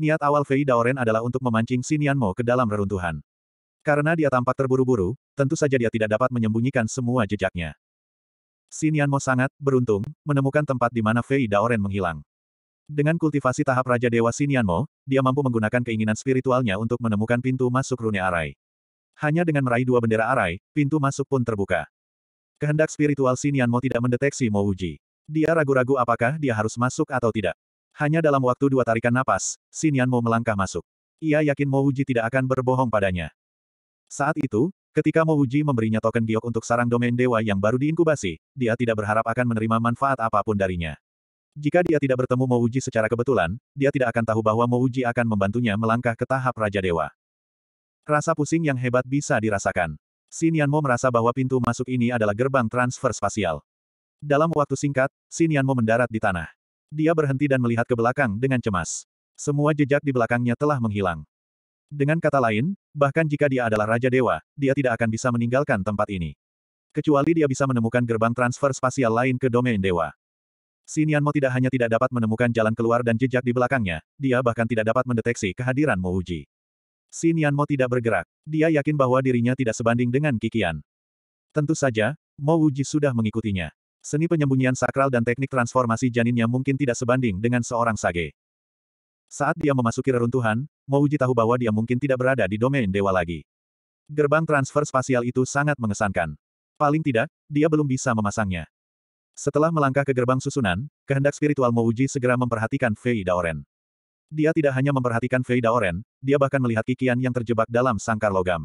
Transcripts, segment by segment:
Niat awal Fei Daoren adalah untuk memancing Sinian Mo ke dalam reruntuhan. Karena dia tampak terburu-buru, tentu saja dia tidak dapat menyembunyikan semua jejaknya. Sinian Mo sangat beruntung menemukan tempat di mana Fei Daoren menghilang. Dengan kultivasi tahap Raja Dewa Sinian Mo, dia mampu menggunakan keinginan spiritualnya untuk menemukan pintu masuk rune arai. Hanya dengan meraih dua bendera arai, pintu masuk pun terbuka. Kehendak spiritual Sinian Mo tidak mendeteksi Mo Uji. Dia ragu-ragu apakah dia harus masuk atau tidak. Hanya dalam waktu dua tarikan napas, Xin Sinian Mo melangkah masuk. Ia yakin Mo Wuji tidak akan berbohong padanya. Saat itu, ketika Mo Wuji memberinya token giok untuk sarang domain dewa yang baru diinkubasi, dia tidak berharap akan menerima manfaat apapun darinya. Jika dia tidak bertemu Mo Wuji secara kebetulan, dia tidak akan tahu bahwa Mo Wuji akan membantunya melangkah ke tahap Raja Dewa. Rasa pusing yang hebat bisa dirasakan. Xin Mo merasa bahwa pintu masuk ini adalah gerbang transfer spasial. Dalam waktu singkat, Xin Mo mendarat di tanah. Dia berhenti dan melihat ke belakang dengan cemas. Semua jejak di belakangnya telah menghilang. Dengan kata lain, bahkan jika dia adalah Raja Dewa, dia tidak akan bisa meninggalkan tempat ini. Kecuali dia bisa menemukan gerbang transfer spasial lain ke domain dewa. Sinian Mo tidak hanya tidak dapat menemukan jalan keluar dan jejak di belakangnya, dia bahkan tidak dapat mendeteksi kehadiran Uji. Sinian Mo tidak bergerak. Dia yakin bahwa dirinya tidak sebanding dengan Kikian. Tentu saja, Uji sudah mengikutinya. Seni penyembunyian sakral dan teknik transformasi janinnya mungkin tidak sebanding dengan seorang sage. Saat dia memasuki reruntuhan, Mouji tahu bahwa dia mungkin tidak berada di domain dewa lagi. Gerbang transfer spasial itu sangat mengesankan. Paling tidak, dia belum bisa memasangnya. Setelah melangkah ke gerbang susunan, kehendak spiritual Mouji segera memperhatikan Fei Daoren. Dia tidak hanya memperhatikan Fei Daoren, dia bahkan melihat kikian yang terjebak dalam sangkar logam.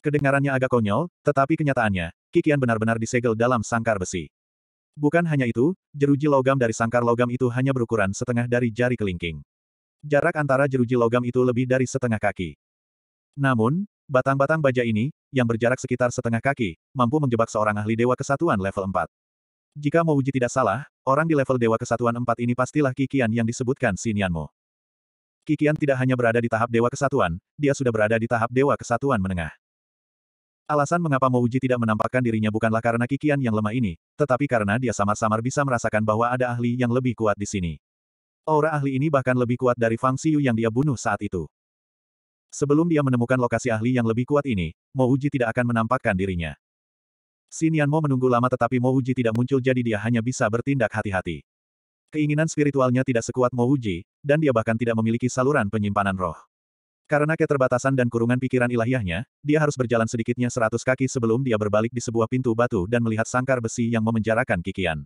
Kedengarannya agak konyol, tetapi kenyataannya, Kikian benar-benar disegel dalam sangkar besi. Bukan hanya itu, jeruji logam dari sangkar logam itu hanya berukuran setengah dari jari kelingking. Jarak antara jeruji logam itu lebih dari setengah kaki. Namun, batang-batang baja ini, yang berjarak sekitar setengah kaki, mampu menjebak seorang ahli dewa kesatuan level 4. Jika Mouji tidak salah, orang di level dewa kesatuan 4 ini pastilah Kikian yang disebutkan Sinianmo. Kikian tidak hanya berada di tahap dewa kesatuan, dia sudah berada di tahap dewa kesatuan menengah. Alasan mengapa Mouji tidak menampakkan dirinya bukanlah karena kikian yang lemah ini, tetapi karena dia samar-samar bisa merasakan bahwa ada ahli yang lebih kuat di sini. Aura ahli ini bahkan lebih kuat dari Fang Xiu yang dia bunuh saat itu. Sebelum dia menemukan lokasi ahli yang lebih kuat ini, Mouji tidak akan menampakkan dirinya. Mo menunggu lama tetapi Mouji tidak muncul jadi dia hanya bisa bertindak hati-hati. Keinginan spiritualnya tidak sekuat Mouji, dan dia bahkan tidak memiliki saluran penyimpanan roh. Karena keterbatasan dan kurungan pikiran ilahiyahnya, dia harus berjalan sedikitnya seratus kaki sebelum dia berbalik di sebuah pintu batu dan melihat sangkar besi yang memenjarakan Kikian.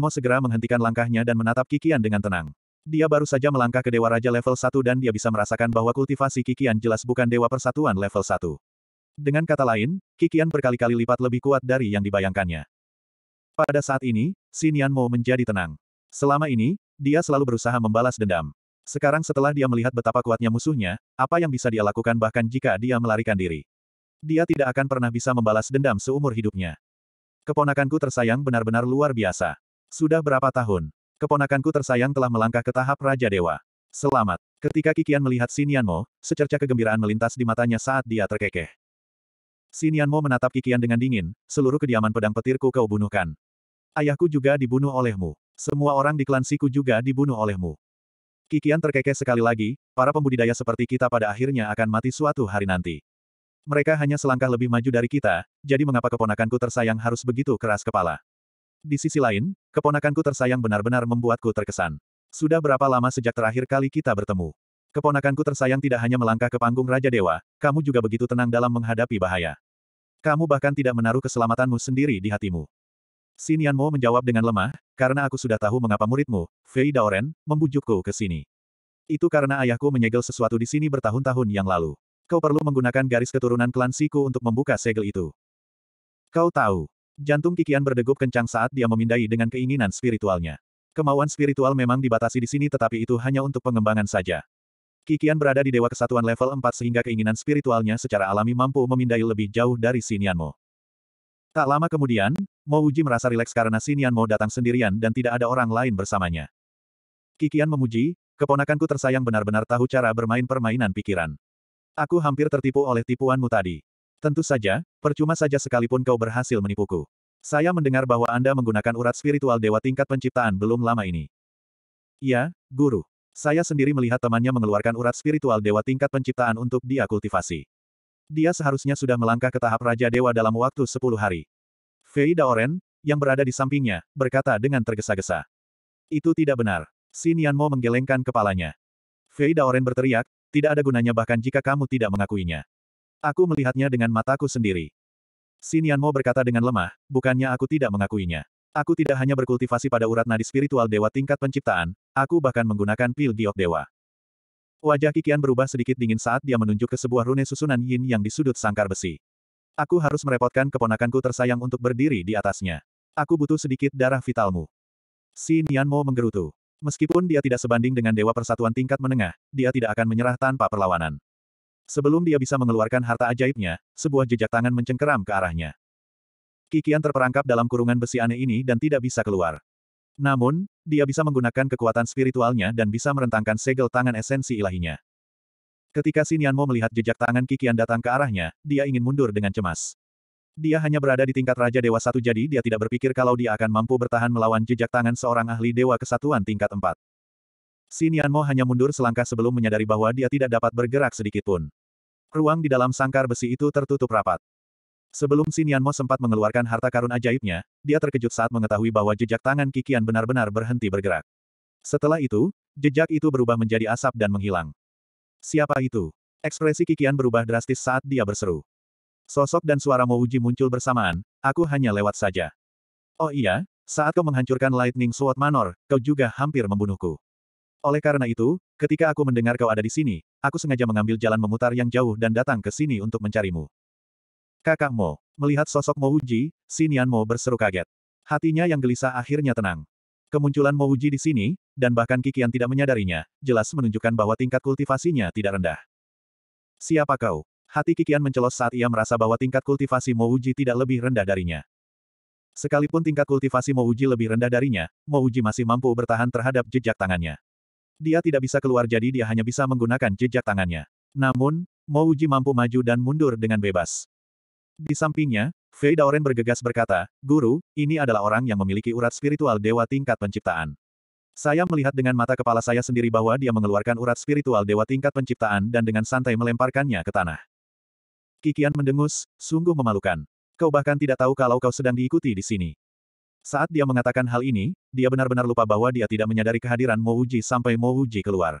Mo segera menghentikan langkahnya dan menatap Kikian dengan tenang. Dia baru saja melangkah ke Dewa Raja level 1 dan dia bisa merasakan bahwa kultivasi Kikian jelas bukan Dewa Persatuan level 1. Dengan kata lain, Kikian berkali-kali lipat lebih kuat dari yang dibayangkannya. Pada saat ini, Mo menjadi tenang. Selama ini, dia selalu berusaha membalas dendam. Sekarang setelah dia melihat betapa kuatnya musuhnya, apa yang bisa dia lakukan bahkan jika dia melarikan diri. Dia tidak akan pernah bisa membalas dendam seumur hidupnya. Keponakanku tersayang benar-benar luar biasa. Sudah berapa tahun? Keponakanku tersayang telah melangkah ke tahap Raja Dewa. Selamat. Ketika Kikian melihat Sinianmo, secerca kegembiraan melintas di matanya saat dia terkekeh. Sinianmo menatap Kikian dengan dingin, seluruh kediaman pedang petirku kau bunuhkan. Ayahku juga dibunuh olehmu. Semua orang di klan Siku juga dibunuh olehmu. Kikian terkekeh sekali lagi, para pembudidaya seperti kita pada akhirnya akan mati suatu hari nanti. Mereka hanya selangkah lebih maju dari kita, jadi mengapa keponakanku tersayang harus begitu keras kepala? Di sisi lain, keponakanku tersayang benar-benar membuatku terkesan. Sudah berapa lama sejak terakhir kali kita bertemu? Keponakanku tersayang tidak hanya melangkah ke panggung Raja Dewa, kamu juga begitu tenang dalam menghadapi bahaya. Kamu bahkan tidak menaruh keselamatanmu sendiri di hatimu. Xin Mo menjawab dengan lemah, karena aku sudah tahu mengapa muridmu, Fei Daoren, membujukku ke sini. Itu karena ayahku menyegel sesuatu di sini bertahun-tahun yang lalu. Kau perlu menggunakan garis keturunan klan Siku untuk membuka segel itu. Kau tahu. Jantung Kikian berdegup kencang saat dia memindai dengan keinginan spiritualnya. Kemauan spiritual memang dibatasi di sini tetapi itu hanya untuk pengembangan saja. Kikian berada di Dewa Kesatuan level 4 sehingga keinginan spiritualnya secara alami mampu memindai lebih jauh dari Sinianmo. Tak lama kemudian, Mo Uji merasa rileks karena Sinian Mo datang sendirian dan tidak ada orang lain bersamanya. Kikian memuji, keponakanku tersayang benar-benar tahu cara bermain permainan pikiran. Aku hampir tertipu oleh tipuanmu tadi. Tentu saja, percuma saja sekalipun kau berhasil menipuku. Saya mendengar bahwa Anda menggunakan urat spiritual dewa tingkat penciptaan belum lama ini. Ya, guru. Saya sendiri melihat temannya mengeluarkan urat spiritual dewa tingkat penciptaan untuk dia kultivasi. Dia seharusnya sudah melangkah ke tahap Raja Dewa dalam waktu 10 hari. Fei Daoren, yang berada di sampingnya, berkata dengan tergesa-gesa. Itu tidak benar. Xin Yanmo menggelengkan kepalanya. Fei Daoren berteriak, tidak ada gunanya bahkan jika kamu tidak mengakuinya. Aku melihatnya dengan mataku sendiri. Xin Yanmo berkata dengan lemah, bukannya aku tidak mengakuinya. Aku tidak hanya berkultivasi pada urat nadi spiritual dewa tingkat penciptaan, aku bahkan menggunakan pil giok dewa. Wajah Kikian berubah sedikit dingin saat dia menunjuk ke sebuah rune susunan yin yang di sudut sangkar besi. Aku harus merepotkan keponakanku tersayang untuk berdiri di atasnya. Aku butuh sedikit darah vitalmu. Si Nianmo menggerutu. Meskipun dia tidak sebanding dengan Dewa Persatuan tingkat menengah, dia tidak akan menyerah tanpa perlawanan. Sebelum dia bisa mengeluarkan harta ajaibnya, sebuah jejak tangan mencengkeram ke arahnya. Kikian terperangkap dalam kurungan besi aneh ini dan tidak bisa keluar. Namun, dia bisa menggunakan kekuatan spiritualnya dan bisa merentangkan segel tangan esensi ilahinya. Ketika Mo melihat jejak tangan Kikian datang ke arahnya, dia ingin mundur dengan cemas. Dia hanya berada di tingkat Raja Dewa Satu jadi dia tidak berpikir kalau dia akan mampu bertahan melawan jejak tangan seorang ahli Dewa Kesatuan tingkat 4. Mo hanya mundur selangkah sebelum menyadari bahwa dia tidak dapat bergerak sedikit pun. Ruang di dalam sangkar besi itu tertutup rapat. Sebelum Mo sempat mengeluarkan harta karun ajaibnya, dia terkejut saat mengetahui bahwa jejak tangan Kikian benar-benar berhenti bergerak. Setelah itu, jejak itu berubah menjadi asap dan menghilang. Siapa itu? Ekspresi Kikian berubah drastis saat dia berseru. Sosok dan suara Mouji muncul bersamaan, aku hanya lewat saja. Oh iya, saat kau menghancurkan Lightning Sword Manor, kau juga hampir membunuhku. Oleh karena itu, ketika aku mendengar kau ada di sini, aku sengaja mengambil jalan memutar yang jauh dan datang ke sini untuk mencarimu. Kakak Mo, melihat sosok Mouji, Sinian Mo berseru kaget. Hatinya yang gelisah akhirnya tenang. Kemunculan Mouji di sini, dan bahkan Kikian tidak menyadarinya, jelas menunjukkan bahwa tingkat kultivasinya tidak rendah. Siapa kau? Hati Kikian mencelos saat ia merasa bahwa tingkat kultivasi Mouji tidak lebih rendah darinya. Sekalipun tingkat kultivasi Mouji lebih rendah darinya, Mouji masih mampu bertahan terhadap jejak tangannya. Dia tidak bisa keluar jadi dia hanya bisa menggunakan jejak tangannya. Namun, Mouji mampu maju dan mundur dengan bebas. Di sampingnya, Fei Daoren bergegas berkata, Guru, ini adalah orang yang memiliki urat spiritual dewa tingkat penciptaan. Saya melihat dengan mata kepala saya sendiri bahwa dia mengeluarkan urat spiritual dewa tingkat penciptaan dan dengan santai melemparkannya ke tanah. Kikian mendengus, sungguh memalukan. Kau bahkan tidak tahu kalau kau sedang diikuti di sini. Saat dia mengatakan hal ini, dia benar-benar lupa bahwa dia tidak menyadari kehadiran Mouji sampai Mouji keluar.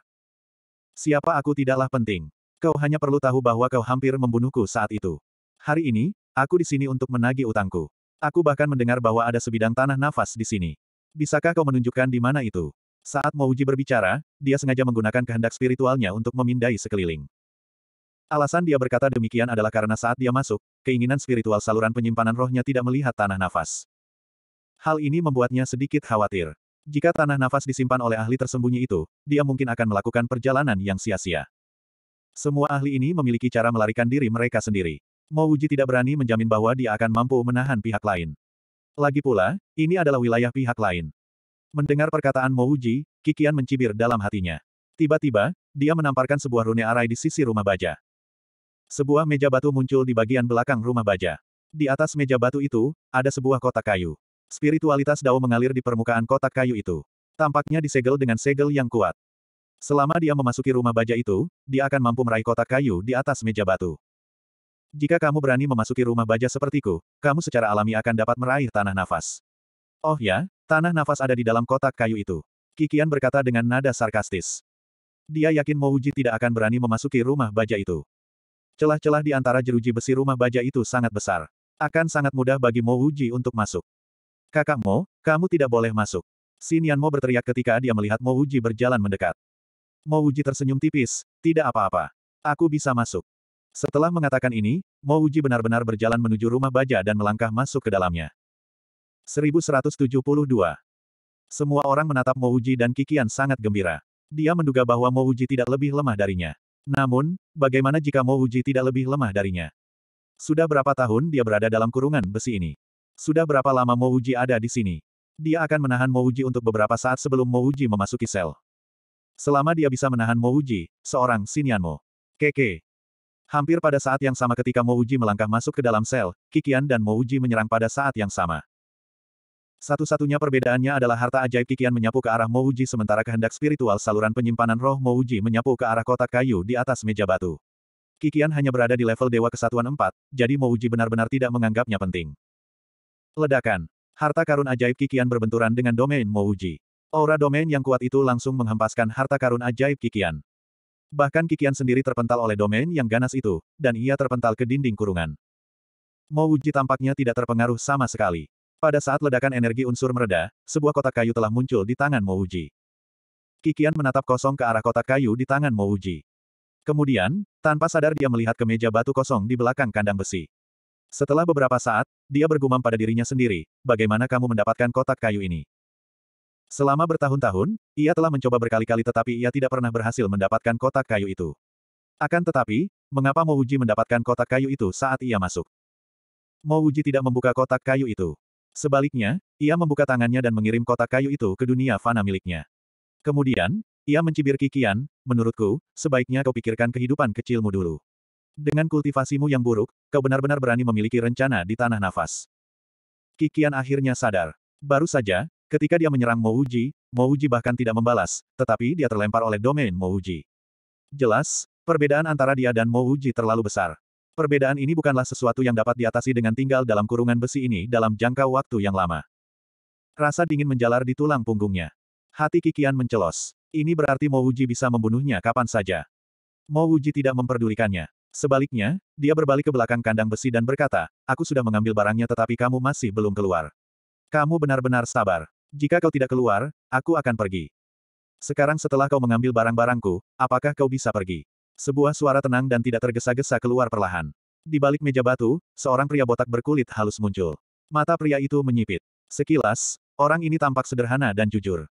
Siapa aku tidaklah penting. Kau hanya perlu tahu bahwa kau hampir membunuhku saat itu. Hari ini, Aku di sini untuk menagih utangku. Aku bahkan mendengar bahwa ada sebidang tanah nafas di sini. Bisakah kau menunjukkan di mana itu? Saat Mouji berbicara, dia sengaja menggunakan kehendak spiritualnya untuk memindai sekeliling. Alasan dia berkata demikian adalah karena saat dia masuk, keinginan spiritual saluran penyimpanan rohnya tidak melihat tanah nafas. Hal ini membuatnya sedikit khawatir. Jika tanah nafas disimpan oleh ahli tersembunyi itu, dia mungkin akan melakukan perjalanan yang sia-sia. Semua ahli ini memiliki cara melarikan diri mereka sendiri. Mo Uji tidak berani menjamin bahwa dia akan mampu menahan pihak lain. Lagi pula, ini adalah wilayah pihak lain. Mendengar perkataan Mo Uji, Kikian mencibir dalam hatinya. Tiba-tiba, dia menamparkan sebuah rune arai di sisi rumah baja. Sebuah meja batu muncul di bagian belakang rumah baja. Di atas meja batu itu, ada sebuah kotak kayu. Spiritualitas Dao mengalir di permukaan kotak kayu itu. Tampaknya disegel dengan segel yang kuat. Selama dia memasuki rumah baja itu, dia akan mampu meraih kotak kayu di atas meja batu. Jika kamu berani memasuki rumah baja sepertiku, kamu secara alami akan dapat meraih tanah nafas. Oh ya, tanah nafas ada di dalam kotak kayu itu. Kikian berkata dengan nada sarkastis. Dia yakin Mouji tidak akan berani memasuki rumah baja itu. Celah-celah di antara jeruji besi rumah baja itu sangat besar. Akan sangat mudah bagi Mouji untuk masuk. Kakak Mo, kamu tidak boleh masuk. Sinian Mo berteriak ketika dia melihat Mouji berjalan mendekat. Mouji tersenyum tipis, tidak apa-apa. Aku bisa masuk. Setelah mengatakan ini, Mo Uji benar-benar berjalan menuju rumah baja dan melangkah masuk ke dalamnya. 1172. Semua orang menatap Mo Uji dan Kikian sangat gembira. Dia menduga bahwa Mo Uji tidak lebih lemah darinya. Namun, bagaimana jika Mo Uji tidak lebih lemah darinya? Sudah berapa tahun dia berada dalam kurungan besi ini? Sudah berapa lama Mo Uji ada di sini? Dia akan menahan Mo Uji untuk beberapa saat sebelum Mo Uji memasuki sel. Selama dia bisa menahan Mo Uji, seorang Sinianmo. Keke. Hampir pada saat yang sama ketika Mouji melangkah masuk ke dalam sel, Kikian dan Mouji menyerang pada saat yang sama. Satu-satunya perbedaannya adalah harta ajaib Kikian menyapu ke arah Mouji sementara kehendak spiritual saluran penyimpanan roh Mouji menyapu ke arah kotak kayu di atas meja batu. Kikian hanya berada di level Dewa Kesatuan 4, jadi Mouji benar-benar tidak menganggapnya penting. Ledakan. Harta karun ajaib Kikian berbenturan dengan domain Mouji. Aura domain yang kuat itu langsung menghempaskan harta karun ajaib Kikian. Bahkan Kikian sendiri terpental oleh domain yang ganas itu, dan ia terpental ke dinding kurungan. Wuji tampaknya tidak terpengaruh sama sekali. Pada saat ledakan energi unsur mereda, sebuah kotak kayu telah muncul di tangan Wuji. Kikian menatap kosong ke arah kotak kayu di tangan Wuji. Kemudian, tanpa sadar dia melihat ke meja batu kosong di belakang kandang besi. Setelah beberapa saat, dia bergumam pada dirinya sendiri, bagaimana kamu mendapatkan kotak kayu ini? Selama bertahun-tahun, ia telah mencoba berkali-kali tetapi ia tidak pernah berhasil mendapatkan kotak kayu itu. Akan tetapi, mengapa Mouji mendapatkan kotak kayu itu saat ia masuk? Mouji tidak membuka kotak kayu itu. Sebaliknya, ia membuka tangannya dan mengirim kotak kayu itu ke dunia fana miliknya. Kemudian, ia mencibir kikian, menurutku, sebaiknya kau pikirkan kehidupan kecilmu dulu. Dengan kultivasimu yang buruk, kau benar-benar berani memiliki rencana di tanah nafas. Kikian akhirnya sadar. Baru saja, Ketika dia menyerang Mouji, Mouji bahkan tidak membalas, tetapi dia terlempar oleh domain Mouji. Jelas, perbedaan antara dia dan Mouji terlalu besar. Perbedaan ini bukanlah sesuatu yang dapat diatasi dengan tinggal dalam kurungan besi ini dalam jangka waktu yang lama. Rasa dingin menjalar di tulang punggungnya. Hati Kikian mencelos. Ini berarti Mouji bisa membunuhnya kapan saja. Mouji tidak memperdulikannya. Sebaliknya, dia berbalik ke belakang kandang besi dan berkata, aku sudah mengambil barangnya tetapi kamu masih belum keluar. Kamu benar-benar sabar. Jika kau tidak keluar, aku akan pergi. Sekarang setelah kau mengambil barang-barangku, apakah kau bisa pergi? Sebuah suara tenang dan tidak tergesa-gesa keluar perlahan. Di balik meja batu, seorang pria botak berkulit halus muncul. Mata pria itu menyipit. Sekilas, orang ini tampak sederhana dan jujur.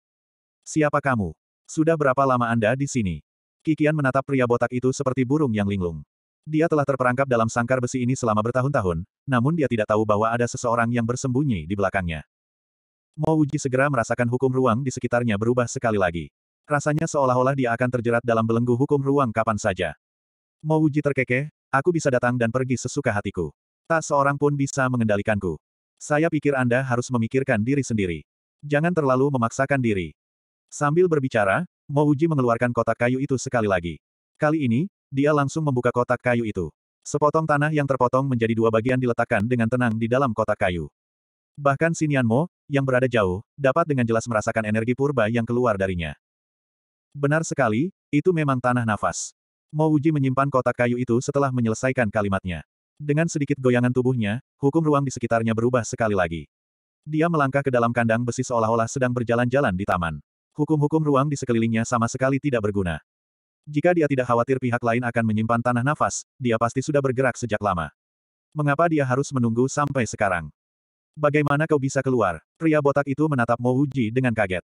Siapa kamu? Sudah berapa lama Anda di sini? Kikian menatap pria botak itu seperti burung yang linglung. Dia telah terperangkap dalam sangkar besi ini selama bertahun-tahun, namun dia tidak tahu bahwa ada seseorang yang bersembunyi di belakangnya. Mo Wuji segera merasakan hukum ruang di sekitarnya berubah sekali lagi. Rasanya seolah-olah dia akan terjerat dalam belenggu hukum ruang kapan saja. Mo Wuji terkekeh, aku bisa datang dan pergi sesuka hatiku. Tak seorang pun bisa mengendalikanku. Saya pikir Anda harus memikirkan diri sendiri. Jangan terlalu memaksakan diri. Sambil berbicara, Mo Wuji mengeluarkan kotak kayu itu sekali lagi. Kali ini, dia langsung membuka kotak kayu itu. Sepotong tanah yang terpotong menjadi dua bagian diletakkan dengan tenang di dalam kotak kayu. Bahkan sinian mo yang berada jauh, dapat dengan jelas merasakan energi purba yang keluar darinya. Benar sekali, itu memang tanah nafas. mo Wuji menyimpan kotak kayu itu setelah menyelesaikan kalimatnya. Dengan sedikit goyangan tubuhnya, hukum ruang di sekitarnya berubah sekali lagi. Dia melangkah ke dalam kandang besi seolah-olah sedang berjalan-jalan di taman. Hukum-hukum ruang di sekelilingnya sama sekali tidak berguna. Jika dia tidak khawatir pihak lain akan menyimpan tanah nafas, dia pasti sudah bergerak sejak lama. Mengapa dia harus menunggu sampai sekarang? Bagaimana kau bisa keluar? Pria botak itu menatap Mo Uji dengan kaget.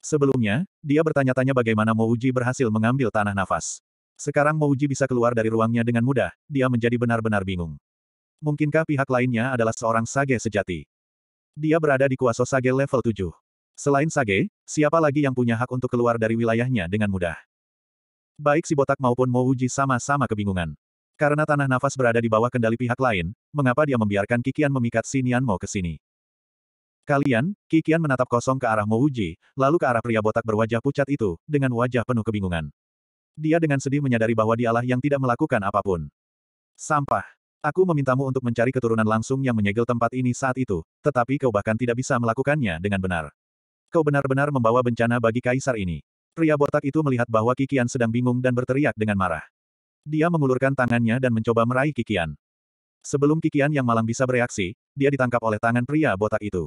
Sebelumnya, dia bertanya-tanya bagaimana Mo Uji berhasil mengambil tanah nafas. Sekarang Mo Uji bisa keluar dari ruangnya dengan mudah, dia menjadi benar-benar bingung. Mungkinkah pihak lainnya adalah seorang sage sejati? Dia berada di kuasa sage level 7. Selain sage, siapa lagi yang punya hak untuk keluar dari wilayahnya dengan mudah? Baik si botak maupun Mo Uji sama-sama kebingungan. Karena tanah nafas berada di bawah kendali pihak lain, mengapa dia membiarkan Kikian memikat Mo ke sini? Kalian, Kikian menatap kosong ke arah Mo Uji, lalu ke arah pria botak berwajah pucat itu, dengan wajah penuh kebingungan. Dia dengan sedih menyadari bahwa dialah yang tidak melakukan apapun. Sampah. Aku memintamu untuk mencari keturunan langsung yang menyegel tempat ini saat itu, tetapi kau bahkan tidak bisa melakukannya dengan benar. Kau benar-benar membawa bencana bagi kaisar ini. Pria botak itu melihat bahwa Kikian sedang bingung dan berteriak dengan marah. Dia mengulurkan tangannya dan mencoba meraih Kikian. Sebelum Kikian yang malang bisa bereaksi, dia ditangkap oleh tangan pria botak itu.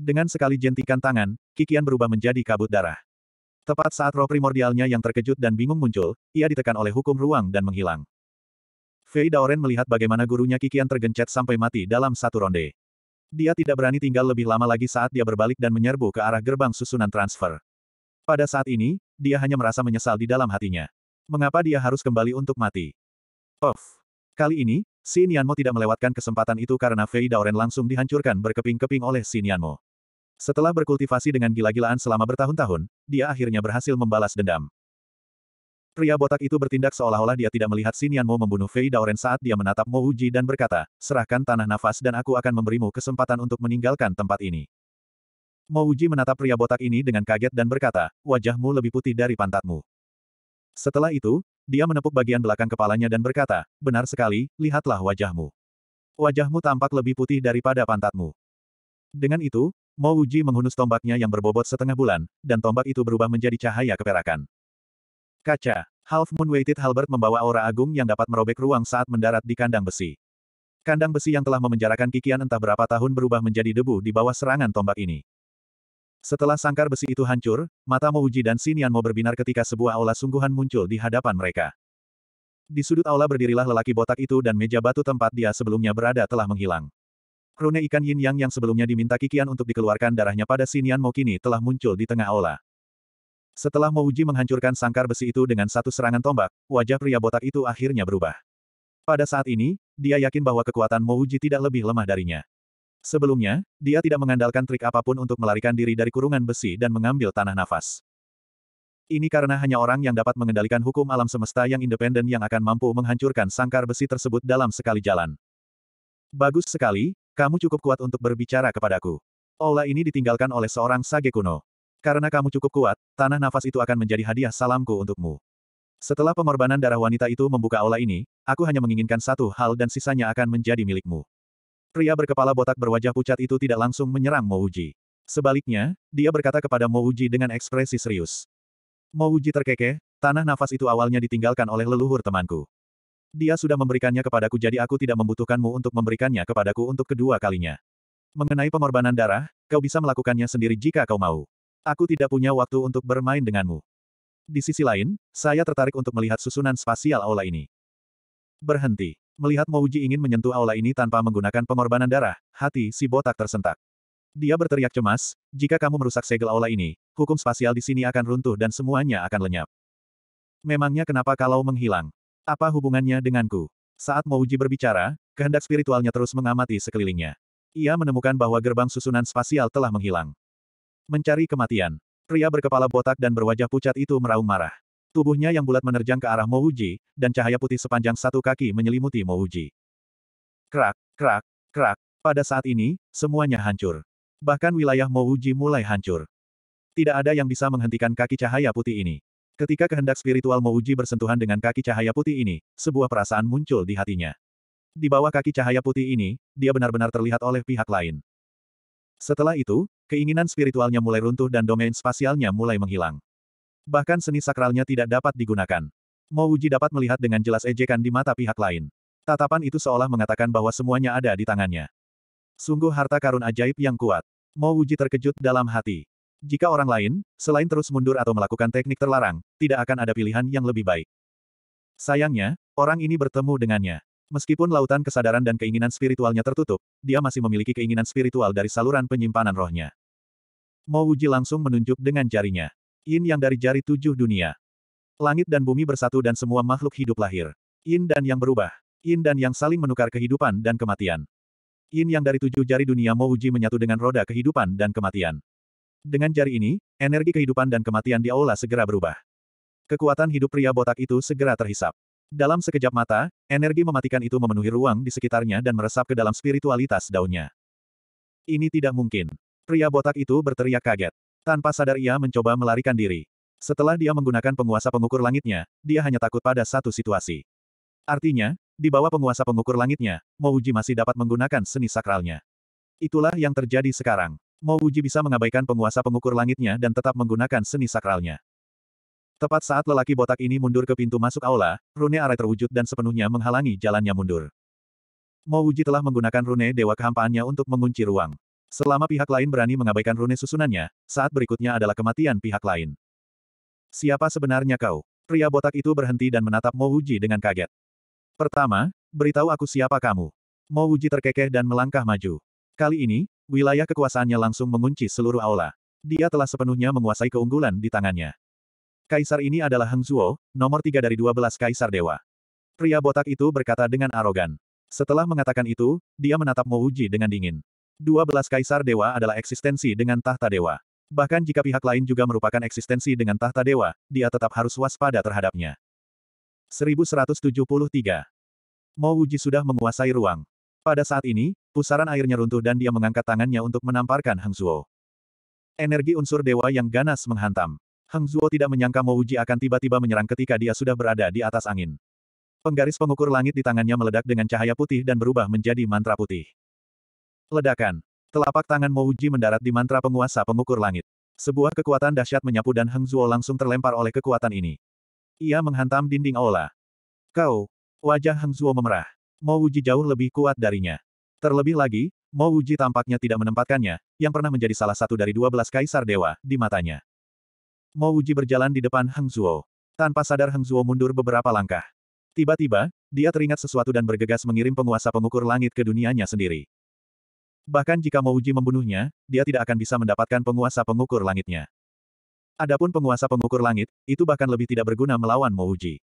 Dengan sekali jentikan tangan, Kikian berubah menjadi kabut darah. Tepat saat roh primordialnya yang terkejut dan bingung muncul, ia ditekan oleh hukum ruang dan menghilang. Fei Daoren melihat bagaimana gurunya Kikian tergencet sampai mati dalam satu ronde. Dia tidak berani tinggal lebih lama lagi saat dia berbalik dan menyerbu ke arah gerbang susunan transfer. Pada saat ini, dia hanya merasa menyesal di dalam hatinya. Mengapa dia harus kembali untuk mati? Of. Kali ini, Si Nianmo tidak melewatkan kesempatan itu karena Fei Daoren langsung dihancurkan berkeping-keping oleh Si Nianmo. Setelah berkultivasi dengan gila-gilaan selama bertahun-tahun, dia akhirnya berhasil membalas dendam. Pria botak itu bertindak seolah-olah dia tidak melihat Si Nianmo membunuh Fei Daoren saat dia menatap Mo Uji dan berkata, serahkan tanah nafas dan aku akan memberimu kesempatan untuk meninggalkan tempat ini. Mo Uji menatap pria botak ini dengan kaget dan berkata, wajahmu lebih putih dari pantatmu. Setelah itu, dia menepuk bagian belakang kepalanya dan berkata, benar sekali, lihatlah wajahmu. Wajahmu tampak lebih putih daripada pantatmu. Dengan itu, Mo Uji menghunus tombaknya yang berbobot setengah bulan, dan tombak itu berubah menjadi cahaya keperakan. Kaca, Half Moon Weighted Halbert membawa aura agung yang dapat merobek ruang saat mendarat di kandang besi. Kandang besi yang telah memenjarakan Kikian entah berapa tahun berubah menjadi debu di bawah serangan tombak ini. Setelah sangkar besi itu hancur, mata Mouji dan Sinian mau berbinar ketika sebuah aula sungguhan muncul di hadapan mereka. Di sudut aula berdirilah lelaki botak itu dan meja batu tempat dia sebelumnya berada telah menghilang. Rune ikan yin yang yang sebelumnya diminta Kikian untuk dikeluarkan darahnya pada Sinian Mo kini telah muncul di tengah aula. Setelah Mouji menghancurkan sangkar besi itu dengan satu serangan tombak, wajah pria botak itu akhirnya berubah. Pada saat ini, dia yakin bahwa kekuatan Mouji tidak lebih lemah darinya. Sebelumnya, dia tidak mengandalkan trik apapun untuk melarikan diri dari kurungan besi dan mengambil tanah nafas. Ini karena hanya orang yang dapat mengendalikan hukum alam semesta yang independen yang akan mampu menghancurkan sangkar besi tersebut dalam sekali jalan. Bagus sekali, kamu cukup kuat untuk berbicara kepadaku. Ola ini ditinggalkan oleh seorang sage kuno. Karena kamu cukup kuat, tanah nafas itu akan menjadi hadiah salamku untukmu. Setelah pengorbanan darah wanita itu membuka ola ini, aku hanya menginginkan satu hal dan sisanya akan menjadi milikmu. Pria berkepala botak berwajah pucat itu tidak langsung menyerang Mouji. Sebaliknya, dia berkata kepada Mouji dengan ekspresi serius. Mouji terkekeh, tanah nafas itu awalnya ditinggalkan oleh leluhur temanku. Dia sudah memberikannya kepadaku jadi aku tidak membutuhkanmu untuk memberikannya kepadaku untuk kedua kalinya. Mengenai pengorbanan darah, kau bisa melakukannya sendiri jika kau mau. Aku tidak punya waktu untuk bermain denganmu. Di sisi lain, saya tertarik untuk melihat susunan spasial aula ini. Berhenti. Melihat Mouji ingin menyentuh aula ini tanpa menggunakan pengorbanan darah, hati si botak tersentak. Dia berteriak cemas, jika kamu merusak segel aula ini, hukum spasial di sini akan runtuh dan semuanya akan lenyap. Memangnya kenapa kalau menghilang? Apa hubungannya denganku? Saat Mouji berbicara, kehendak spiritualnya terus mengamati sekelilingnya. Ia menemukan bahwa gerbang susunan spasial telah menghilang. Mencari kematian. Pria berkepala botak dan berwajah pucat itu meraung marah. Tubuhnya yang bulat menerjang ke arah Mouji, dan cahaya putih sepanjang satu kaki menyelimuti Mouji. Krak, krak, krak. Pada saat ini, semuanya hancur. Bahkan wilayah Mouji mulai hancur. Tidak ada yang bisa menghentikan kaki cahaya putih ini. Ketika kehendak spiritual Mouji bersentuhan dengan kaki cahaya putih ini, sebuah perasaan muncul di hatinya. Di bawah kaki cahaya putih ini, dia benar-benar terlihat oleh pihak lain. Setelah itu, keinginan spiritualnya mulai runtuh dan domain spasialnya mulai menghilang. Bahkan seni sakralnya tidak dapat digunakan. Mo Uji dapat melihat dengan jelas ejekan di mata pihak lain. Tatapan itu seolah mengatakan bahwa semuanya ada di tangannya. Sungguh harta karun ajaib yang kuat. Mo Uji terkejut dalam hati. Jika orang lain, selain terus mundur atau melakukan teknik terlarang, tidak akan ada pilihan yang lebih baik. Sayangnya, orang ini bertemu dengannya. Meskipun lautan kesadaran dan keinginan spiritualnya tertutup, dia masih memiliki keinginan spiritual dari saluran penyimpanan rohnya. Mo Wuji langsung menunjuk dengan jarinya. Yin yang dari jari tujuh dunia. Langit dan bumi bersatu dan semua makhluk hidup lahir. Yin dan yang berubah. Yin dan yang saling menukar kehidupan dan kematian. Yin yang dari tujuh jari dunia mau uji menyatu dengan roda kehidupan dan kematian. Dengan jari ini, energi kehidupan dan kematian di aula segera berubah. Kekuatan hidup pria botak itu segera terhisap. Dalam sekejap mata, energi mematikan itu memenuhi ruang di sekitarnya dan meresap ke dalam spiritualitas daunnya. Ini tidak mungkin. Pria botak itu berteriak kaget. Tanpa sadar ia mencoba melarikan diri. Setelah dia menggunakan penguasa pengukur langitnya, dia hanya takut pada satu situasi. Artinya, di bawah penguasa pengukur langitnya, Mouji masih dapat menggunakan seni sakralnya. Itulah yang terjadi sekarang. Mouji bisa mengabaikan penguasa pengukur langitnya dan tetap menggunakan seni sakralnya. Tepat saat lelaki botak ini mundur ke pintu masuk aula, rune arai terwujud dan sepenuhnya menghalangi jalannya mundur. Mouji telah menggunakan rune dewa kehampaannya untuk mengunci ruang. Selama pihak lain berani mengabaikan rune susunannya, saat berikutnya adalah kematian pihak lain. Siapa sebenarnya kau? Pria botak itu berhenti dan menatap Mo Wuji dengan kaget. Pertama, beritahu aku siapa kamu. Mo Wuji terkekeh dan melangkah maju. Kali ini, wilayah kekuasaannya langsung mengunci seluruh aula. Dia telah sepenuhnya menguasai keunggulan di tangannya. Kaisar ini adalah Heng Zuo, nomor tiga dari dua belas kaisar dewa. Pria botak itu berkata dengan arogan. Setelah mengatakan itu, dia menatap Mo Wuji dengan dingin. 12 kaisar dewa adalah eksistensi dengan tahta dewa. Bahkan jika pihak lain juga merupakan eksistensi dengan tahta dewa, dia tetap harus waspada terhadapnya. 1173. Mo Wuji sudah menguasai ruang. Pada saat ini, pusaran airnya runtuh dan dia mengangkat tangannya untuk menamparkan Heng Zuo. Energi unsur dewa yang ganas menghantam. Heng Zuo tidak menyangka Mo Wuji akan tiba-tiba menyerang ketika dia sudah berada di atas angin. Penggaris pengukur langit di tangannya meledak dengan cahaya putih dan berubah menjadi mantra putih. Ledakan. Telapak tangan Mouji mendarat di mantra penguasa pengukur langit. Sebuah kekuatan dahsyat menyapu dan Heng Zuo langsung terlempar oleh kekuatan ini. Ia menghantam dinding aula. Kau. Wajah Heng Zuo memerah. Mouji jauh lebih kuat darinya. Terlebih lagi, Mo tampaknya tidak menempatkannya, yang pernah menjadi salah satu dari dua belas kaisar dewa, di matanya. Mo berjalan di depan Heng Zuo. Tanpa sadar Heng Zuo mundur beberapa langkah. Tiba-tiba, dia teringat sesuatu dan bergegas mengirim penguasa pengukur langit ke dunianya sendiri. Bahkan jika Uji membunuhnya, dia tidak akan bisa mendapatkan penguasa pengukur langitnya. Adapun penguasa pengukur langit, itu bahkan lebih tidak berguna melawan Mo Uji.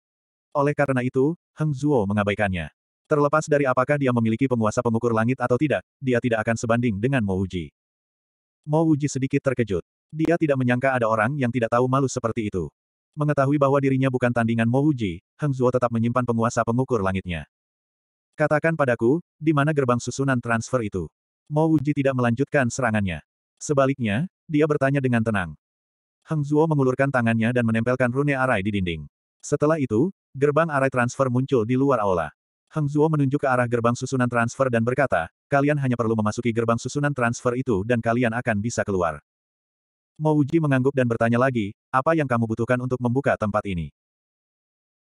Oleh karena itu, Heng Zuo mengabaikannya. Terlepas dari apakah dia memiliki penguasa pengukur langit atau tidak, dia tidak akan sebanding dengan Mo Uji. Mo Uji sedikit terkejut. Dia tidak menyangka ada orang yang tidak tahu malu seperti itu. Mengetahui bahwa dirinya bukan tandingan Mo Uji, Heng Zuo tetap menyimpan penguasa pengukur langitnya. Katakan padaku, di mana gerbang susunan transfer itu? Mo Wuji tidak melanjutkan serangannya. Sebaliknya, dia bertanya dengan tenang. Heng Zuo mengulurkan tangannya dan menempelkan rune arai di dinding. Setelah itu, gerbang arai transfer muncul di luar aula. Heng Zuo menunjuk ke arah gerbang susunan transfer dan berkata, kalian hanya perlu memasuki gerbang susunan transfer itu dan kalian akan bisa keluar. Mo Wuji mengangguk dan bertanya lagi, apa yang kamu butuhkan untuk membuka tempat ini?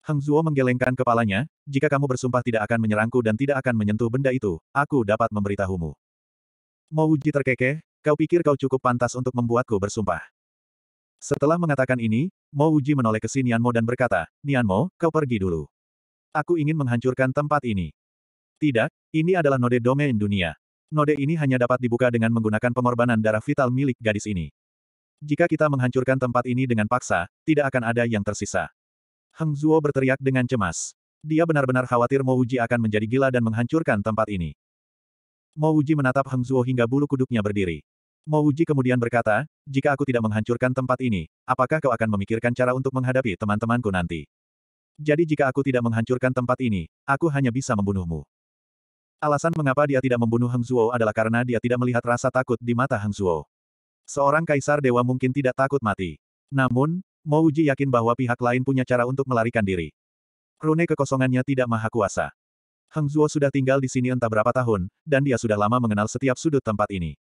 Heng Zuo menggelengkan kepalanya, jika kamu bersumpah tidak akan menyerangku dan tidak akan menyentuh benda itu, aku dapat memberitahumu. Mo Wuji terkekeh, kau pikir kau cukup pantas untuk membuatku bersumpah. Setelah mengatakan ini, Mo Wuji menoleh ke si Nianmo dan berkata, Nianmo, kau pergi dulu. Aku ingin menghancurkan tempat ini. Tidak, ini adalah node domain dunia. Node ini hanya dapat dibuka dengan menggunakan pengorbanan darah vital milik gadis ini. Jika kita menghancurkan tempat ini dengan paksa, tidak akan ada yang tersisa. Heng Zuo berteriak dengan cemas. Dia benar-benar khawatir Mo Wuji akan menjadi gila dan menghancurkan tempat ini. Mo Uji menatap Heng Zuo hingga bulu kuduknya berdiri. Mo Uji kemudian berkata, jika aku tidak menghancurkan tempat ini, apakah kau akan memikirkan cara untuk menghadapi teman-temanku nanti? Jadi jika aku tidak menghancurkan tempat ini, aku hanya bisa membunuhmu. Alasan mengapa dia tidak membunuh Heng Zuo adalah karena dia tidak melihat rasa takut di mata Heng Zuo. Seorang kaisar dewa mungkin tidak takut mati. Namun, Mo Uji yakin bahwa pihak lain punya cara untuk melarikan diri. Rune kekosongannya tidak maha kuasa. Hang Zuo sudah tinggal di sini entah berapa tahun, dan dia sudah lama mengenal setiap sudut tempat ini.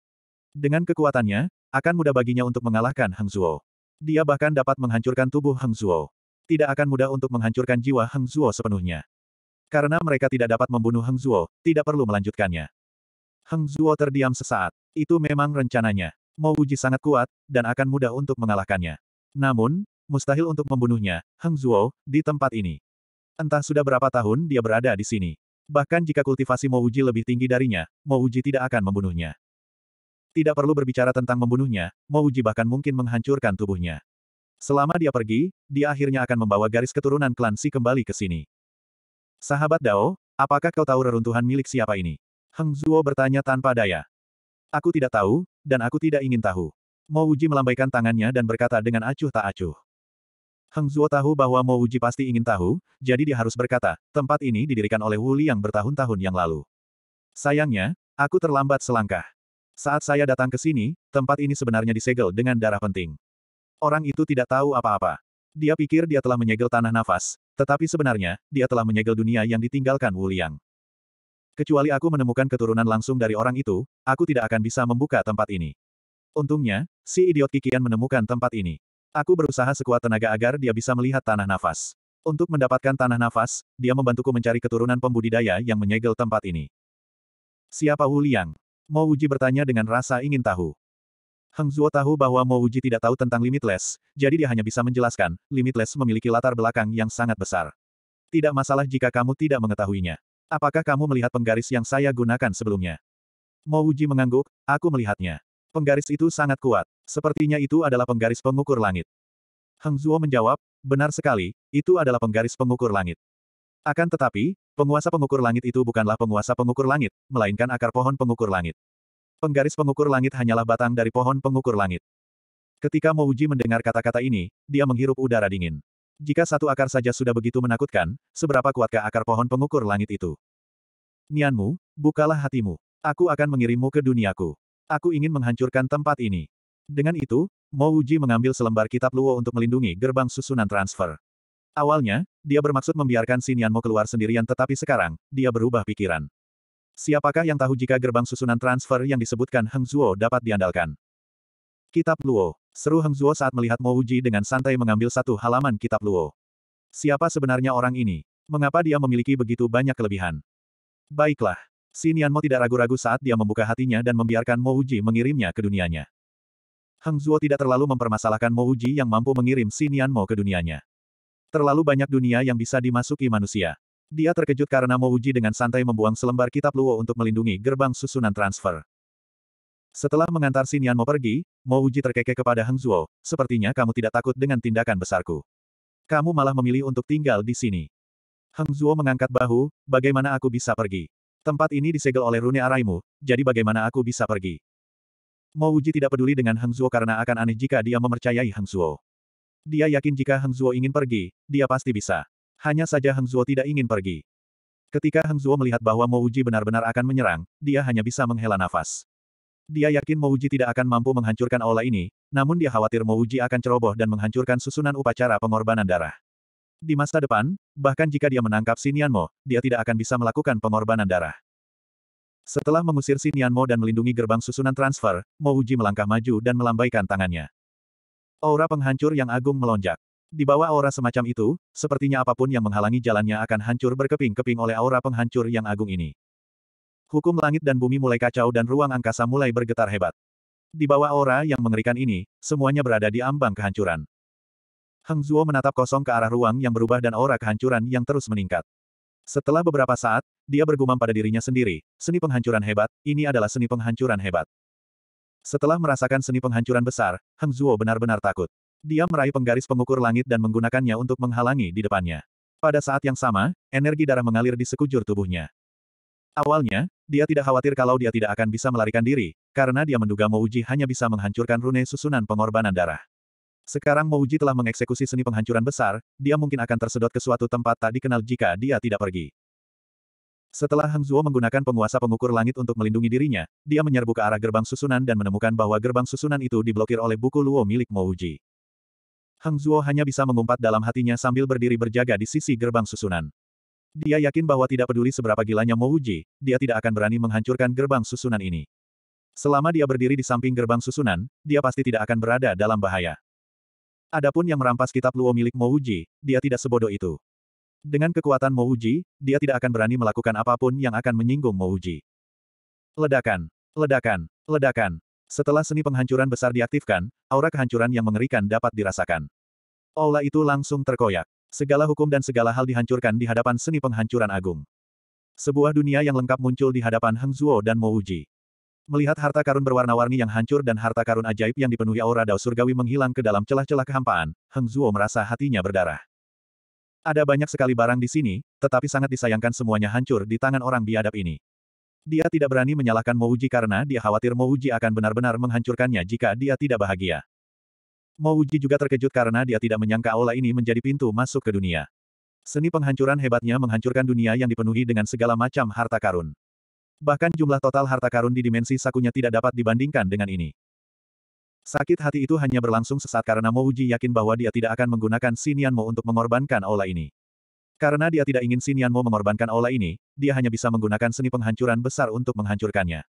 Dengan kekuatannya, akan mudah baginya untuk mengalahkan Hang Zuo. Dia bahkan dapat menghancurkan tubuh Hang Zuo. Tidak akan mudah untuk menghancurkan jiwa Hang Zuo sepenuhnya. Karena mereka tidak dapat membunuh Hang Zuo, tidak perlu melanjutkannya. Hang Zuo terdiam sesaat. Itu memang rencananya. Mau Wuji sangat kuat, dan akan mudah untuk mengalahkannya. Namun, mustahil untuk membunuhnya, Hang Zuo, di tempat ini. Entah sudah berapa tahun dia berada di sini. Bahkan jika kultivasi Mo Uji lebih tinggi darinya, Mo Uji tidak akan membunuhnya. Tidak perlu berbicara tentang membunuhnya, Mo Uji bahkan mungkin menghancurkan tubuhnya. Selama dia pergi, dia akhirnya akan membawa garis keturunan klan Si kembali ke sini. Sahabat Dao, apakah kau tahu reruntuhan milik siapa ini? Heng Zuo bertanya tanpa daya. Aku tidak tahu, dan aku tidak ingin tahu. Mo Uji melambaikan tangannya dan berkata dengan acuh tak acuh. Heng Zuo tahu bahwa Mo Uji pasti ingin tahu, jadi dia harus berkata, tempat ini didirikan oleh Wuli yang bertahun-tahun yang lalu. Sayangnya, aku terlambat selangkah. Saat saya datang ke sini, tempat ini sebenarnya disegel dengan darah penting. Orang itu tidak tahu apa-apa. Dia pikir dia telah menyegel tanah nafas, tetapi sebenarnya, dia telah menyegel dunia yang ditinggalkan Wu Yang. Kecuali aku menemukan keturunan langsung dari orang itu, aku tidak akan bisa membuka tempat ini. Untungnya, si idiot Kikian menemukan tempat ini. Aku berusaha sekuat tenaga agar dia bisa melihat tanah nafas. Untuk mendapatkan tanah nafas, dia membantuku mencari keturunan pembudidaya yang menyegel tempat ini. Siapa Wu Liang? Mo Wuji bertanya dengan rasa ingin tahu. Heng Zuo tahu bahwa Mo Wuji tidak tahu tentang Limitless, jadi dia hanya bisa menjelaskan, Limitless memiliki latar belakang yang sangat besar. Tidak masalah jika kamu tidak mengetahuinya. Apakah kamu melihat penggaris yang saya gunakan sebelumnya? Mo Wuji mengangguk, aku melihatnya. Penggaris itu sangat kuat. Sepertinya itu adalah penggaris pengukur langit. Heng Zuo menjawab, benar sekali, itu adalah penggaris pengukur langit. Akan tetapi, penguasa pengukur langit itu bukanlah penguasa pengukur langit, melainkan akar pohon pengukur langit. Penggaris pengukur langit hanyalah batang dari pohon pengukur langit. Ketika Mouji mendengar kata-kata ini, dia menghirup udara dingin. Jika satu akar saja sudah begitu menakutkan, seberapa kuatkah akar pohon pengukur langit itu? Nianmu, bukalah hatimu. Aku akan mengirimmu ke duniaku. Aku ingin menghancurkan tempat ini. Dengan itu, Mo Uji mengambil selembar kitab Luo untuk melindungi gerbang susunan transfer. Awalnya, dia bermaksud membiarkan Sinian Mo keluar sendirian tetapi sekarang, dia berubah pikiran. Siapakah yang tahu jika gerbang susunan transfer yang disebutkan Heng Zuo dapat diandalkan? Kitab Luo. Seru Heng Zuo saat melihat Mo Uji dengan santai mengambil satu halaman kitab Luo. Siapa sebenarnya orang ini? Mengapa dia memiliki begitu banyak kelebihan? Baiklah, Xin Mo tidak ragu-ragu saat dia membuka hatinya dan membiarkan Mo Uji mengirimnya ke dunianya. Hang Zuo tidak terlalu mempermasalahkan Mo Uji yang mampu mengirim Xin Mo ke dunianya. Terlalu banyak dunia yang bisa dimasuki manusia. Dia terkejut karena Mo Uji dengan santai membuang selembar kitab Luo untuk melindungi gerbang susunan transfer. Setelah mengantar Xin Mo pergi, Mo Uji terkekeh kepada Hang Zuo, sepertinya kamu tidak takut dengan tindakan besarku. Kamu malah memilih untuk tinggal di sini. Hang Zuo mengangkat bahu, bagaimana aku bisa pergi? Tempat ini disegel oleh rune araimu, jadi bagaimana aku bisa pergi? Mo Uji tidak peduli dengan Hang Zuo karena akan aneh jika dia memercayai Hang Zuo. Dia yakin jika Hang Zuo ingin pergi, dia pasti bisa. Hanya saja Hang Zuo tidak ingin pergi. Ketika Hang Zuo melihat bahwa Mo Uji benar-benar akan menyerang, dia hanya bisa menghela nafas. Dia yakin Mo Uji tidak akan mampu menghancurkan aula ini, namun dia khawatir Mo Uji akan ceroboh dan menghancurkan susunan upacara pengorbanan darah. Di masa depan, bahkan jika dia menangkap Sinian Mo, dia tidak akan bisa melakukan pengorbanan darah. Setelah mengusir Sinian Mo dan melindungi gerbang susunan transfer, Mo Uji melangkah maju dan melambaikan tangannya. Aura penghancur yang agung melonjak. Di bawah aura semacam itu, sepertinya apapun yang menghalangi jalannya akan hancur berkeping-keping oleh aura penghancur yang agung ini. Hukum langit dan bumi mulai kacau dan ruang angkasa mulai bergetar hebat. Di bawah aura yang mengerikan ini, semuanya berada di ambang kehancuran. Hang Zuo menatap kosong ke arah ruang yang berubah dan aura kehancuran yang terus meningkat. Setelah beberapa saat, dia bergumam pada dirinya sendiri, seni penghancuran hebat, ini adalah seni penghancuran hebat. Setelah merasakan seni penghancuran besar, Hang Zuo benar-benar takut. Dia meraih penggaris pengukur langit dan menggunakannya untuk menghalangi di depannya. Pada saat yang sama, energi darah mengalir di sekujur tubuhnya. Awalnya, dia tidak khawatir kalau dia tidak akan bisa melarikan diri, karena dia menduga Mouji hanya bisa menghancurkan rune susunan pengorbanan darah. Sekarang Mouji telah mengeksekusi seni penghancuran besar, dia mungkin akan tersedot ke suatu tempat tak dikenal jika dia tidak pergi. Setelah Hang Zuo menggunakan penguasa pengukur langit untuk melindungi dirinya, dia menyerbu ke arah gerbang susunan dan menemukan bahwa gerbang susunan itu diblokir oleh buku Luo milik Mouji. Hang Zuo hanya bisa mengumpat dalam hatinya sambil berdiri berjaga di sisi gerbang susunan. Dia yakin bahwa tidak peduli seberapa gilanya Mouji, dia tidak akan berani menghancurkan gerbang susunan ini. Selama dia berdiri di samping gerbang susunan, dia pasti tidak akan berada dalam bahaya. Adapun yang merampas kitab Luo milik Mouji, dia tidak sebodoh itu. Dengan kekuatan Mouji, dia tidak akan berani melakukan apapun yang akan menyinggung Mouji. Ledakan, ledakan, ledakan. Setelah seni penghancuran besar diaktifkan, aura kehancuran yang mengerikan dapat dirasakan. Aula itu langsung terkoyak. Segala hukum dan segala hal dihancurkan di hadapan seni penghancuran agung. Sebuah dunia yang lengkap muncul di hadapan Heng Zuo dan Mouji. Melihat harta karun berwarna-warni yang hancur dan harta karun ajaib yang dipenuhi aura dao surgawi menghilang ke dalam celah-celah kehampaan, Heng Zuo merasa hatinya berdarah. Ada banyak sekali barang di sini, tetapi sangat disayangkan semuanya hancur di tangan orang biadab ini. Dia tidak berani menyalahkan Mouji karena dia khawatir Mouji akan benar-benar menghancurkannya jika dia tidak bahagia. Mouji juga terkejut karena dia tidak menyangka aula ini menjadi pintu masuk ke dunia. Seni penghancuran hebatnya menghancurkan dunia yang dipenuhi dengan segala macam harta karun. Bahkan jumlah total harta karun di dimensi sakunya tidak dapat dibandingkan dengan ini. Sakit hati itu hanya berlangsung sesaat karena Mo Uji yakin bahwa dia tidak akan menggunakan Sinian Mo untuk mengorbankan aula ini. Karena dia tidak ingin Sinian Mo mengorbankan aula ini, dia hanya bisa menggunakan seni penghancuran besar untuk menghancurkannya.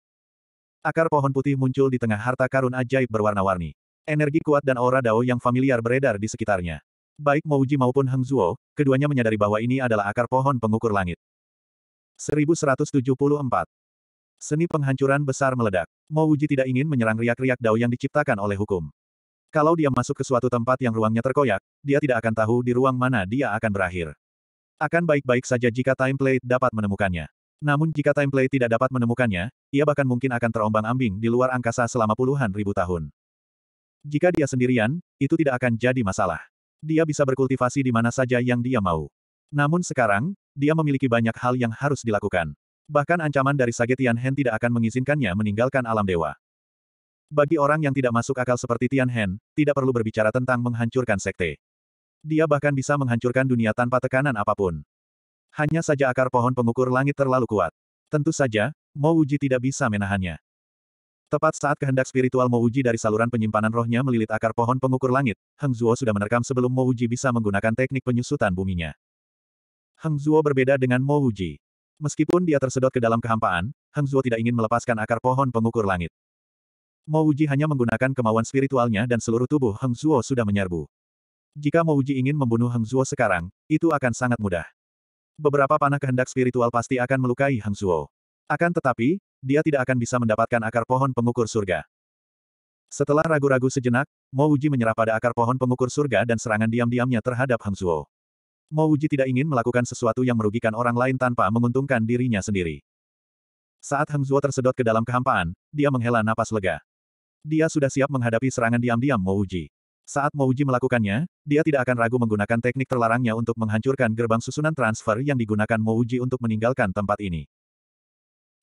Akar pohon putih muncul di tengah harta karun ajaib berwarna-warni. Energi kuat dan aura Dao yang familiar beredar di sekitarnya. Baik Mouji maupun Heng Zuo, keduanya menyadari bahwa ini adalah akar pohon pengukur langit. 1174. Seni penghancuran besar meledak. Mo Wuji tidak ingin menyerang riak-riak dao yang diciptakan oleh hukum. Kalau dia masuk ke suatu tempat yang ruangnya terkoyak, dia tidak akan tahu di ruang mana dia akan berakhir. Akan baik-baik saja jika plate dapat menemukannya. Namun jika plate tidak dapat menemukannya, ia bahkan mungkin akan terombang-ambing di luar angkasa selama puluhan ribu tahun. Jika dia sendirian, itu tidak akan jadi masalah. Dia bisa berkultivasi di mana saja yang dia mau. Namun sekarang, dia memiliki banyak hal yang harus dilakukan. Bahkan ancaman dari Sage Hen tidak akan mengizinkannya meninggalkan alam dewa. Bagi orang yang tidak masuk akal seperti Tian Hen, tidak perlu berbicara tentang menghancurkan sekte. Dia bahkan bisa menghancurkan dunia tanpa tekanan apapun. Hanya saja akar pohon pengukur langit terlalu kuat. Tentu saja, Mo Uji tidak bisa menahannya. Tepat saat kehendak spiritual Mo Uji dari saluran penyimpanan rohnya melilit akar pohon pengukur langit, Heng Zuo sudah menerkam sebelum Mo Uji bisa menggunakan teknik penyusutan buminya. Hang Zuo berbeda dengan Mo Wuji. Meskipun dia tersedot ke dalam kehampaan, Hang Zuo tidak ingin melepaskan akar pohon pengukur langit. Mo Wuji hanya menggunakan kemauan spiritualnya dan seluruh tubuh Hang Zuo sudah menyerbu. Jika Mo Wuji ingin membunuh Hang Zuo sekarang, itu akan sangat mudah. Beberapa panah kehendak spiritual pasti akan melukai Hang Zuo. Akan tetapi, dia tidak akan bisa mendapatkan akar pohon pengukur surga. Setelah ragu-ragu sejenak, Mo Wuji menyerah pada akar pohon pengukur surga dan serangan diam-diamnya terhadap Hang Zuo. Mo Uji tidak ingin melakukan sesuatu yang merugikan orang lain tanpa menguntungkan dirinya sendiri. Saat Heng Zuo tersedot ke dalam kehampaan, dia menghela napas lega. Dia sudah siap menghadapi serangan diam-diam Mo Uji. Saat Mo Uji melakukannya, dia tidak akan ragu menggunakan teknik terlarangnya untuk menghancurkan gerbang susunan transfer yang digunakan Mo Uji untuk meninggalkan tempat ini.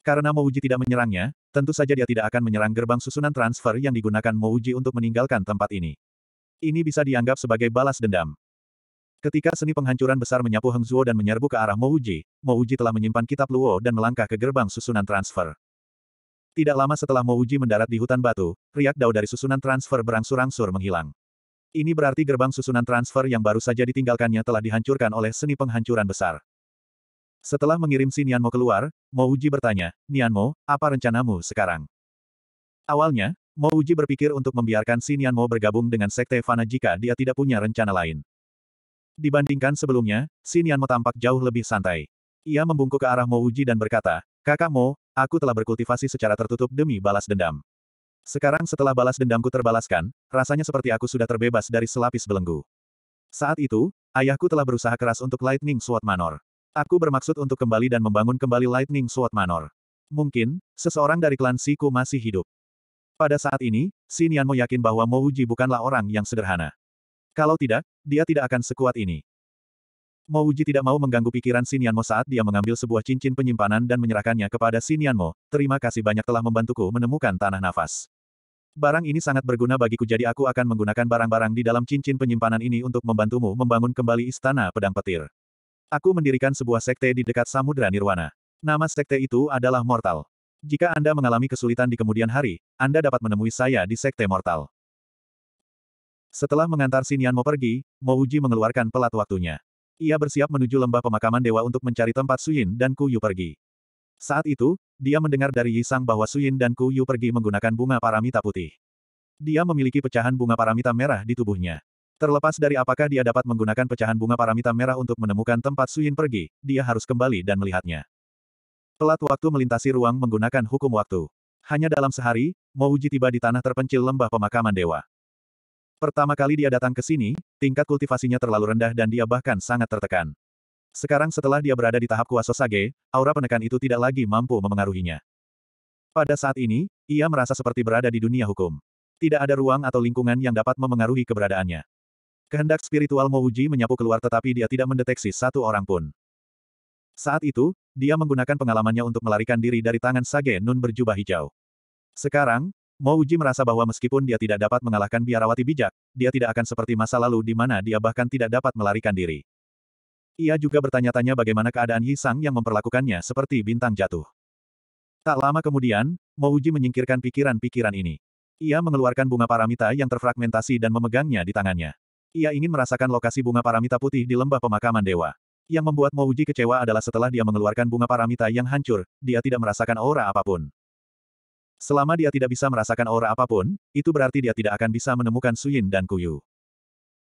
Karena Mo Uji tidak menyerangnya, tentu saja dia tidak akan menyerang gerbang susunan transfer yang digunakan Mo Uji untuk meninggalkan tempat ini. Ini bisa dianggap sebagai balas dendam. Ketika seni penghancuran besar menyapu Heng Zuo dan menyerbu ke arah Mo Uji, Mo Uji telah menyimpan kitab Luo dan melangkah ke gerbang susunan transfer. Tidak lama setelah Mo Uji mendarat di hutan batu, riak dao dari susunan transfer berangsur-angsur menghilang. Ini berarti gerbang susunan transfer yang baru saja ditinggalkannya telah dihancurkan oleh seni penghancuran besar. Setelah mengirim si Nianmo keluar, Mo Uji bertanya, Nianmo, apa rencanamu sekarang? Awalnya, Mo Uji berpikir untuk membiarkan si Nianmo bergabung dengan Sekte Fana jika dia tidak punya rencana lain. Dibandingkan sebelumnya, Xin Yanmo tampak jauh lebih santai. Ia membungkuk ke arah Mo Uji dan berkata, Kakak Mo, aku telah berkultivasi secara tertutup demi balas dendam. Sekarang setelah balas dendamku terbalaskan, rasanya seperti aku sudah terbebas dari selapis belenggu. Saat itu, ayahku telah berusaha keras untuk Lightning Sword Manor. Aku bermaksud untuk kembali dan membangun kembali Lightning Sword Manor. Mungkin, seseorang dari klan Siku masih hidup. Pada saat ini, Xin Yanmo yakin bahwa Mo Uji bukanlah orang yang sederhana. Kalau tidak, dia tidak akan sekuat ini. Mo Uji tidak mau mengganggu pikiran Mo saat dia mengambil sebuah cincin penyimpanan dan menyerahkannya kepada Mo. Terima kasih banyak telah membantuku menemukan tanah nafas. Barang ini sangat berguna bagiku jadi aku akan menggunakan barang-barang di dalam cincin penyimpanan ini untuk membantumu membangun kembali istana pedang petir. Aku mendirikan sebuah sekte di dekat Samudra Nirwana. Nama sekte itu adalah Mortal. Jika Anda mengalami kesulitan di kemudian hari, Anda dapat menemui saya di sekte Mortal. Setelah mengantar mau pergi, Mo Uji mengeluarkan pelat waktunya. Ia bersiap menuju lembah pemakaman dewa untuk mencari tempat Suyin dan Ku Yu pergi. Saat itu, dia mendengar dari Yisang bahwa Suyin dan Ku Yu pergi menggunakan bunga paramita putih. Dia memiliki pecahan bunga paramita merah di tubuhnya. Terlepas dari apakah dia dapat menggunakan pecahan bunga paramita merah untuk menemukan tempat Suyin pergi, dia harus kembali dan melihatnya. Pelat waktu melintasi ruang menggunakan hukum waktu. Hanya dalam sehari, Mouji tiba di tanah terpencil lembah pemakaman dewa. Pertama kali dia datang ke sini, tingkat kultivasinya terlalu rendah dan dia bahkan sangat tertekan. Sekarang setelah dia berada di tahap kuasa sage, aura penekan itu tidak lagi mampu memengaruhinya. Pada saat ini, ia merasa seperti berada di dunia hukum. Tidak ada ruang atau lingkungan yang dapat memengaruhi keberadaannya. Kehendak spiritual Mouji menyapu keluar tetapi dia tidak mendeteksi satu orang pun. Saat itu, dia menggunakan pengalamannya untuk melarikan diri dari tangan Sage Nun berjubah hijau. Sekarang, Mo Uji merasa bahwa meskipun dia tidak dapat mengalahkan biarawati bijak, dia tidak akan seperti masa lalu di mana dia bahkan tidak dapat melarikan diri. Ia juga bertanya-tanya bagaimana keadaan Yi Sang yang memperlakukannya seperti bintang jatuh. Tak lama kemudian, Mo Uji menyingkirkan pikiran-pikiran ini. Ia mengeluarkan bunga paramita yang terfragmentasi dan memegangnya di tangannya. Ia ingin merasakan lokasi bunga paramita putih di lembah pemakaman dewa. Yang membuat Mo Uji kecewa adalah setelah dia mengeluarkan bunga paramita yang hancur, dia tidak merasakan aura apapun. Selama dia tidak bisa merasakan aura apapun, itu berarti dia tidak akan bisa menemukan Suyin dan Kuyu.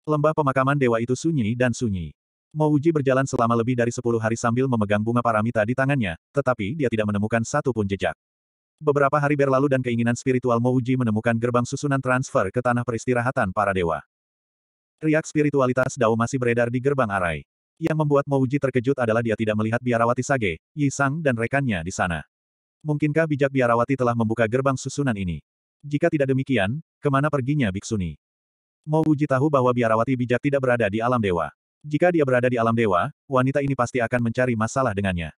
Lembah pemakaman dewa itu sunyi dan sunyi. Mouji berjalan selama lebih dari sepuluh hari sambil memegang bunga paramita di tangannya, tetapi dia tidak menemukan satu pun jejak. Beberapa hari berlalu dan keinginan spiritual Mouji menemukan gerbang susunan transfer ke tanah peristirahatan para dewa. Riak spiritualitas Dao masih beredar di gerbang arai. Yang membuat Mouji terkejut adalah dia tidak melihat biarawati Sage, Yi Sang dan rekannya di sana. Mungkinkah bijak biarawati telah membuka gerbang susunan ini? Jika tidak demikian, kemana perginya Biksuni? uji tahu bahwa biarawati bijak tidak berada di alam dewa. Jika dia berada di alam dewa, wanita ini pasti akan mencari masalah dengannya.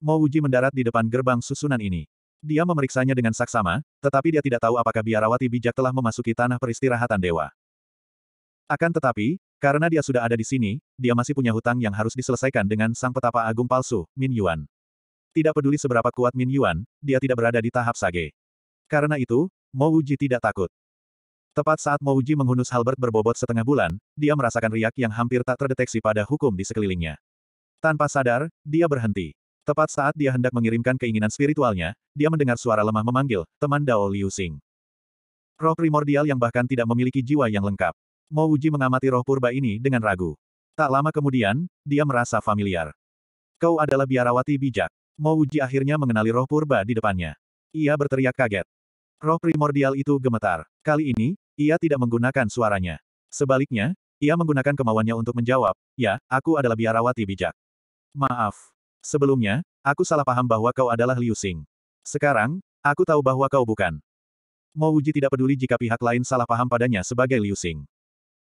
uji mendarat di depan gerbang susunan ini. Dia memeriksanya dengan saksama, tetapi dia tidak tahu apakah biarawati bijak telah memasuki tanah peristirahatan dewa. Akan tetapi, karena dia sudah ada di sini, dia masih punya hutang yang harus diselesaikan dengan sang petapa agung palsu, Min Yuan. Tidak peduli seberapa kuat Min Yuan, dia tidak berada di tahap sage. Karena itu, Mo Uji tidak takut. Tepat saat Mo Uji menghunus Halbert berbobot setengah bulan, dia merasakan riak yang hampir tak terdeteksi pada hukum di sekelilingnya. Tanpa sadar, dia berhenti. Tepat saat dia hendak mengirimkan keinginan spiritualnya, dia mendengar suara lemah memanggil, teman Dao Liu Xing. Roh primordial yang bahkan tidak memiliki jiwa yang lengkap. Mo Uji mengamati roh purba ini dengan ragu. Tak lama kemudian, dia merasa familiar. Kau adalah biarawati bijak. Mo akhirnya mengenali roh purba di depannya. Ia berteriak kaget. Roh primordial itu gemetar. Kali ini, ia tidak menggunakan suaranya. Sebaliknya, ia menggunakan kemauannya untuk menjawab, ya, aku adalah biarawati bijak. Maaf. Sebelumnya, aku salah paham bahwa kau adalah Liu Xing. Sekarang, aku tahu bahwa kau bukan. Mo tidak peduli jika pihak lain salah paham padanya sebagai Liu Xing.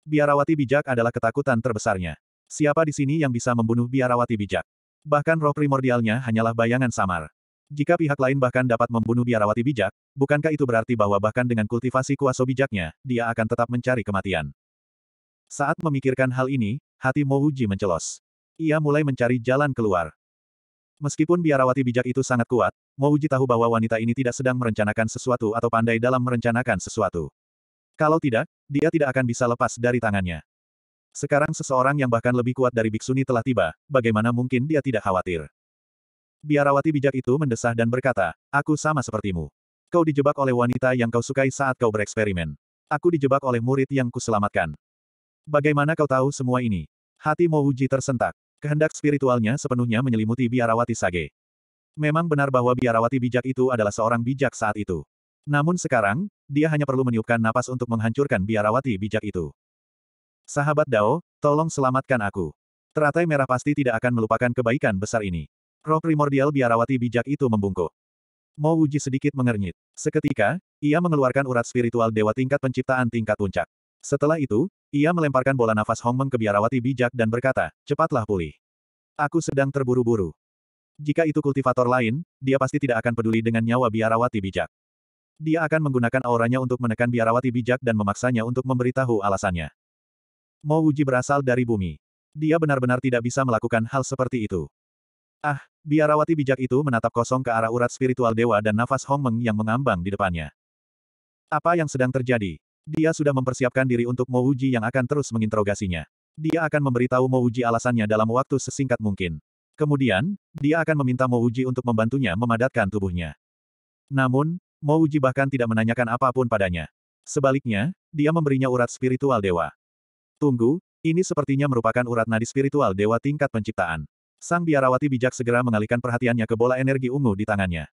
Biarawati bijak adalah ketakutan terbesarnya. Siapa di sini yang bisa membunuh biarawati bijak? Bahkan roh primordialnya hanyalah bayangan samar. Jika pihak lain bahkan dapat membunuh biarawati bijak, bukankah itu berarti bahwa bahkan dengan kultivasi kuasa bijaknya, dia akan tetap mencari kematian? Saat memikirkan hal ini, hati Mouji mencelos. Ia mulai mencari jalan keluar. Meskipun biarawati bijak itu sangat kuat, Mouji tahu bahwa wanita ini tidak sedang merencanakan sesuatu atau pandai dalam merencanakan sesuatu. Kalau tidak, dia tidak akan bisa lepas dari tangannya. Sekarang seseorang yang bahkan lebih kuat dari Biksuni telah tiba, bagaimana mungkin dia tidak khawatir? Biarawati bijak itu mendesah dan berkata, aku sama sepertimu. Kau dijebak oleh wanita yang kau sukai saat kau bereksperimen. Aku dijebak oleh murid yang kuselamatkan. Bagaimana kau tahu semua ini? Hati Mouji tersentak. Kehendak spiritualnya sepenuhnya menyelimuti Biarawati Sage. Memang benar bahwa Biarawati bijak itu adalah seorang bijak saat itu. Namun sekarang, dia hanya perlu meniupkan napas untuk menghancurkan Biarawati bijak itu. Sahabat Dao, tolong selamatkan aku. Teratai merah pasti tidak akan melupakan kebaikan besar ini. Roh primordial biarawati bijak itu membungkuk. Mo Wuji sedikit mengernyit. Seketika, ia mengeluarkan urat spiritual dewa tingkat penciptaan tingkat puncak. Setelah itu, ia melemparkan bola nafas Hongmeng ke biarawati bijak dan berkata, cepatlah pulih. Aku sedang terburu-buru. Jika itu kultivator lain, dia pasti tidak akan peduli dengan nyawa biarawati bijak. Dia akan menggunakan auranya untuk menekan biarawati bijak dan memaksanya untuk memberitahu alasannya. Mo Wuji berasal dari bumi. Dia benar-benar tidak bisa melakukan hal seperti itu. Ah, biarawati bijak itu menatap kosong ke arah urat spiritual dewa dan nafas Hong Meng yang mengambang di depannya. Apa yang sedang terjadi? Dia sudah mempersiapkan diri untuk Mo Wuji yang akan terus menginterogasinya. Dia akan memberitahu Mo Wuji alasannya dalam waktu sesingkat mungkin. Kemudian, dia akan meminta Mo Wuji untuk membantunya memadatkan tubuhnya. Namun, Mo Wuji bahkan tidak menanyakan apapun padanya. Sebaliknya, dia memberinya urat spiritual dewa. Tunggu, ini sepertinya merupakan urat nadi spiritual dewa tingkat penciptaan. Sang biarawati bijak segera mengalihkan perhatiannya ke bola energi ungu di tangannya.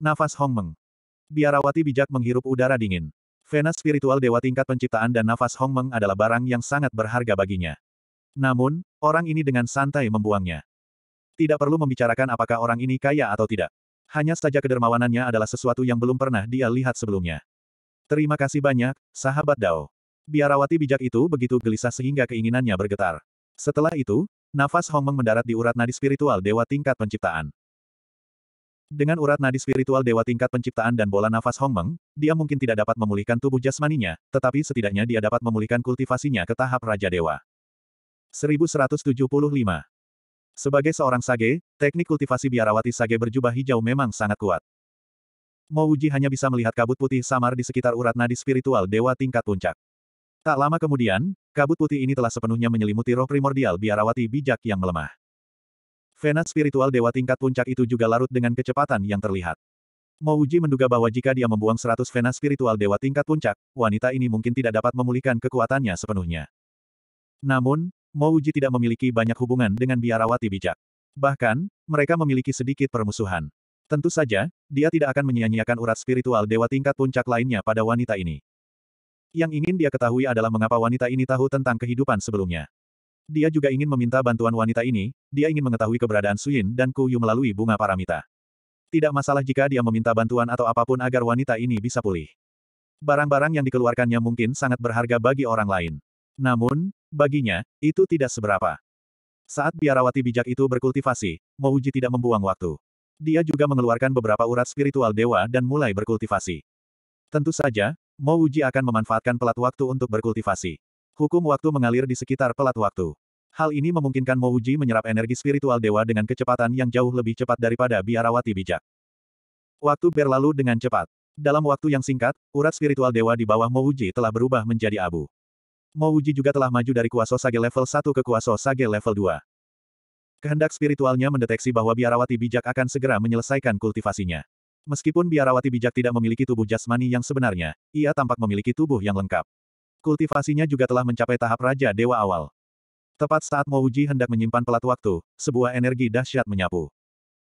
Nafas Hong Meng. Biarawati bijak menghirup udara dingin. Vena spiritual dewa tingkat penciptaan dan nafas Hong Meng adalah barang yang sangat berharga baginya. Namun, orang ini dengan santai membuangnya. Tidak perlu membicarakan apakah orang ini kaya atau tidak. Hanya saja kedermawanannya adalah sesuatu yang belum pernah dia lihat sebelumnya. Terima kasih banyak, sahabat Dao. Biarawati bijak itu begitu gelisah sehingga keinginannya bergetar. Setelah itu, nafas Hong Meng mendarat di urat nadi spiritual Dewa tingkat penciptaan. Dengan urat nadi spiritual Dewa tingkat penciptaan dan bola nafas Hong Meng, dia mungkin tidak dapat memulihkan tubuh jasmaninya, tetapi setidaknya dia dapat memulihkan kultivasinya ke tahap Raja Dewa. 1175 Sebagai seorang sage, teknik kultivasi biarawati sage berjubah hijau memang sangat kuat. Mouji hanya bisa melihat kabut putih samar di sekitar urat nadi spiritual Dewa tingkat puncak. Tak lama kemudian, kabut putih ini telah sepenuhnya menyelimuti roh primordial biarawati bijak yang melemah. Vena spiritual dewa tingkat puncak itu juga larut dengan kecepatan yang terlihat. Mouji menduga bahwa jika dia membuang 100 vena spiritual dewa tingkat puncak, wanita ini mungkin tidak dapat memulihkan kekuatannya sepenuhnya. Namun, Mouji tidak memiliki banyak hubungan dengan biarawati bijak. Bahkan, mereka memiliki sedikit permusuhan. Tentu saja, dia tidak akan menyia-nyiakan urat spiritual dewa tingkat puncak lainnya pada wanita ini. Yang ingin dia ketahui adalah mengapa wanita ini tahu tentang kehidupan sebelumnya. Dia juga ingin meminta bantuan wanita ini, dia ingin mengetahui keberadaan Suyin dan Kuyu melalui bunga paramita. Tidak masalah jika dia meminta bantuan atau apapun agar wanita ini bisa pulih. Barang-barang yang dikeluarkannya mungkin sangat berharga bagi orang lain. Namun, baginya, itu tidak seberapa. Saat biarawati bijak itu berkultivasi, Mouji tidak membuang waktu. Dia juga mengeluarkan beberapa urat spiritual dewa dan mulai berkultivasi. Tentu saja, Mo Uji akan memanfaatkan pelat waktu untuk berkultivasi. Hukum waktu mengalir di sekitar pelat waktu. Hal ini memungkinkan Mo Uji menyerap energi spiritual dewa dengan kecepatan yang jauh lebih cepat daripada biarawati bijak. Waktu berlalu dengan cepat. Dalam waktu yang singkat, urat spiritual dewa di bawah Mo Uji telah berubah menjadi abu. Mo Uji juga telah maju dari kuasa Sage level 1 ke kuasa Sage level 2. Kehendak spiritualnya mendeteksi bahwa biarawati bijak akan segera menyelesaikan kultivasinya. Meskipun biarawati bijak tidak memiliki tubuh jasmani yang sebenarnya, ia tampak memiliki tubuh yang lengkap. Kultivasinya juga telah mencapai tahap Raja Dewa awal. Tepat saat Mouji hendak menyimpan pelat waktu, sebuah energi dahsyat menyapu.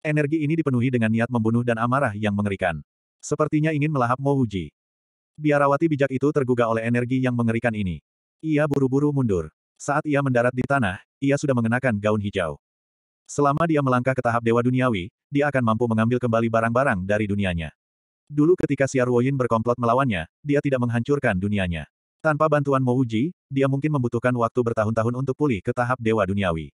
Energi ini dipenuhi dengan niat membunuh dan amarah yang mengerikan. Sepertinya ingin melahap Mouji. Biarawati bijak itu tergugah oleh energi yang mengerikan ini. Ia buru-buru mundur. Saat ia mendarat di tanah, ia sudah mengenakan gaun hijau. Selama dia melangkah ke tahap dewa duniawi, dia akan mampu mengambil kembali barang-barang dari dunianya. Dulu ketika Xiao Ruoyin berkomplot melawannya, dia tidak menghancurkan dunianya. Tanpa bantuan Mo Uji, dia mungkin membutuhkan waktu bertahun-tahun untuk pulih ke tahap dewa duniawi.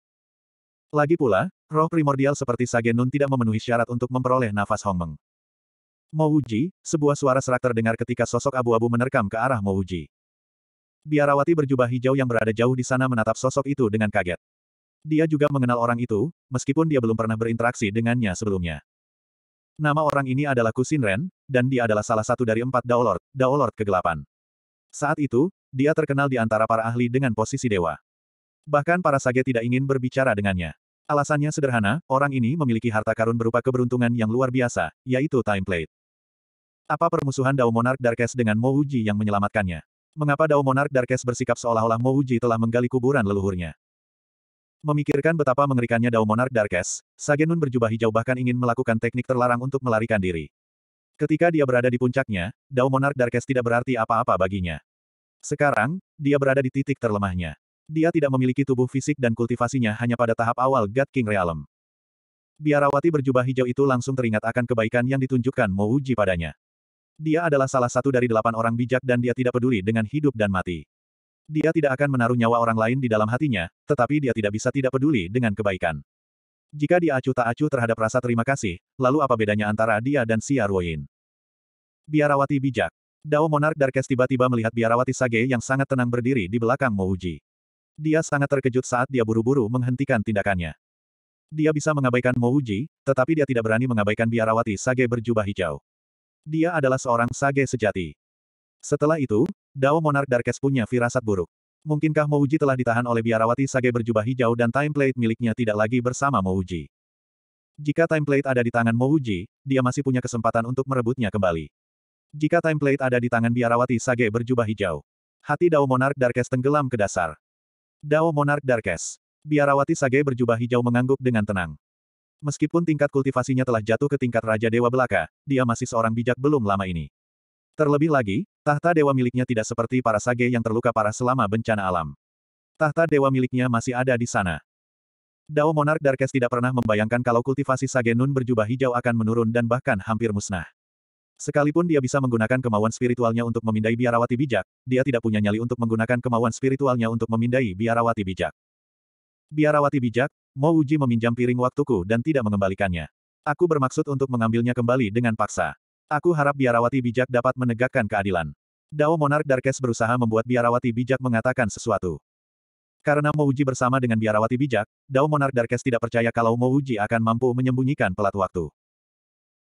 Lagi pula, roh primordial seperti Sage Nun tidak memenuhi syarat untuk memperoleh nafas Hong Meng. Mo Uji, sebuah suara serak terdengar ketika sosok abu-abu menerkam ke arah Mo Uji. Biarawati berjubah hijau yang berada jauh di sana menatap sosok itu dengan kaget. Dia juga mengenal orang itu, meskipun dia belum pernah berinteraksi dengannya sebelumnya. Nama orang ini adalah Kusin Ren, dan dia adalah salah satu dari empat Daolord, Daolord kegelapan. Saat itu, dia terkenal di antara para ahli dengan posisi dewa. Bahkan para sage tidak ingin berbicara dengannya. Alasannya sederhana, orang ini memiliki harta karun berupa keberuntungan yang luar biasa, yaitu time plate. Apa permusuhan Dao Monarch Darkes dengan Uji yang menyelamatkannya? Mengapa Dao Monarch Darkes bersikap seolah-olah Uji telah menggali kuburan leluhurnya? Memikirkan betapa mengerikannya Dao Monarch Darkes, Sagenun berjubah hijau bahkan ingin melakukan teknik terlarang untuk melarikan diri. Ketika dia berada di puncaknya, Dao Monarch Darkes tidak berarti apa-apa baginya. Sekarang, dia berada di titik terlemahnya. Dia tidak memiliki tubuh fisik dan kultivasinya hanya pada tahap awal God King Realm. Biarawati berjubah hijau itu langsung teringat akan kebaikan yang ditunjukkan Mo padanya. Dia adalah salah satu dari delapan orang bijak dan dia tidak peduli dengan hidup dan mati. Dia tidak akan menaruh nyawa orang lain di dalam hatinya, tetapi dia tidak bisa tidak peduli dengan kebaikan. Jika dia acuh tak acuh terhadap rasa terima kasih, lalu apa bedanya antara dia dan si Arwoyin? Biarawati bijak. Dao Monark Darkes tiba-tiba melihat biarawati Sage yang sangat tenang berdiri di belakang Mouji. Dia sangat terkejut saat dia buru-buru menghentikan tindakannya. Dia bisa mengabaikan Mouji, tetapi dia tidak berani mengabaikan biarawati Sage berjubah hijau. Dia adalah seorang Sage sejati. Setelah itu, Dao Monark Darkes punya firasat buruk. Mungkinkah Mouji telah ditahan oleh biarawati Sage berjubah hijau dan template miliknya tidak lagi bersama Mouji? Jika template ada di tangan Mouji, dia masih punya kesempatan untuk merebutnya kembali. Jika template ada di tangan biarawati Sage berjubah hijau, hati Dao Monark Darkes tenggelam ke dasar. Dao Monark Darkes. Biarawati Sage berjubah hijau mengangguk dengan tenang. Meskipun tingkat kultivasinya telah jatuh ke tingkat Raja Dewa Belaka, dia masih seorang bijak belum lama ini. Terlebih lagi, Tahta dewa miliknya tidak seperti para sage yang terluka parah selama bencana alam. Tahta dewa miliknya masih ada di sana. Dao Monark Darkest tidak pernah membayangkan kalau kultivasi sage nun berjubah hijau akan menurun dan bahkan hampir musnah. Sekalipun dia bisa menggunakan kemauan spiritualnya untuk memindai biarawati bijak, dia tidak punya nyali untuk menggunakan kemauan spiritualnya untuk memindai biarawati bijak. Biarawati bijak, Mo Uji meminjam piring waktuku dan tidak mengembalikannya. Aku bermaksud untuk mengambilnya kembali dengan paksa. Aku harap biarawati bijak dapat menegakkan keadilan. Dao Monark Darkes berusaha membuat biarawati bijak mengatakan sesuatu. Karena Mouji bersama dengan biarawati bijak, Dao Monark Darkes tidak percaya kalau Mouji akan mampu menyembunyikan pelat waktu.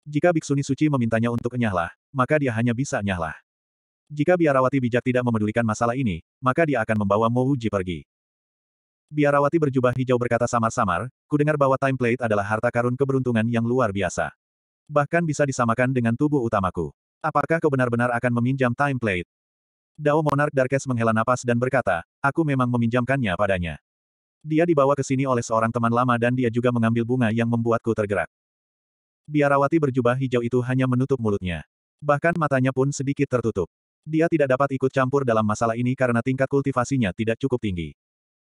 Jika Biksuni Suci memintanya untuk nyahlah, maka dia hanya bisa nyahlah. Jika biarawati bijak tidak memedulikan masalah ini, maka dia akan membawa Mouji pergi. Biarawati berjubah hijau berkata samar-samar, "Kudengar dengar bahwa plate adalah harta karun keberuntungan yang luar biasa. Bahkan bisa disamakan dengan tubuh utamaku. Apakah kau benar-benar akan meminjam time plate? Dao Monarch Darkes menghela napas dan berkata, aku memang meminjamkannya padanya. Dia dibawa ke sini oleh seorang teman lama dan dia juga mengambil bunga yang membuatku tergerak. Biarawati berjubah hijau itu hanya menutup mulutnya. Bahkan matanya pun sedikit tertutup. Dia tidak dapat ikut campur dalam masalah ini karena tingkat kultivasinya tidak cukup tinggi.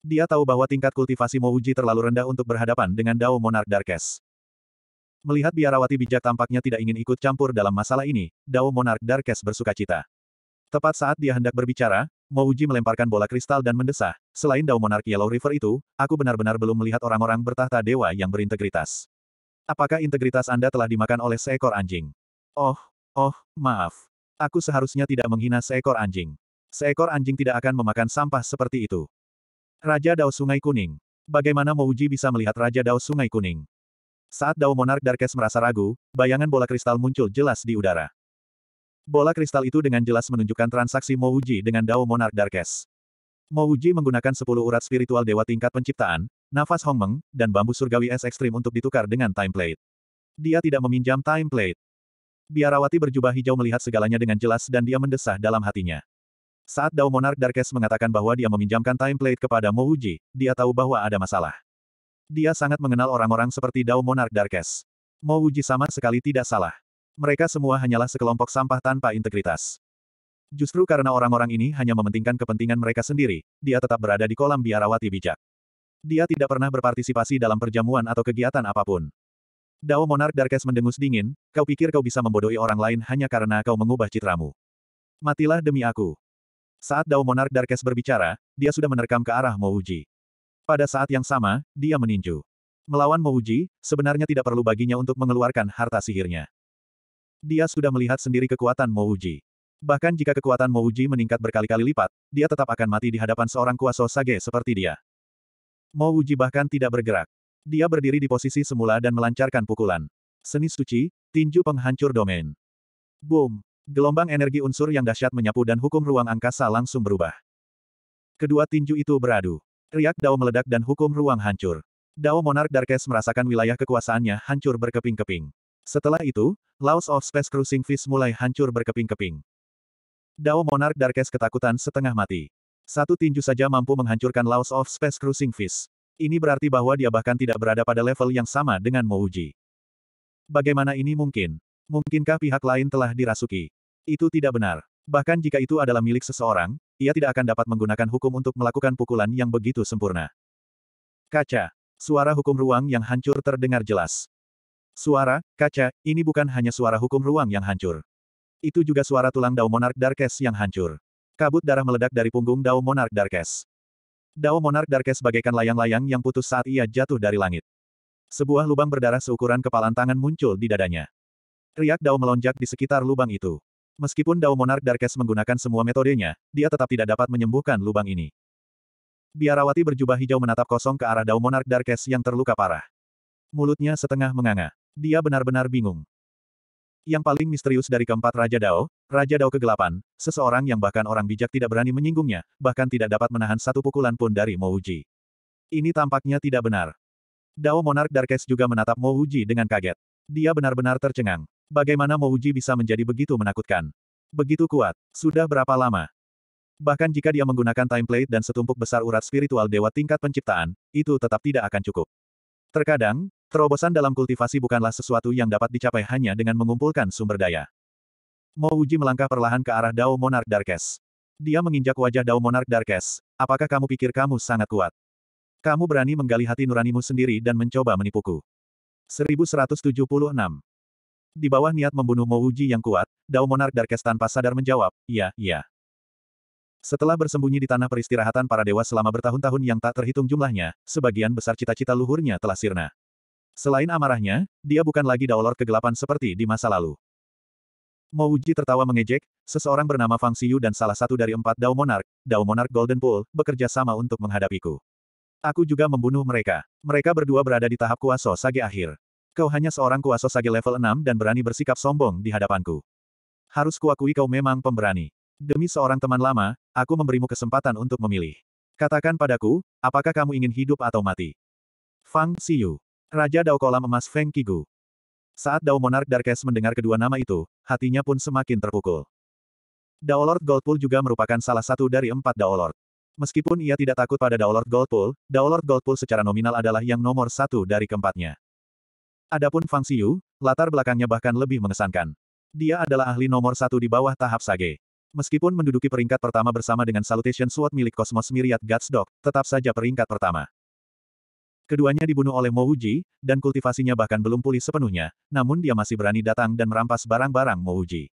Dia tahu bahwa tingkat kultivasi Mouji terlalu rendah untuk berhadapan dengan Dao Monarch Darkes. Melihat biarawati bijak tampaknya tidak ingin ikut campur dalam masalah ini, Dao Monark Darkes bersuka cita. Tepat saat dia hendak berbicara, Mouji melemparkan bola kristal dan mendesah, selain Dao Monark Yellow River itu, aku benar-benar belum melihat orang-orang bertahta dewa yang berintegritas. Apakah integritas Anda telah dimakan oleh seekor anjing? Oh, oh, maaf. Aku seharusnya tidak menghina seekor anjing. Seekor anjing tidak akan memakan sampah seperti itu. Raja Dao Sungai Kuning. Bagaimana Mouji bisa melihat Raja Dao Sungai Kuning? Saat Dao Monarch Darkes merasa ragu, bayangan bola kristal muncul jelas di udara. Bola kristal itu dengan jelas menunjukkan transaksi Uji dengan Dao Monarch Darkes. Uji menggunakan 10 urat spiritual dewa tingkat penciptaan, nafas Hong Meng, dan bambu surgawi es ekstrim untuk ditukar dengan timeplate. Dia tidak meminjam timeplate. Biarawati berjubah hijau melihat segalanya dengan jelas dan dia mendesah dalam hatinya. Saat Dao Monarch Darkes mengatakan bahwa dia meminjamkan timeplate kepada Uji, dia tahu bahwa ada masalah. Dia sangat mengenal orang-orang seperti Dao Monarch Darkes. Mo Uji sama sekali tidak salah. Mereka semua hanyalah sekelompok sampah tanpa integritas. Justru karena orang-orang ini hanya mementingkan kepentingan mereka sendiri, dia tetap berada di kolam biarawati bijak. Dia tidak pernah berpartisipasi dalam perjamuan atau kegiatan apapun. Dao Monarch Darkes mendengus dingin, kau pikir kau bisa membodohi orang lain hanya karena kau mengubah citramu. Matilah demi aku. Saat Dao Monarch Darkes berbicara, dia sudah menerkam ke arah Mo pada saat yang sama, dia meninju. Melawan Mouji, sebenarnya tidak perlu baginya untuk mengeluarkan harta sihirnya. Dia sudah melihat sendiri kekuatan Mouji. Bahkan jika kekuatan Mouji meningkat berkali-kali lipat, dia tetap akan mati di hadapan seorang kuasa sage seperti dia. Mouji bahkan tidak bergerak. Dia berdiri di posisi semula dan melancarkan pukulan. Seni suci, tinju penghancur domain. Boom! Gelombang energi unsur yang dahsyat menyapu dan hukum ruang angkasa langsung berubah. Kedua tinju itu beradu. Riak Dao meledak dan hukum ruang hancur. Dao Monarch Darkes merasakan wilayah kekuasaannya hancur berkeping-keping. Setelah itu, Laos of Space Cruising Fish mulai hancur berkeping-keping. Dao Monarch Darkes ketakutan setengah mati. Satu tinju saja mampu menghancurkan Laos of Space Cruising Fish. Ini berarti bahwa dia bahkan tidak berada pada level yang sama dengan Mouji. Bagaimana ini mungkin? Mungkinkah pihak lain telah dirasuki? Itu tidak benar. Bahkan jika itu adalah milik seseorang, ia tidak akan dapat menggunakan hukum untuk melakukan pukulan yang begitu sempurna. Kaca. Suara hukum ruang yang hancur terdengar jelas. Suara, kaca, ini bukan hanya suara hukum ruang yang hancur. Itu juga suara tulang Dao Monarch Darkes yang hancur. Kabut darah meledak dari punggung Dao Monarch Darkes. Dao Monarch Darkes bagaikan layang-layang yang putus saat ia jatuh dari langit. Sebuah lubang berdarah seukuran kepalan tangan muncul di dadanya. Riak Dao melonjak di sekitar lubang itu. Meskipun Dao Monarch Darkes menggunakan semua metodenya, dia tetap tidak dapat menyembuhkan lubang ini. Biarawati berjubah hijau menatap kosong ke arah Dao Monarch Darkes yang terluka parah. Mulutnya setengah menganga. Dia benar-benar bingung. Yang paling misterius dari keempat Raja Dao, Raja Dao kegelapan, seseorang yang bahkan orang bijak tidak berani menyinggungnya, bahkan tidak dapat menahan satu pukulan pun dari Mouji. Ini tampaknya tidak benar. Dao Monarch Darkes juga menatap Mouji dengan kaget. Dia benar-benar tercengang. Bagaimana Mouji bisa menjadi begitu menakutkan? Begitu kuat. Sudah berapa lama? Bahkan jika dia menggunakan template dan setumpuk besar urat spiritual dewa tingkat penciptaan, itu tetap tidak akan cukup. Terkadang, terobosan dalam kultivasi bukanlah sesuatu yang dapat dicapai hanya dengan mengumpulkan sumber daya. Mouji melangkah perlahan ke arah Dao Monarch Darkes. Dia menginjak wajah Dao Monarch Darkes. Apakah kamu pikir kamu sangat kuat? Kamu berani menggali hati nuranimu sendiri dan mencoba menipuku. 1176. Di bawah niat membunuh Mouji yang kuat, Dao Monark Darkest tanpa sadar menjawab, iya, iya. Setelah bersembunyi di tanah peristirahatan para dewa selama bertahun-tahun yang tak terhitung jumlahnya, sebagian besar cita-cita luhurnya telah sirna. Selain amarahnya, dia bukan lagi daolor kegelapan seperti di masa lalu. Mouji tertawa mengejek, seseorang bernama Fang Siyu dan salah satu dari empat Dao Monark, Dao Monark Golden Pool, bekerja sama untuk menghadapiku. Aku juga membunuh mereka. Mereka berdua berada di tahap kuasa sage akhir. Kau hanya seorang kuasa sage level 6 dan berani bersikap sombong di hadapanku. Harus kuakui kau memang pemberani. Demi seorang teman lama, aku memberimu kesempatan untuk memilih. Katakan padaku, apakah kamu ingin hidup atau mati? Fang Xiu. Raja Dao Kolam Emas Feng Kigu. Saat Dao Monarch Darkes mendengar kedua nama itu, hatinya pun semakin terpukul. Dao Lord Goldpool juga merupakan salah satu dari empat Dao Lord. Meskipun ia tidak takut pada Dao Lord Goldpool, Dao Lord Goldpool secara nominal adalah yang nomor satu dari keempatnya. Adapun Fang Xiu, latar belakangnya bahkan lebih mengesankan. Dia adalah ahli nomor satu di bawah tahap Sage. Meskipun menduduki peringkat pertama bersama dengan Salutation Sword milik Kosmos Myriad Guts Dog, tetap saja peringkat pertama. Keduanya dibunuh oleh Mouji, dan kultivasinya bahkan belum pulih sepenuhnya, namun dia masih berani datang dan merampas barang-barang Mouji.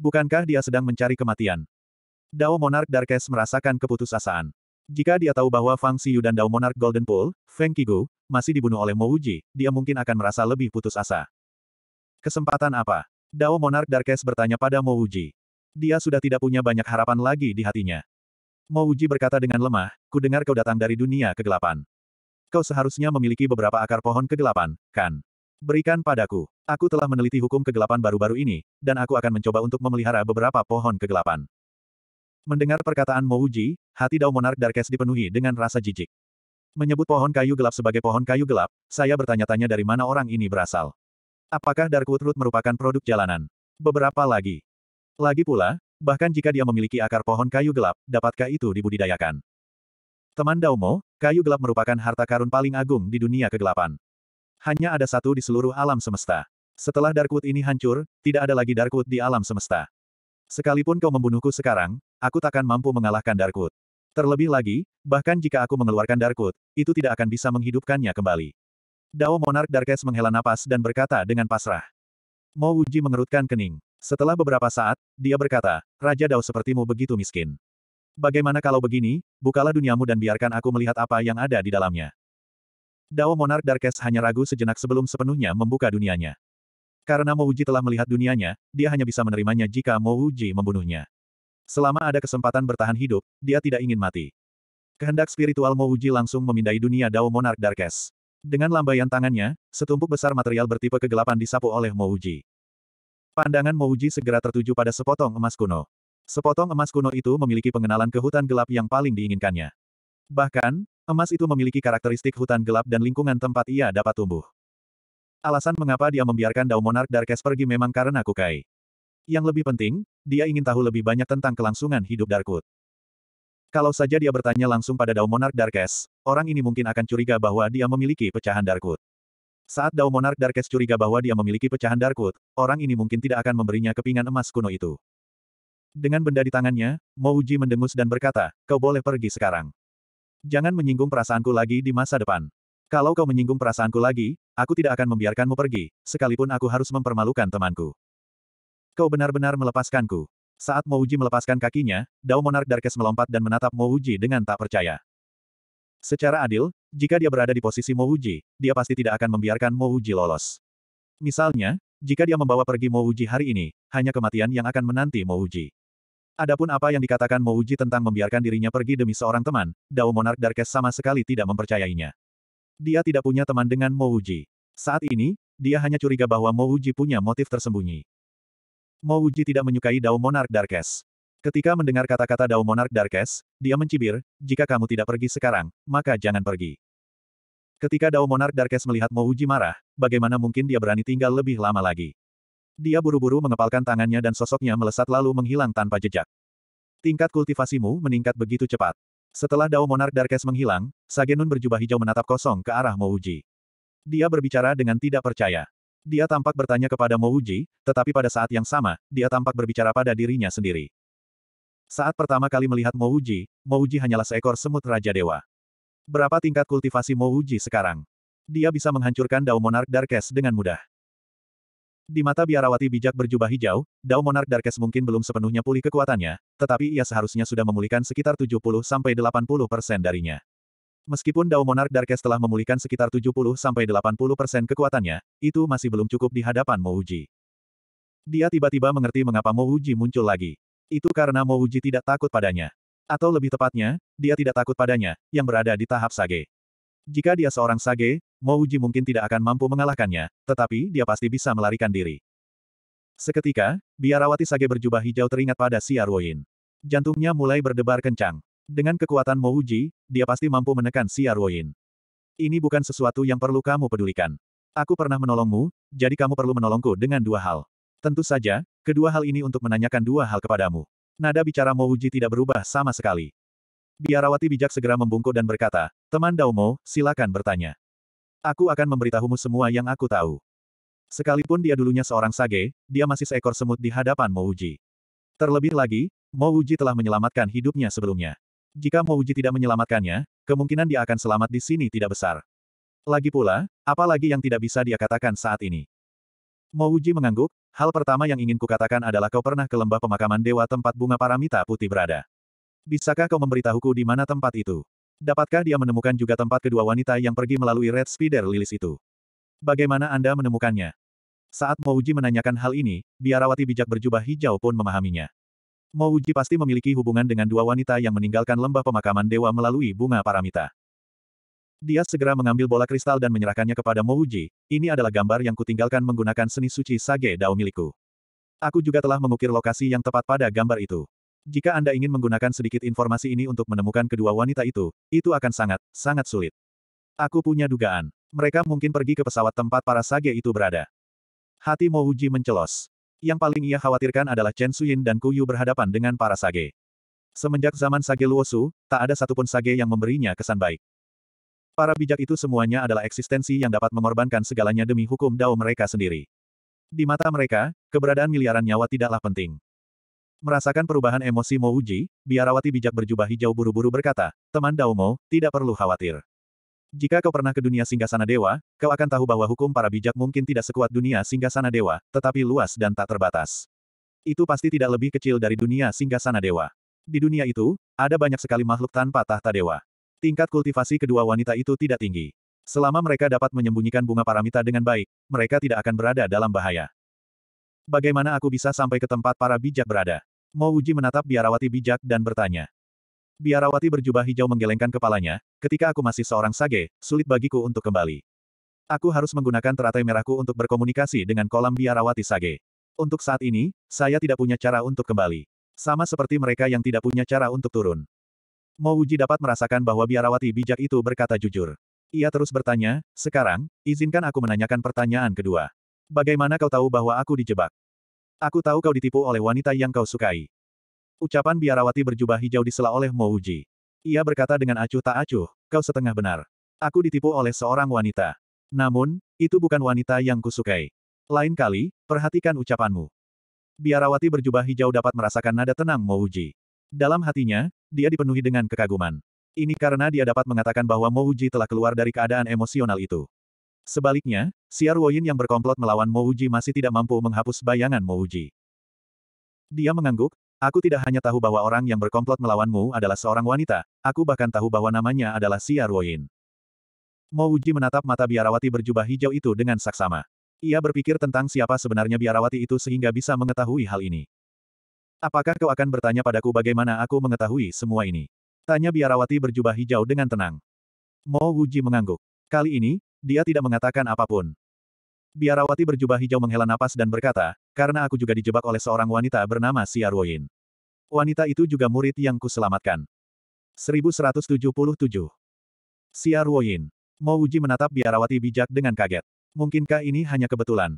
Bukankah dia sedang mencari kematian? Dao Monarch Darkes merasakan keputusasaan. Jika dia tahu bahwa Fang Xiu dan Dao Monarch Golden Pool, Feng Qigu, masih dibunuh oleh Mo Wuji, dia mungkin akan merasa lebih putus asa. Kesempatan apa? Dao Monarch Darkes bertanya pada Mo Wuji. Dia sudah tidak punya banyak harapan lagi di hatinya. Mo Wuji berkata dengan lemah, ku dengar kau datang dari dunia kegelapan. Kau seharusnya memiliki beberapa akar pohon kegelapan, kan? Berikan padaku. Aku telah meneliti hukum kegelapan baru-baru ini, dan aku akan mencoba untuk memelihara beberapa pohon kegelapan. Mendengar perkataan Mo Uji, hati Dao Monarch Darkest dipenuhi dengan rasa jijik. Menyebut pohon kayu gelap sebagai pohon kayu gelap, saya bertanya-tanya dari mana orang ini berasal. Apakah Darkwood Root merupakan produk jalanan? Beberapa lagi. Lagi pula, bahkan jika dia memiliki akar pohon kayu gelap, dapatkah itu dibudidayakan? Teman Daumo, kayu gelap merupakan harta karun paling agung di dunia kegelapan. Hanya ada satu di seluruh alam semesta. Setelah Darkwood ini hancur, tidak ada lagi Darkwood di alam semesta. Sekalipun kau membunuhku sekarang, aku takkan mampu mengalahkan Darkwood. Terlebih lagi, bahkan jika aku mengeluarkan Darkwood, itu tidak akan bisa menghidupkannya kembali. Dao Monarch Darkes menghela napas dan berkata dengan pasrah. Mo Wuji mengerutkan kening. Setelah beberapa saat, dia berkata, Raja Dao sepertimu begitu miskin. Bagaimana kalau begini, bukalah duniamu dan biarkan aku melihat apa yang ada di dalamnya. Dao Monarch Darkes hanya ragu sejenak sebelum sepenuhnya membuka dunianya. Karena Mo Wuji telah melihat dunianya, dia hanya bisa menerimanya jika Mo Wuji membunuhnya. Selama ada kesempatan bertahan hidup, dia tidak ingin mati. Kehendak spiritual Mouji langsung memindai dunia Dao Monarch Darkes. Dengan lambaian tangannya, setumpuk besar material bertipe kegelapan disapu oleh Mouji. Pandangan Mouji segera tertuju pada sepotong emas kuno. Sepotong emas kuno itu memiliki pengenalan ke hutan gelap yang paling diinginkannya. Bahkan, emas itu memiliki karakteristik hutan gelap dan lingkungan tempat ia dapat tumbuh. Alasan mengapa dia membiarkan Dao Monarch Darkes pergi memang karena Kukai. Yang lebih penting, dia ingin tahu lebih banyak tentang kelangsungan hidup Darkwood. Kalau saja dia bertanya langsung pada Dao Monarch Darkes, orang ini mungkin akan curiga bahwa dia memiliki pecahan Darkwood. Saat Dao Monarch Darkes curiga bahwa dia memiliki pecahan Darkwood, orang ini mungkin tidak akan memberinya kepingan emas kuno itu. Dengan benda di tangannya, Mouji mendengus dan berkata, kau boleh pergi sekarang. Jangan menyinggung perasaanku lagi di masa depan. Kalau kau menyinggung perasaanku lagi, aku tidak akan membiarkanmu pergi, sekalipun aku harus mempermalukan temanku. Kau benar-benar melepaskanku. Saat Mouji melepaskan kakinya, Dao Monarch Darkes melompat dan menatap Mouji dengan tak percaya. Secara adil, jika dia berada di posisi Mouji, dia pasti tidak akan membiarkan Mouji lolos. Misalnya, jika dia membawa pergi Mouji hari ini, hanya kematian yang akan menanti Mouji. Adapun apa yang dikatakan Mouji tentang membiarkan dirinya pergi demi seorang teman, Dao Monarch Darkes sama sekali tidak mempercayainya. Dia tidak punya teman dengan Mouji. Saat ini, dia hanya curiga bahwa Mouji punya motif tersembunyi. Mo Uji tidak menyukai Dao Monarch Darkes. Ketika mendengar kata-kata Dao Monarch Darkes, dia mencibir, jika kamu tidak pergi sekarang, maka jangan pergi. Ketika Dao Monarch Darkes melihat Mo Uji marah, bagaimana mungkin dia berani tinggal lebih lama lagi? Dia buru-buru mengepalkan tangannya dan sosoknya melesat lalu menghilang tanpa jejak. Tingkat kultivasimu meningkat begitu cepat. Setelah Dao Monarch Darkes menghilang, Sagenun berjubah hijau menatap kosong ke arah Mo Uji. Dia berbicara dengan tidak percaya. Dia tampak bertanya kepada Mouji, tetapi pada saat yang sama, dia tampak berbicara pada dirinya sendiri. Saat pertama kali melihat Mouji, Mouji hanyalah seekor semut Raja Dewa. Berapa tingkat kultivasi Mouji sekarang? Dia bisa menghancurkan Dao Monarch Darkes dengan mudah. Di mata biarawati bijak berjubah hijau, Dao Monarch Darkes mungkin belum sepenuhnya pulih kekuatannya, tetapi ia seharusnya sudah memulihkan sekitar 70-80% persen darinya. Meskipun Dao Monarch Darkest telah memulihkan sekitar 70-80% kekuatannya, itu masih belum cukup di hadapan Mouji. Dia tiba-tiba mengerti mengapa Mouji muncul lagi. Itu karena Mouji tidak takut padanya. Atau lebih tepatnya, dia tidak takut padanya, yang berada di tahap Sage. Jika dia seorang Sage, Mouji mungkin tidak akan mampu mengalahkannya, tetapi dia pasti bisa melarikan diri. Seketika, biarawati Sage berjubah hijau teringat pada Xia Ruoyin. Jantungnya mulai berdebar kencang. Dengan kekuatan Mo Uji, dia pasti mampu menekan si Arwoin. Ini bukan sesuatu yang perlu kamu pedulikan. Aku pernah menolongmu, jadi kamu perlu menolongku dengan dua hal. Tentu saja, kedua hal ini untuk menanyakan dua hal kepadamu. Nada bicara Mo Uji tidak berubah sama sekali. Biarawati bijak segera membungkuk dan berkata, Teman Daumo, silakan bertanya. Aku akan memberitahumu semua yang aku tahu. Sekalipun dia dulunya seorang sage, dia masih seekor semut di hadapan Mo Uji. Terlebih lagi, Mo Uji telah menyelamatkan hidupnya sebelumnya. Jika Mouji tidak menyelamatkannya, kemungkinan dia akan selamat di sini tidak besar. Lagi pula, apalagi yang tidak bisa dia katakan saat ini. Mouji mengangguk, hal pertama yang ingin kukatakan adalah kau pernah ke lembah pemakaman dewa tempat bunga paramita putih berada. Bisakah kau memberitahuku di mana tempat itu? Dapatkah dia menemukan juga tempat kedua wanita yang pergi melalui Red Spider Lilies itu? Bagaimana Anda menemukannya? Saat Mouji menanyakan hal ini, biarawati bijak berjubah hijau pun memahaminya. Mo Uji pasti memiliki hubungan dengan dua wanita yang meninggalkan lembah pemakaman dewa melalui bunga paramita. Dia segera mengambil bola kristal dan menyerahkannya kepada Mo Uji, ini adalah gambar yang kutinggalkan menggunakan seni suci sage dao milikku. Aku juga telah mengukir lokasi yang tepat pada gambar itu. Jika Anda ingin menggunakan sedikit informasi ini untuk menemukan kedua wanita itu, itu akan sangat, sangat sulit. Aku punya dugaan. Mereka mungkin pergi ke pesawat tempat para sage itu berada. Hati Mo Uji mencelos. Yang paling ia khawatirkan adalah Chen Suyin dan Kuyu berhadapan dengan para sage. Semenjak zaman sage Luosu, tak ada satupun sage yang memberinya kesan baik. Para bijak itu semuanya adalah eksistensi yang dapat mengorbankan segalanya demi hukum dao mereka sendiri. Di mata mereka, keberadaan miliaran nyawa tidaklah penting. Merasakan perubahan emosi Mo Uji, biarawati bijak berjubah hijau buru-buru berkata, teman Dao Mo, tidak perlu khawatir. Jika kau pernah ke dunia singgasana dewa, kau akan tahu bahwa hukum para bijak mungkin tidak sekuat dunia singgasana dewa, tetapi luas dan tak terbatas. Itu pasti tidak lebih kecil dari dunia singgasana dewa. Di dunia itu, ada banyak sekali makhluk tanpa tahta dewa. Tingkat kultivasi kedua wanita itu tidak tinggi. Selama mereka dapat menyembunyikan bunga paramita dengan baik, mereka tidak akan berada dalam bahaya. Bagaimana aku bisa sampai ke tempat para bijak berada? Mo Uji menatap biarawati bijak dan bertanya. Biarawati berjubah hijau menggelengkan kepalanya, ketika aku masih seorang sage, sulit bagiku untuk kembali. Aku harus menggunakan teratai merahku untuk berkomunikasi dengan kolam biarawati sage. Untuk saat ini, saya tidak punya cara untuk kembali. Sama seperti mereka yang tidak punya cara untuk turun. Mouji dapat merasakan bahwa biarawati bijak itu berkata jujur. Ia terus bertanya, sekarang, izinkan aku menanyakan pertanyaan kedua. Bagaimana kau tahu bahwa aku dijebak? Aku tahu kau ditipu oleh wanita yang kau sukai. Ucapan biarawati berjubah hijau disela oleh Mo Uji. Ia berkata dengan acuh tak acuh, kau setengah benar. Aku ditipu oleh seorang wanita. Namun, itu bukan wanita yang kusukai. Lain kali, perhatikan ucapanmu. Biarawati berjubah hijau dapat merasakan nada tenang Mo Uji. Dalam hatinya, dia dipenuhi dengan kekaguman. Ini karena dia dapat mengatakan bahwa Mo Uji telah keluar dari keadaan emosional itu. Sebaliknya, Siar Woyin yang berkomplot melawan Mo Uji masih tidak mampu menghapus bayangan Mo Uji. Dia mengangguk, Aku tidak hanya tahu bahwa orang yang berkomplot melawanmu adalah seorang wanita, aku bahkan tahu bahwa namanya adalah Xia Ruoyin. Mo Uji menatap mata biarawati berjubah hijau itu dengan saksama. Ia berpikir tentang siapa sebenarnya biarawati itu sehingga bisa mengetahui hal ini. Apakah kau akan bertanya padaku bagaimana aku mengetahui semua ini? Tanya biarawati berjubah hijau dengan tenang. Mo Uji mengangguk. Kali ini, dia tidak mengatakan apapun. Biarawati berjubah hijau menghela napas dan berkata, karena aku juga dijebak oleh seorang wanita bernama Siarwoin. Wanita itu juga murid yang kuselamatkan. 1177 Siarwoin. Mo menatap biarawati bijak dengan kaget. Mungkinkah ini hanya kebetulan?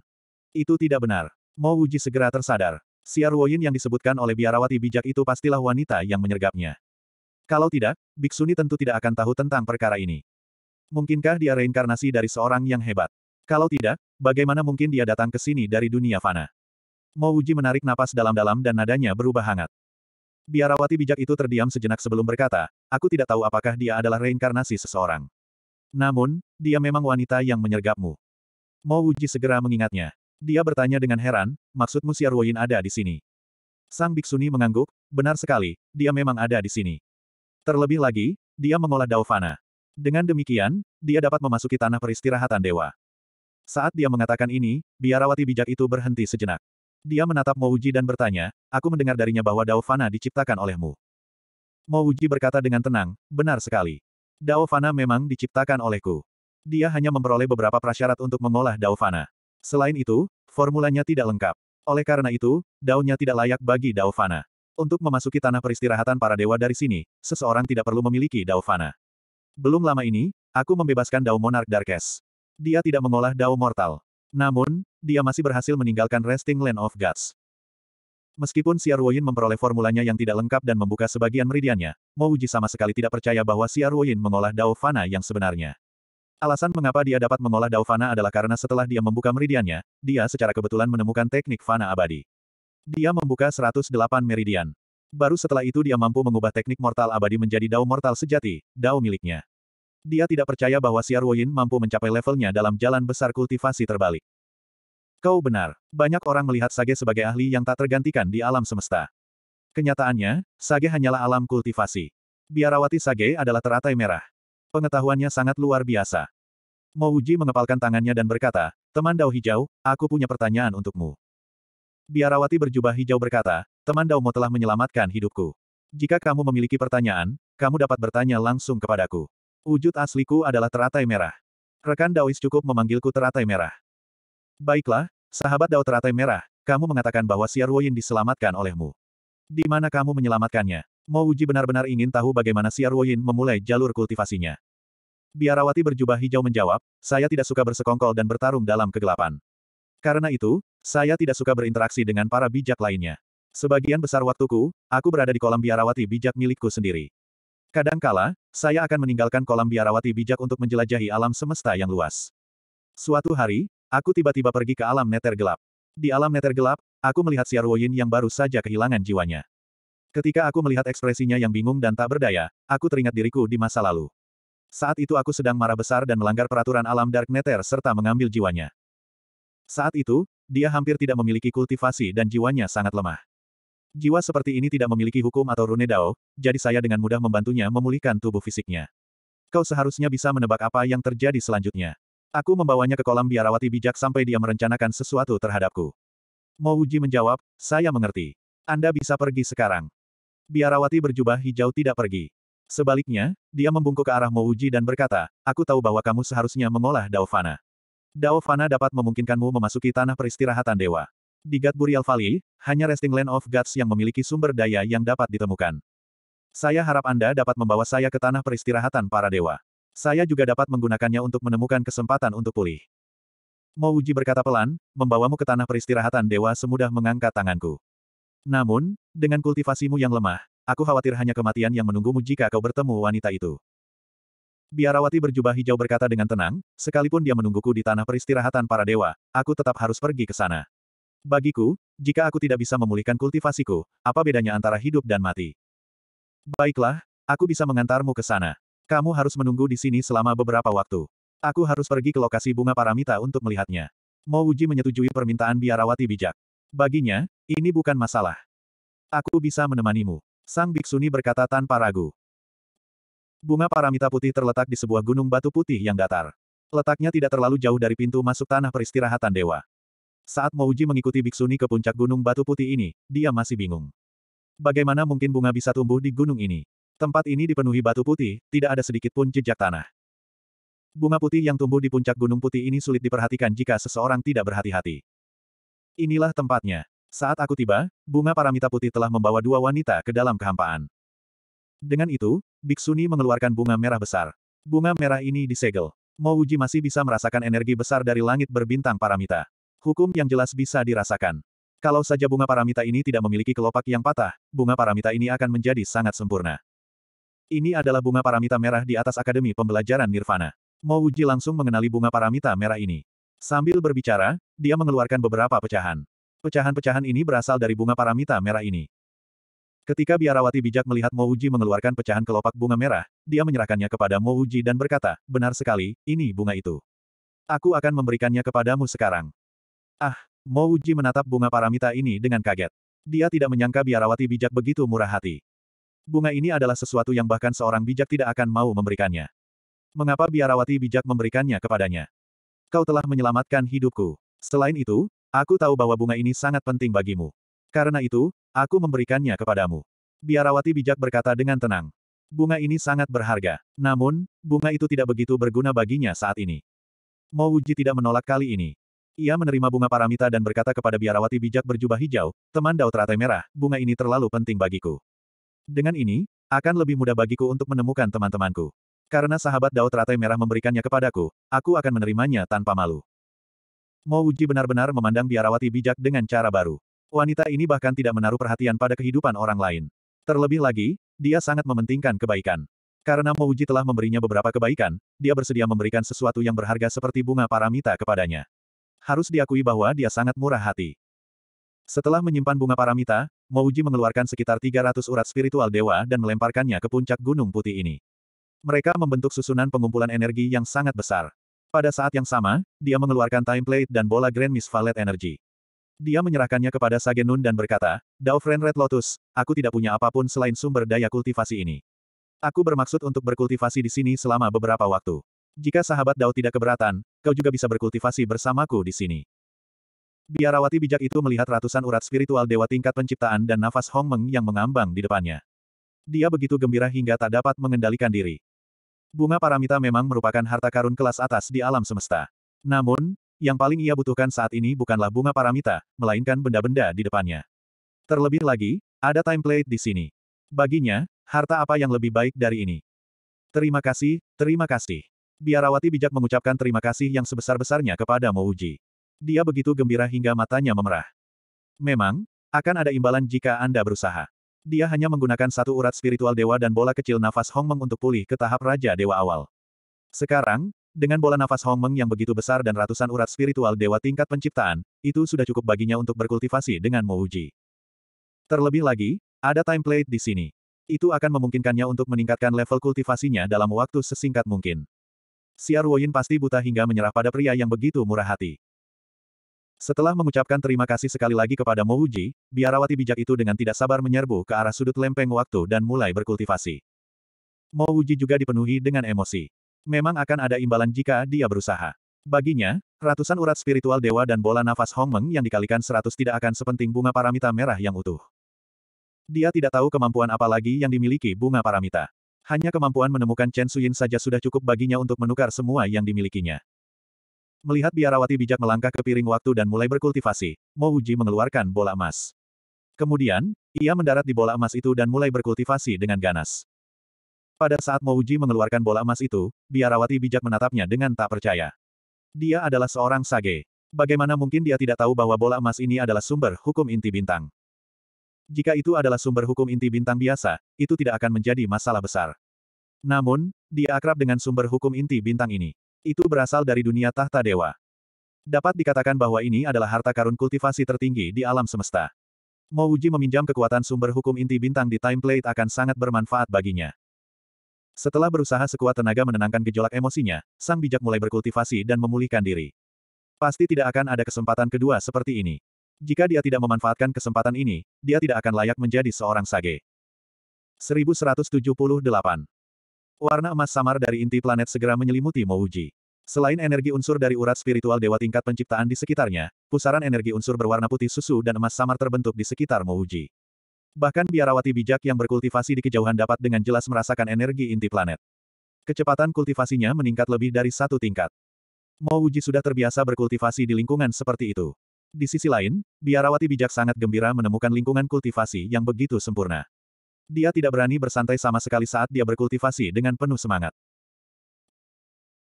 Itu tidak benar. Mo segera tersadar. Siarwoin yang disebutkan oleh biarawati bijak itu pastilah wanita yang menyergapnya. Kalau tidak, Biksuni tentu tidak akan tahu tentang perkara ini. Mungkinkah dia reinkarnasi dari seorang yang hebat? Kalau tidak, bagaimana mungkin dia datang ke sini dari dunia fana? Mo Uji menarik napas dalam-dalam dan nadanya berubah hangat. Biarawati bijak itu terdiam sejenak sebelum berkata, aku tidak tahu apakah dia adalah reinkarnasi seseorang. Namun, dia memang wanita yang menyergapmu. Mo Uji segera mengingatnya. Dia bertanya dengan heran, maksudmu si Arwoyin ada di sini? Sang Biksuni mengangguk, benar sekali, dia memang ada di sini. Terlebih lagi, dia mengolah Daofana. Dengan demikian, dia dapat memasuki tanah peristirahatan dewa. Saat dia mengatakan ini, biarawati bijak itu berhenti sejenak. Dia menatap Mouji dan bertanya, aku mendengar darinya bahwa Dao Fana diciptakan olehmu. Mouji berkata dengan tenang, benar sekali. Dao Fana memang diciptakan olehku. Dia hanya memperoleh beberapa prasyarat untuk mengolah Dao Fana. Selain itu, formulanya tidak lengkap. Oleh karena itu, daunnya tidak layak bagi Dao Fana. Untuk memasuki tanah peristirahatan para dewa dari sini, seseorang tidak perlu memiliki Dao Fana. Belum lama ini, aku membebaskan Dao Monarch Darkes dia tidak mengolah Dao Mortal. Namun, dia masih berhasil meninggalkan Resting Land of Gods. Meskipun Ruoyin memperoleh formulanya yang tidak lengkap dan membuka sebagian meridiannya, Mo Wuji sama sekali tidak percaya bahwa Ruoyin mengolah Dao Fana yang sebenarnya. Alasan mengapa dia dapat mengolah Dao Fana adalah karena setelah dia membuka meridiannya, dia secara kebetulan menemukan teknik Fana abadi. Dia membuka 108 meridian. Baru setelah itu dia mampu mengubah teknik mortal abadi menjadi Dao mortal sejati, Dao miliknya. Dia tidak percaya bahwa Xiaoyin mampu mencapai levelnya dalam jalan besar kultivasi terbalik. Kau benar, banyak orang melihat Sage sebagai ahli yang tak tergantikan di alam semesta. Kenyataannya, Sage hanyalah alam kultivasi. Biarawati Sage adalah teratai merah. Pengetahuannya sangat luar biasa. Mouji mengepalkan tangannya dan berkata, Teman Dao Hijau, aku punya pertanyaan untukmu. Biarawati berjubah hijau berkata, Teman Dao Mo telah menyelamatkan hidupku. Jika kamu memiliki pertanyaan, kamu dapat bertanya langsung kepadaku. Wujud asliku adalah teratai merah. Rekan Daois cukup memanggilku teratai merah. Baiklah, sahabat Dao teratai merah, kamu mengatakan bahwa Siar Siarwoyin diselamatkan olehmu. Di mana kamu menyelamatkannya? Mau Uji benar-benar ingin tahu bagaimana Siar Siarwoyin memulai jalur kultivasinya. Biarawati berjubah hijau menjawab, saya tidak suka bersekongkol dan bertarung dalam kegelapan. Karena itu, saya tidak suka berinteraksi dengan para bijak lainnya. Sebagian besar waktuku, aku berada di kolam biarawati bijak milikku sendiri. Kadangkala, saya akan meninggalkan kolam biarawati bijak untuk menjelajahi alam semesta yang luas. Suatu hari, aku tiba-tiba pergi ke alam neter gelap. Di alam neter gelap, aku melihat Siar Woyin yang baru saja kehilangan jiwanya. Ketika aku melihat ekspresinya yang bingung dan tak berdaya, aku teringat diriku di masa lalu. Saat itu aku sedang marah besar dan melanggar peraturan alam Dark Neter serta mengambil jiwanya. Saat itu, dia hampir tidak memiliki kultivasi dan jiwanya sangat lemah. Jiwa seperti ini tidak memiliki hukum atau rune dao, jadi saya dengan mudah membantunya memulihkan tubuh fisiknya. Kau seharusnya bisa menebak apa yang terjadi selanjutnya. Aku membawanya ke kolam biarawati bijak sampai dia merencanakan sesuatu terhadapku. Mo Uji menjawab, saya mengerti. Anda bisa pergi sekarang. Biarawati berjubah hijau tidak pergi. Sebaliknya, dia membungkuk ke arah Mo Uji dan berkata, aku tahu bahwa kamu seharusnya mengolah Dao Fana. dapat memungkinkanmu memasuki tanah peristirahatan dewa. Di burial Valley, hanya Resting Land of Gods yang memiliki sumber daya yang dapat ditemukan. Saya harap Anda dapat membawa saya ke tanah peristirahatan para dewa. Saya juga dapat menggunakannya untuk menemukan kesempatan untuk pulih. Mouji berkata pelan, membawamu ke tanah peristirahatan dewa semudah mengangkat tanganku. Namun, dengan kultivasimu yang lemah, aku khawatir hanya kematian yang menunggumu jika kau bertemu wanita itu. Biarawati berjubah hijau berkata dengan tenang, sekalipun dia menungguku di tanah peristirahatan para dewa, aku tetap harus pergi ke sana. Bagiku, jika aku tidak bisa memulihkan kultivasiku, apa bedanya antara hidup dan mati? Baiklah, aku bisa mengantarmu ke sana. Kamu harus menunggu di sini selama beberapa waktu. Aku harus pergi ke lokasi bunga paramita untuk melihatnya. Mouji menyetujui permintaan biarawati bijak. Baginya, ini bukan masalah. Aku bisa menemanimu. Sang biksuni berkata tanpa ragu. Bunga paramita putih terletak di sebuah gunung batu putih yang datar. Letaknya tidak terlalu jauh dari pintu masuk tanah peristirahatan dewa. Saat Mouji mengikuti Biksuni ke puncak gunung batu putih ini, dia masih bingung. Bagaimana mungkin bunga bisa tumbuh di gunung ini? Tempat ini dipenuhi batu putih, tidak ada sedikit pun jejak tanah. Bunga putih yang tumbuh di puncak gunung putih ini sulit diperhatikan jika seseorang tidak berhati-hati. Inilah tempatnya. Saat aku tiba, bunga paramita putih telah membawa dua wanita ke dalam kehampaan. Dengan itu, Biksuni mengeluarkan bunga merah besar. Bunga merah ini disegel. Mouji masih bisa merasakan energi besar dari langit berbintang paramita. Hukum yang jelas bisa dirasakan. Kalau saja bunga paramita ini tidak memiliki kelopak yang patah, bunga paramita ini akan menjadi sangat sempurna. Ini adalah bunga paramita merah di atas Akademi Pembelajaran Nirvana. Mo Uji langsung mengenali bunga paramita merah ini. Sambil berbicara, dia mengeluarkan beberapa pecahan. Pecahan-pecahan ini berasal dari bunga paramita merah ini. Ketika biarawati bijak melihat Mo Uji mengeluarkan pecahan kelopak bunga merah, dia menyerahkannya kepada Mo Uji dan berkata, benar sekali, ini bunga itu. Aku akan memberikannya kepadamu sekarang. Ah, Mo Uji menatap bunga paramita ini dengan kaget. Dia tidak menyangka biarawati bijak begitu murah hati. Bunga ini adalah sesuatu yang bahkan seorang bijak tidak akan mau memberikannya. Mengapa biarawati bijak memberikannya kepadanya? Kau telah menyelamatkan hidupku. Selain itu, aku tahu bahwa bunga ini sangat penting bagimu. Karena itu, aku memberikannya kepadamu. Biarawati bijak berkata dengan tenang. Bunga ini sangat berharga. Namun, bunga itu tidak begitu berguna baginya saat ini. Mouji tidak menolak kali ini. Ia menerima bunga paramita dan berkata kepada biarawati bijak berjubah hijau, teman daud teratai merah, bunga ini terlalu penting bagiku. Dengan ini, akan lebih mudah bagiku untuk menemukan teman-temanku. Karena sahabat daud teratai merah memberikannya kepadaku, aku akan menerimanya tanpa malu. Mo Uji benar-benar memandang biarawati bijak dengan cara baru. Wanita ini bahkan tidak menaruh perhatian pada kehidupan orang lain. Terlebih lagi, dia sangat mementingkan kebaikan. Karena Mouji telah memberinya beberapa kebaikan, dia bersedia memberikan sesuatu yang berharga seperti bunga paramita kepadanya harus diakui bahwa dia sangat murah hati. Setelah menyimpan bunga paramita, Mouji mengeluarkan sekitar 300 urat spiritual dewa dan melemparkannya ke puncak gunung putih ini. Mereka membentuk susunan pengumpulan energi yang sangat besar. Pada saat yang sama, dia mengeluarkan timeplate dan bola Grand Miss Valet Energy. Dia menyerahkannya kepada Sagenun dan berkata, Dao Friend Red Lotus, aku tidak punya apapun selain sumber daya kultivasi ini. Aku bermaksud untuk berkultivasi di sini selama beberapa waktu. Jika sahabat Dao tidak keberatan, kau juga bisa berkultivasi bersamaku di sini. Biarawati bijak itu melihat ratusan urat spiritual dewa tingkat penciptaan dan nafas Hong Meng yang mengambang di depannya. Dia begitu gembira hingga tak dapat mengendalikan diri. Bunga paramita memang merupakan harta karun kelas atas di alam semesta. Namun, yang paling ia butuhkan saat ini bukanlah bunga paramita, melainkan benda-benda di depannya. Terlebih lagi, ada template di sini. Baginya, harta apa yang lebih baik dari ini? Terima kasih, terima kasih. Biarawati bijak mengucapkan terima kasih yang sebesar-besarnya kepada Mouji. Dia begitu gembira hingga matanya memerah. Memang, akan ada imbalan jika Anda berusaha. Dia hanya menggunakan satu urat spiritual dewa dan bola kecil nafas Hong Meng untuk pulih ke tahap Raja Dewa awal. Sekarang, dengan bola nafas Hong Meng yang begitu besar dan ratusan urat spiritual dewa tingkat penciptaan, itu sudah cukup baginya untuk berkultivasi dengan Mouji. Terlebih lagi, ada template di sini. Itu akan memungkinkannya untuk meningkatkan level kultivasinya dalam waktu sesingkat mungkin. Siar Ruoyin pasti buta hingga menyerah pada pria yang begitu murah hati. Setelah mengucapkan terima kasih sekali lagi kepada Mo Uji, biarawati bijak itu dengan tidak sabar menyerbu ke arah sudut lempeng waktu dan mulai berkultivasi. Mo Uji juga dipenuhi dengan emosi. Memang akan ada imbalan jika dia berusaha. Baginya, ratusan urat spiritual dewa dan bola nafas Hong Meng yang dikalikan seratus tidak akan sepenting bunga paramita merah yang utuh. Dia tidak tahu kemampuan apa lagi yang dimiliki bunga paramita. Hanya kemampuan menemukan Chen Suyin saja sudah cukup baginya untuk menukar semua yang dimilikinya. Melihat biarawati bijak melangkah ke piring waktu dan mulai berkultivasi, Mo Uji mengeluarkan bola emas. Kemudian, ia mendarat di bola emas itu dan mulai berkultivasi dengan ganas. Pada saat Mo Uji mengeluarkan bola emas itu, biarawati bijak menatapnya dengan tak percaya. Dia adalah seorang sage. Bagaimana mungkin dia tidak tahu bahwa bola emas ini adalah sumber hukum inti bintang? Jika itu adalah sumber hukum inti bintang biasa, itu tidak akan menjadi masalah besar. Namun, dia akrab dengan sumber hukum inti bintang ini. Itu berasal dari dunia tahta dewa. Dapat dikatakan bahwa ini adalah harta karun kultivasi tertinggi di alam semesta. Mouji meminjam kekuatan sumber hukum inti bintang di timeplate akan sangat bermanfaat baginya. Setelah berusaha sekuat tenaga menenangkan gejolak emosinya, sang bijak mulai berkultivasi dan memulihkan diri. Pasti tidak akan ada kesempatan kedua seperti ini. Jika dia tidak memanfaatkan kesempatan ini, dia tidak akan layak menjadi seorang sage. 1178. Warna emas samar dari inti planet segera menyelimuti Mouji. Selain energi unsur dari urat spiritual dewa tingkat penciptaan di sekitarnya, pusaran energi unsur berwarna putih susu dan emas samar terbentuk di sekitar Mouji. Bahkan biarawati bijak yang berkultivasi di kejauhan dapat dengan jelas merasakan energi inti planet. Kecepatan kultivasinya meningkat lebih dari satu tingkat. Mouji sudah terbiasa berkultivasi di lingkungan seperti itu. Di sisi lain, biarawati bijak sangat gembira menemukan lingkungan kultivasi yang begitu sempurna. Dia tidak berani bersantai sama sekali saat dia berkultivasi dengan penuh semangat.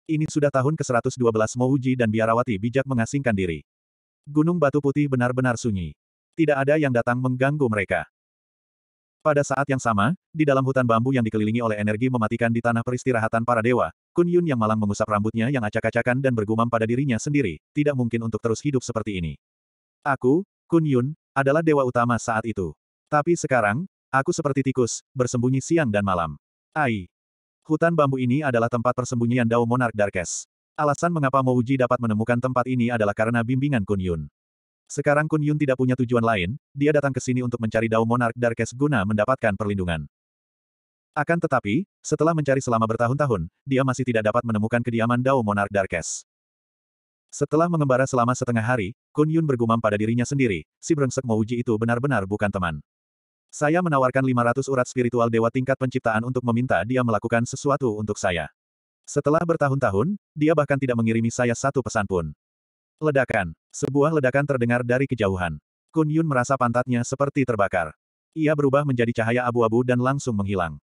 Ini sudah tahun ke-112 Mouji dan biarawati bijak mengasingkan diri. Gunung Batu Putih benar-benar sunyi. Tidak ada yang datang mengganggu mereka. Pada saat yang sama, di dalam hutan bambu yang dikelilingi oleh energi mematikan di tanah peristirahatan para dewa, Kun Yun yang malang mengusap rambutnya yang acak-acakan dan bergumam pada dirinya sendiri, tidak mungkin untuk terus hidup seperti ini. Aku, Kun Yun, adalah dewa utama saat itu. Tapi sekarang, aku seperti tikus, bersembunyi siang dan malam. Ai. Hutan bambu ini adalah tempat persembunyian Dao Monarch Darkes. Alasan mengapa Mouji dapat menemukan tempat ini adalah karena bimbingan Kun Yun. Sekarang Kun Yun tidak punya tujuan lain, dia datang ke sini untuk mencari Dao Monarch Darkes guna mendapatkan perlindungan. Akan tetapi, setelah mencari selama bertahun-tahun, dia masih tidak dapat menemukan kediaman Dao Monarch Darkes. Setelah mengembara selama setengah hari, Kun Yun bergumam pada dirinya sendiri, si brengsek Mouji itu benar-benar bukan teman. Saya menawarkan 500 urat spiritual dewa tingkat penciptaan untuk meminta dia melakukan sesuatu untuk saya. Setelah bertahun-tahun, dia bahkan tidak mengirimi saya satu pesan pun. Ledakan. Sebuah ledakan terdengar dari kejauhan. Kun Yun merasa pantatnya seperti terbakar. Ia berubah menjadi cahaya abu-abu dan langsung menghilang.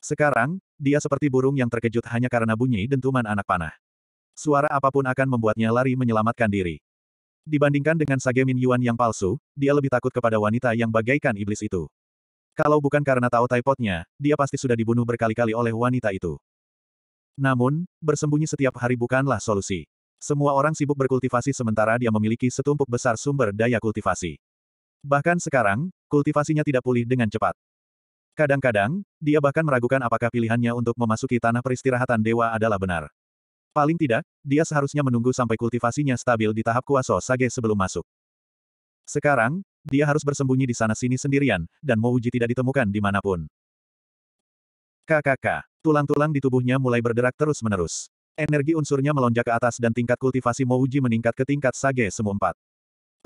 Sekarang, dia seperti burung yang terkejut hanya karena bunyi dentuman anak panah. Suara apapun akan membuatnya lari menyelamatkan diri. Dibandingkan dengan Sage Min Yuan yang palsu, dia lebih takut kepada wanita yang bagaikan iblis itu. Kalau bukan karena tahu taipotnya, dia pasti sudah dibunuh berkali-kali oleh wanita itu. Namun, bersembunyi setiap hari bukanlah solusi. Semua orang sibuk berkultivasi sementara dia memiliki setumpuk besar sumber daya kultivasi. Bahkan sekarang, kultivasinya tidak pulih dengan cepat. Kadang-kadang, dia bahkan meragukan apakah pilihannya untuk memasuki tanah peristirahatan dewa adalah benar. Paling tidak, dia seharusnya menunggu sampai kultivasinya stabil di tahap kuasa sage sebelum masuk. Sekarang, dia harus bersembunyi di sana-sini sendirian, dan Mouji tidak ditemukan dimanapun. Kakak, tulang-tulang di tubuhnya mulai berderak terus-menerus. Energi unsurnya melonjak ke atas dan tingkat kultivasi Mouji meningkat ke tingkat Sage Semu 4.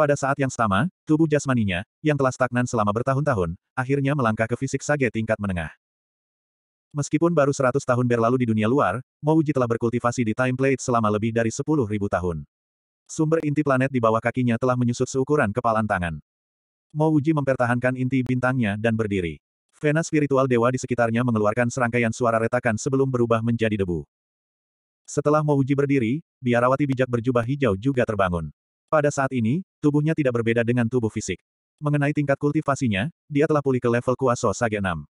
Pada saat yang sama, tubuh jasmaninya, yang telah stagnan selama bertahun-tahun, akhirnya melangkah ke fisik Sage tingkat menengah. Meskipun baru 100 tahun berlalu di dunia luar, Mouji telah berkultivasi di Time Plate selama lebih dari 10.000 tahun. Sumber inti planet di bawah kakinya telah menyusut seukuran kepalan tangan. Mouji mempertahankan inti bintangnya dan berdiri. Vena spiritual dewa di sekitarnya mengeluarkan serangkaian suara retakan sebelum berubah menjadi debu. Setelah Mouji berdiri, biarawati bijak berjubah hijau juga terbangun. Pada saat ini, tubuhnya tidak berbeda dengan tubuh fisik. Mengenai tingkat kultivasinya, dia telah pulih ke level kuasa Sage 6.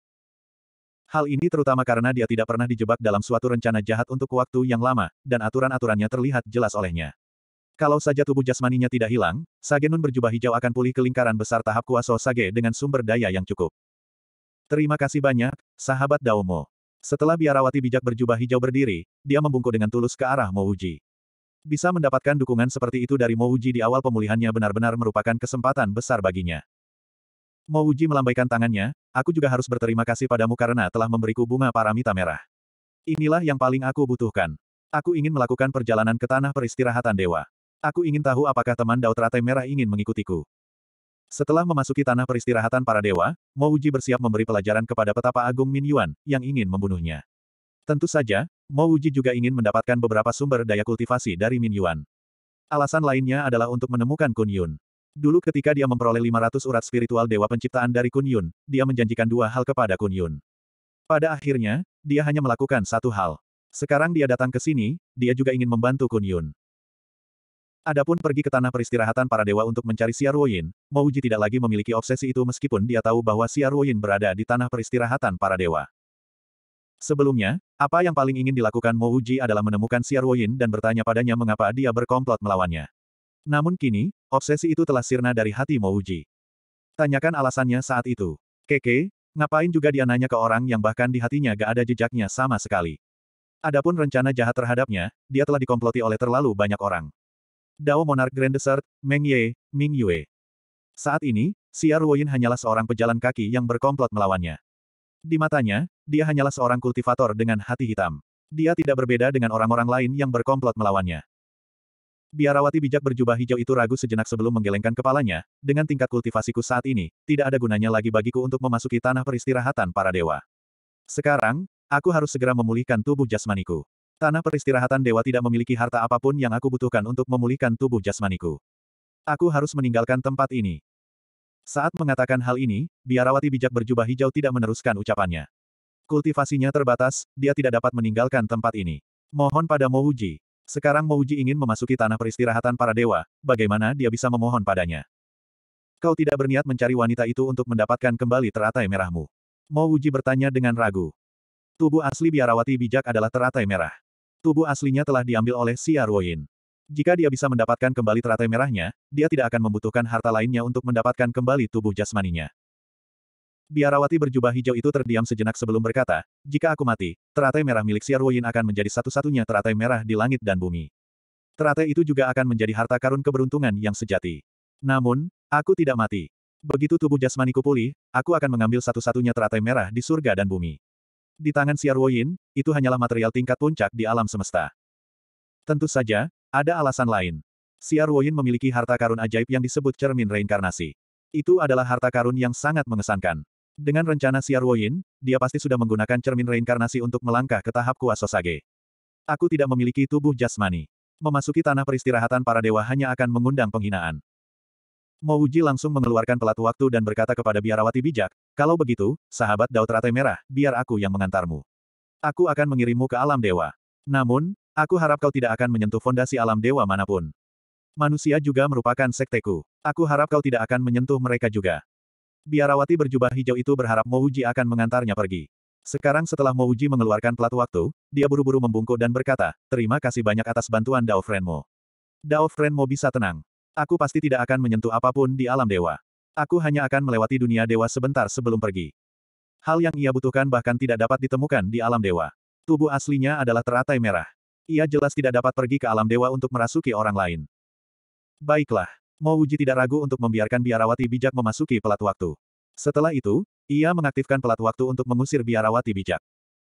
Hal ini terutama karena dia tidak pernah dijebak dalam suatu rencana jahat untuk waktu yang lama, dan aturan-aturannya terlihat jelas olehnya. Kalau saja tubuh jasmaninya tidak hilang, Sagenun berjubah hijau akan pulih ke lingkaran besar tahap kuasa Sage dengan sumber daya yang cukup. Terima kasih banyak, sahabat Daomo. Setelah biarawati bijak berjubah hijau berdiri, dia membungkuk dengan tulus ke arah Mouji. Bisa mendapatkan dukungan seperti itu dari Mouji di awal pemulihannya benar-benar merupakan kesempatan besar baginya. Mo Uji melambaikan tangannya, aku juga harus berterima kasih padamu karena telah memberiku bunga paramita merah. Inilah yang paling aku butuhkan. Aku ingin melakukan perjalanan ke tanah peristirahatan dewa. Aku ingin tahu apakah teman Daud Ratai Merah ingin mengikutiku. Setelah memasuki tanah peristirahatan para dewa, Mo Uji bersiap memberi pelajaran kepada petapa agung Min Yuan, yang ingin membunuhnya. Tentu saja, Mo Uji juga ingin mendapatkan beberapa sumber daya kultivasi dari Min Yuan. Alasan lainnya adalah untuk menemukan Kun Yun. Dulu ketika dia memperoleh 500 urat spiritual Dewa Penciptaan dari Kun Yun, dia menjanjikan dua hal kepada Kun Yun. Pada akhirnya, dia hanya melakukan satu hal. Sekarang dia datang ke sini, dia juga ingin membantu Kun Yun. Adapun pergi ke tanah peristirahatan para dewa untuk mencari Siar Woyin, Mouji tidak lagi memiliki obsesi itu meskipun dia tahu bahwa Siar Woyin berada di tanah peristirahatan para dewa. Sebelumnya, apa yang paling ingin dilakukan Mo adalah menemukan Siar Woyin dan bertanya padanya mengapa dia berkomplot melawannya. Namun kini, obsesi itu telah sirna dari hati Mouji. Tanyakan alasannya saat itu. Keke, ngapain juga dia nanya ke orang yang bahkan di hatinya gak ada jejaknya sama sekali. Adapun rencana jahat terhadapnya, dia telah dikomploti oleh terlalu banyak orang. Dao Monarch Grand Desert, Meng Ye, Ming Yue. Saat ini, Xia Ruoyin hanyalah seorang pejalan kaki yang berkomplot melawannya. Di matanya, dia hanyalah seorang kultivator dengan hati hitam. Dia tidak berbeda dengan orang-orang lain yang berkomplot melawannya. Biarawati bijak berjubah hijau itu ragu sejenak sebelum menggelengkan kepalanya, dengan tingkat kultivasiku saat ini, tidak ada gunanya lagi bagiku untuk memasuki tanah peristirahatan para dewa. Sekarang, aku harus segera memulihkan tubuh jasmaniku. Tanah peristirahatan dewa tidak memiliki harta apapun yang aku butuhkan untuk memulihkan tubuh jasmaniku. Aku harus meninggalkan tempat ini. Saat mengatakan hal ini, biarawati bijak berjubah hijau tidak meneruskan ucapannya. Kultivasinya terbatas, dia tidak dapat meninggalkan tempat ini. Mohon pada Mouji, sekarang Mouji ingin memasuki tanah peristirahatan para dewa, bagaimana dia bisa memohon padanya? Kau tidak berniat mencari wanita itu untuk mendapatkan kembali teratai merahmu. Mouji bertanya dengan ragu. Tubuh asli biarawati bijak adalah teratai merah. Tubuh aslinya telah diambil oleh si Arwoyin. Jika dia bisa mendapatkan kembali teratai merahnya, dia tidak akan membutuhkan harta lainnya untuk mendapatkan kembali tubuh jasmaninya. Biarawati berjubah hijau itu terdiam sejenak sebelum berkata, jika aku mati, teratai merah milik Xiaoyin akan menjadi satu-satunya teratai merah di langit dan bumi. Teratai itu juga akan menjadi harta karun keberuntungan yang sejati. Namun, aku tidak mati. Begitu tubuh jasmaniku pulih, aku akan mengambil satu-satunya teratai merah di surga dan bumi. Di tangan Xiaoyin, itu hanyalah material tingkat puncak di alam semesta. Tentu saja, ada alasan lain. Xiaoyin memiliki harta karun ajaib yang disebut cermin reinkarnasi. Itu adalah harta karun yang sangat mengesankan. Dengan rencana Siar Woyin, dia pasti sudah menggunakan cermin reinkarnasi untuk melangkah ke tahap kuasa sage. Aku tidak memiliki tubuh jasmani. Memasuki tanah peristirahatan para dewa hanya akan mengundang penghinaan. Mouji langsung mengeluarkan pelat waktu dan berkata kepada biarawati bijak, kalau begitu, sahabat Daud Rate Merah, biar aku yang mengantarmu. Aku akan mengirimmu ke alam dewa. Namun, aku harap kau tidak akan menyentuh fondasi alam dewa manapun. Manusia juga merupakan sekteku. Aku harap kau tidak akan menyentuh mereka juga. Biarawati berjubah hijau itu berharap Mouji akan mengantarnya pergi. Sekarang setelah Mouji mengeluarkan plat waktu, dia buru-buru membungkuk dan berkata, terima kasih banyak atas bantuan Dao Frenmo. Dao Frenmo bisa tenang. Aku pasti tidak akan menyentuh apapun di alam dewa. Aku hanya akan melewati dunia dewa sebentar sebelum pergi. Hal yang ia butuhkan bahkan tidak dapat ditemukan di alam dewa. Tubuh aslinya adalah teratai merah. Ia jelas tidak dapat pergi ke alam dewa untuk merasuki orang lain. Baiklah, Mo Wuji tidak ragu untuk membiarkan biarawati bijak memasuki pelat waktu. Setelah itu, ia mengaktifkan pelat waktu untuk mengusir biarawati bijak.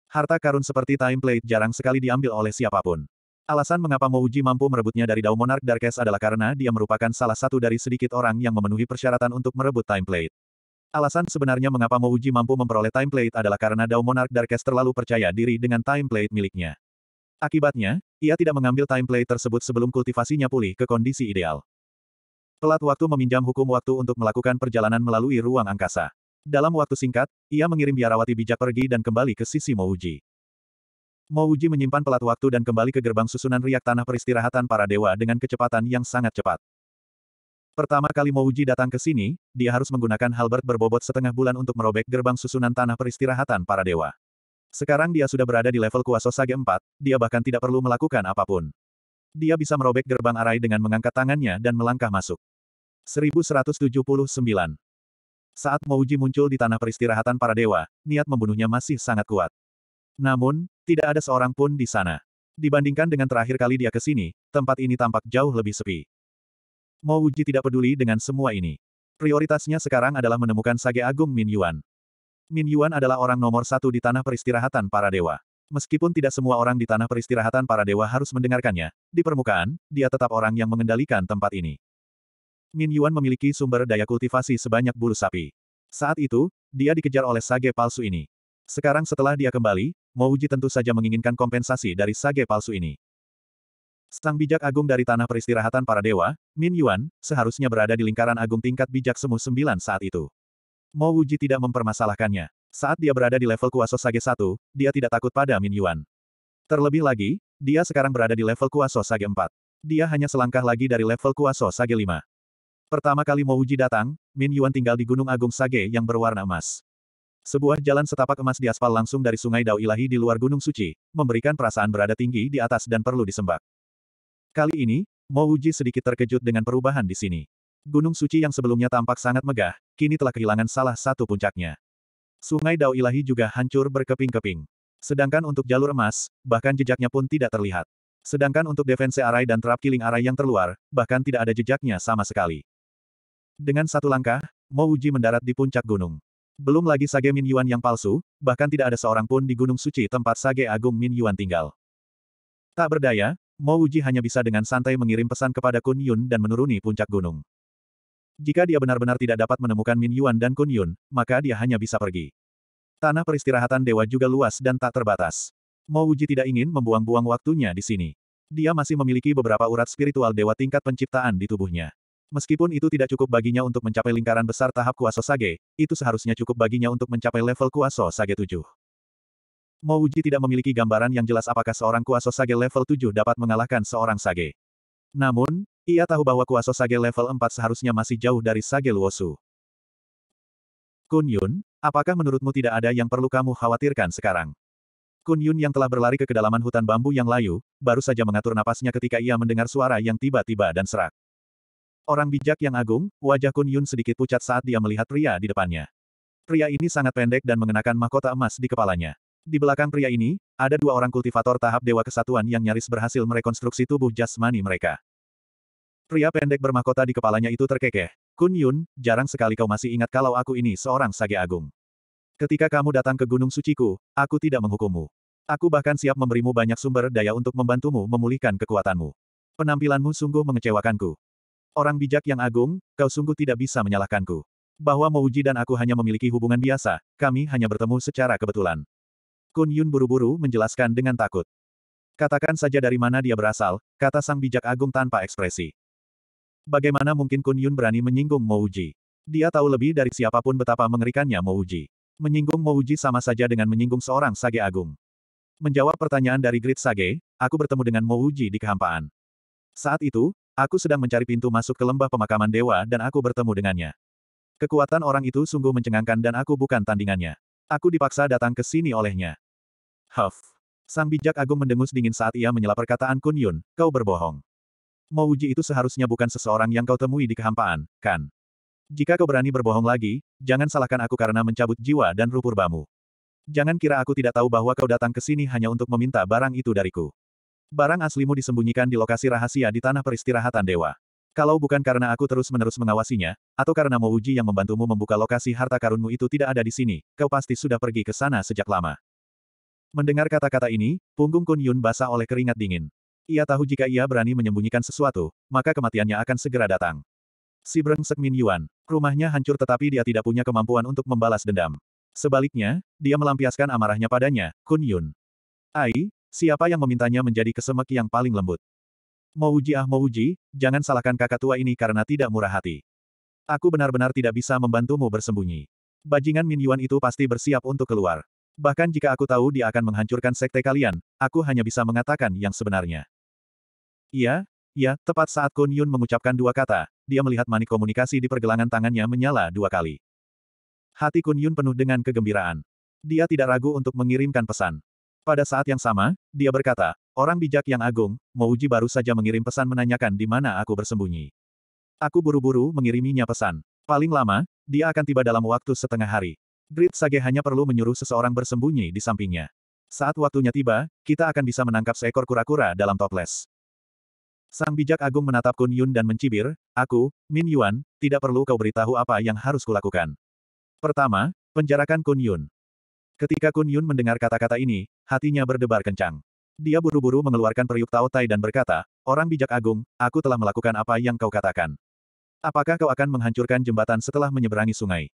Harta karun seperti time plate jarang sekali diambil oleh siapapun. Alasan mengapa Mo Wuji mampu merebutnya dari Dao Monarch Darkes adalah karena dia merupakan salah satu dari sedikit orang yang memenuhi persyaratan untuk merebut time plate. Alasan sebenarnya mengapa Mo Wuji mampu memperoleh time plate adalah karena Dao Monarch Darkes terlalu percaya diri dengan time plate miliknya. Akibatnya, ia tidak mengambil time plate tersebut sebelum kultivasinya pulih ke kondisi ideal. Pelat waktu meminjam hukum waktu untuk melakukan perjalanan melalui ruang angkasa. Dalam waktu singkat, ia mengirim biarawati bijak pergi dan kembali ke sisi Mouji. Mouji menyimpan pelat waktu dan kembali ke gerbang susunan riak tanah peristirahatan para dewa dengan kecepatan yang sangat cepat. Pertama kali Mouji datang ke sini, dia harus menggunakan halbert berbobot setengah bulan untuk merobek gerbang susunan tanah peristirahatan para dewa. Sekarang dia sudah berada di level kuasa sage 4, dia bahkan tidak perlu melakukan apapun. Dia bisa merobek gerbang arai dengan mengangkat tangannya dan melangkah masuk. 1179. Saat Mouji muncul di tanah peristirahatan para dewa, niat membunuhnya masih sangat kuat. Namun, tidak ada seorang pun di sana. Dibandingkan dengan terakhir kali dia ke sini, tempat ini tampak jauh lebih sepi. Mouji tidak peduli dengan semua ini. Prioritasnya sekarang adalah menemukan Sage Agung Min Yuan. Min Yuan adalah orang nomor satu di tanah peristirahatan para dewa. Meskipun tidak semua orang di tanah peristirahatan para dewa harus mendengarkannya, di permukaan, dia tetap orang yang mengendalikan tempat ini. Min Yuan memiliki sumber daya kultivasi sebanyak bulu sapi. Saat itu, dia dikejar oleh sage palsu ini. Sekarang setelah dia kembali, Mouji tentu saja menginginkan kompensasi dari sage palsu ini. Sang bijak agung dari tanah peristirahatan para dewa, Min Yuan, seharusnya berada di lingkaran agung tingkat bijak semu sembilan saat itu. Mo Wuji tidak mempermasalahkannya. Saat dia berada di level kuasa Sage 1, dia tidak takut pada Min Yuan. Terlebih lagi, dia sekarang berada di level kuasa Sage 4. Dia hanya selangkah lagi dari level kuasa Sage 5. Pertama kali Mouji datang, Min Yuan tinggal di Gunung Agung Sage yang berwarna emas. Sebuah jalan setapak emas diaspal langsung dari sungai Dao Ilahi di luar Gunung Suci, memberikan perasaan berada tinggi di atas dan perlu disembah. Kali ini, Mouji sedikit terkejut dengan perubahan di sini. Gunung Suci yang sebelumnya tampak sangat megah, kini telah kehilangan salah satu puncaknya. Sungai Dao Ilahi juga hancur berkeping-keping. Sedangkan untuk jalur emas, bahkan jejaknya pun tidak terlihat. Sedangkan untuk defense arai dan trap killing arai yang terluar, bahkan tidak ada jejaknya sama sekali. Dengan satu langkah, Mo Uji mendarat di puncak gunung. Belum lagi Sage Min Yuan yang palsu, bahkan tidak ada seorang pun di Gunung Suci tempat Sage Agung Min Yuan tinggal. Tak berdaya, Mo Uji hanya bisa dengan santai mengirim pesan kepada Kun Yun dan menuruni puncak gunung. Jika dia benar-benar tidak dapat menemukan Min Yuan dan Kun Yun, maka dia hanya bisa pergi. Tanah peristirahatan dewa juga luas dan tak terbatas. Mo Wuji tidak ingin membuang-buang waktunya di sini. Dia masih memiliki beberapa urat spiritual dewa tingkat penciptaan di tubuhnya. Meskipun itu tidak cukup baginya untuk mencapai lingkaran besar tahap kuasa sage, itu seharusnya cukup baginya untuk mencapai level kuasa sage 7. Mo Wuji tidak memiliki gambaran yang jelas apakah seorang kuasa sage level 7 dapat mengalahkan seorang sage. Namun, ia tahu bahwa kuasa Sage level 4 seharusnya masih jauh dari Sage Luosu. Kun Yun, apakah menurutmu tidak ada yang perlu kamu khawatirkan sekarang? Kun Yun yang telah berlari ke kedalaman hutan bambu yang layu, baru saja mengatur napasnya ketika ia mendengar suara yang tiba-tiba dan serak. Orang bijak yang agung, wajah Kun Yun sedikit pucat saat dia melihat pria di depannya. Pria ini sangat pendek dan mengenakan mahkota emas di kepalanya. Di belakang pria ini, ada dua orang kultivator tahap Dewa Kesatuan yang nyaris berhasil merekonstruksi tubuh jasmani mereka. Pria pendek bermahkota di kepalanya itu terkekeh. Kun Yun, jarang sekali kau masih ingat kalau aku ini seorang sage agung. Ketika kamu datang ke Gunung Suciku, aku tidak menghukummu. Aku bahkan siap memberimu banyak sumber daya untuk membantumu memulihkan kekuatanmu. Penampilanmu sungguh mengecewakanku. Orang bijak yang agung, kau sungguh tidak bisa menyalahkanku. Bahwa Mouji dan aku hanya memiliki hubungan biasa, kami hanya bertemu secara kebetulan. Kun Yun buru-buru menjelaskan dengan takut. Katakan saja dari mana dia berasal, kata sang bijak agung tanpa ekspresi. Bagaimana mungkin Kun Yun berani menyinggung Mouji? Dia tahu lebih dari siapapun betapa mengerikannya Mouji. Menyinggung Mouji sama saja dengan menyinggung seorang Sage Agung. Menjawab pertanyaan dari Grid Sage, aku bertemu dengan Mouji di kehampaan. Saat itu, aku sedang mencari pintu masuk ke lembah pemakaman dewa dan aku bertemu dengannya. Kekuatan orang itu sungguh mencengangkan dan aku bukan tandingannya. Aku dipaksa datang ke sini olehnya. Huff. Sang bijak agung mendengus dingin saat ia menyela perkataan Kun Yun, kau berbohong. Mouji itu seharusnya bukan seseorang yang kau temui di kehampaan, kan? Jika kau berani berbohong lagi, jangan salahkan aku karena mencabut jiwa dan rupur bamu. Jangan kira aku tidak tahu bahwa kau datang ke sini hanya untuk meminta barang itu dariku. Barang aslimu disembunyikan di lokasi rahasia di tanah peristirahatan dewa. Kalau bukan karena aku terus-menerus mengawasinya, atau karena Mouji yang membantumu membuka lokasi harta karunmu itu tidak ada di sini, kau pasti sudah pergi ke sana sejak lama. Mendengar kata-kata ini, punggung Kun Yun basah oleh keringat dingin. Ia tahu jika ia berani menyembunyikan sesuatu, maka kematiannya akan segera datang. Si Breng Sekmin Yuan, rumahnya hancur tetapi dia tidak punya kemampuan untuk membalas dendam. Sebaliknya, dia melampiaskan amarahnya padanya, Kun Yun. Ai, siapa yang memintanya menjadi kesemek yang paling lembut? Mouji ah Mouji, jangan salahkan kakak tua ini karena tidak murah hati. Aku benar-benar tidak bisa membantumu bersembunyi. Bajingan Min Yuan itu pasti bersiap untuk keluar. Bahkan jika aku tahu dia akan menghancurkan sekte kalian, aku hanya bisa mengatakan yang sebenarnya. Iya, iya, tepat saat Kun Yun mengucapkan dua kata, dia melihat manik komunikasi di pergelangan tangannya menyala dua kali. Hati Kun Yun penuh dengan kegembiraan. Dia tidak ragu untuk mengirimkan pesan. Pada saat yang sama, dia berkata, orang bijak yang agung, Uji baru saja mengirim pesan menanyakan di mana aku bersembunyi. Aku buru-buru mengiriminya pesan. Paling lama, dia akan tiba dalam waktu setengah hari. Grid Sage hanya perlu menyuruh seseorang bersembunyi di sampingnya. Saat waktunya tiba, kita akan bisa menangkap seekor kura-kura dalam toples. Sang bijak agung menatap Kun Yun dan mencibir, aku, Min Yuan, tidak perlu kau beritahu apa yang harus kulakukan. Pertama, penjarakan Kun Yun. Ketika Kun Yun mendengar kata-kata ini, hatinya berdebar kencang. Dia buru-buru mengeluarkan periuk Tao Tai dan berkata, Orang bijak agung, aku telah melakukan apa yang kau katakan. Apakah kau akan menghancurkan jembatan setelah menyeberangi sungai?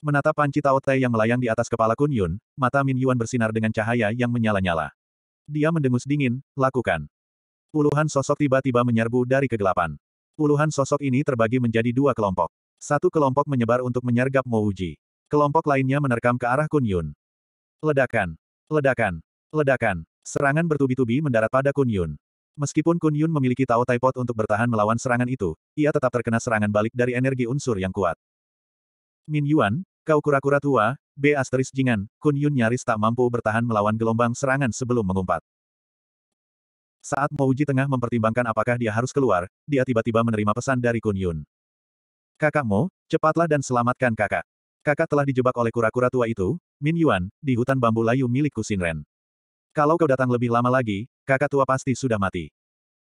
Menatap panci Tao Tai yang melayang di atas kepala Kun Yun, mata Min Yuan bersinar dengan cahaya yang menyala-nyala. Dia mendengus dingin, lakukan. Puluhan sosok tiba-tiba menyerbu dari kegelapan. Puluhan sosok ini terbagi menjadi dua kelompok. Satu kelompok menyebar untuk menyergap Mouji. Kelompok lainnya menerkam ke arah Kun Yun. Ledakan. Ledakan. Ledakan. Serangan bertubi-tubi mendarat pada Kun Yun. Meskipun Kun Yun memiliki Tao Pot untuk bertahan melawan serangan itu, ia tetap terkena serangan balik dari energi unsur yang kuat. Min Yuan, Kau kura-kura tua, B asteris jingan, Kun Yun nyaris tak mampu bertahan melawan gelombang serangan sebelum mengumpat. Saat Mouji tengah mempertimbangkan apakah dia harus keluar, dia tiba-tiba menerima pesan dari Kun Yun. Kakak Mo, cepatlah dan selamatkan kakak. Kakak telah dijebak oleh kura-kura tua itu, Min Yuan, di hutan bambu layu milik Kusinren. Kalau kau datang lebih lama lagi, kakak tua pasti sudah mati.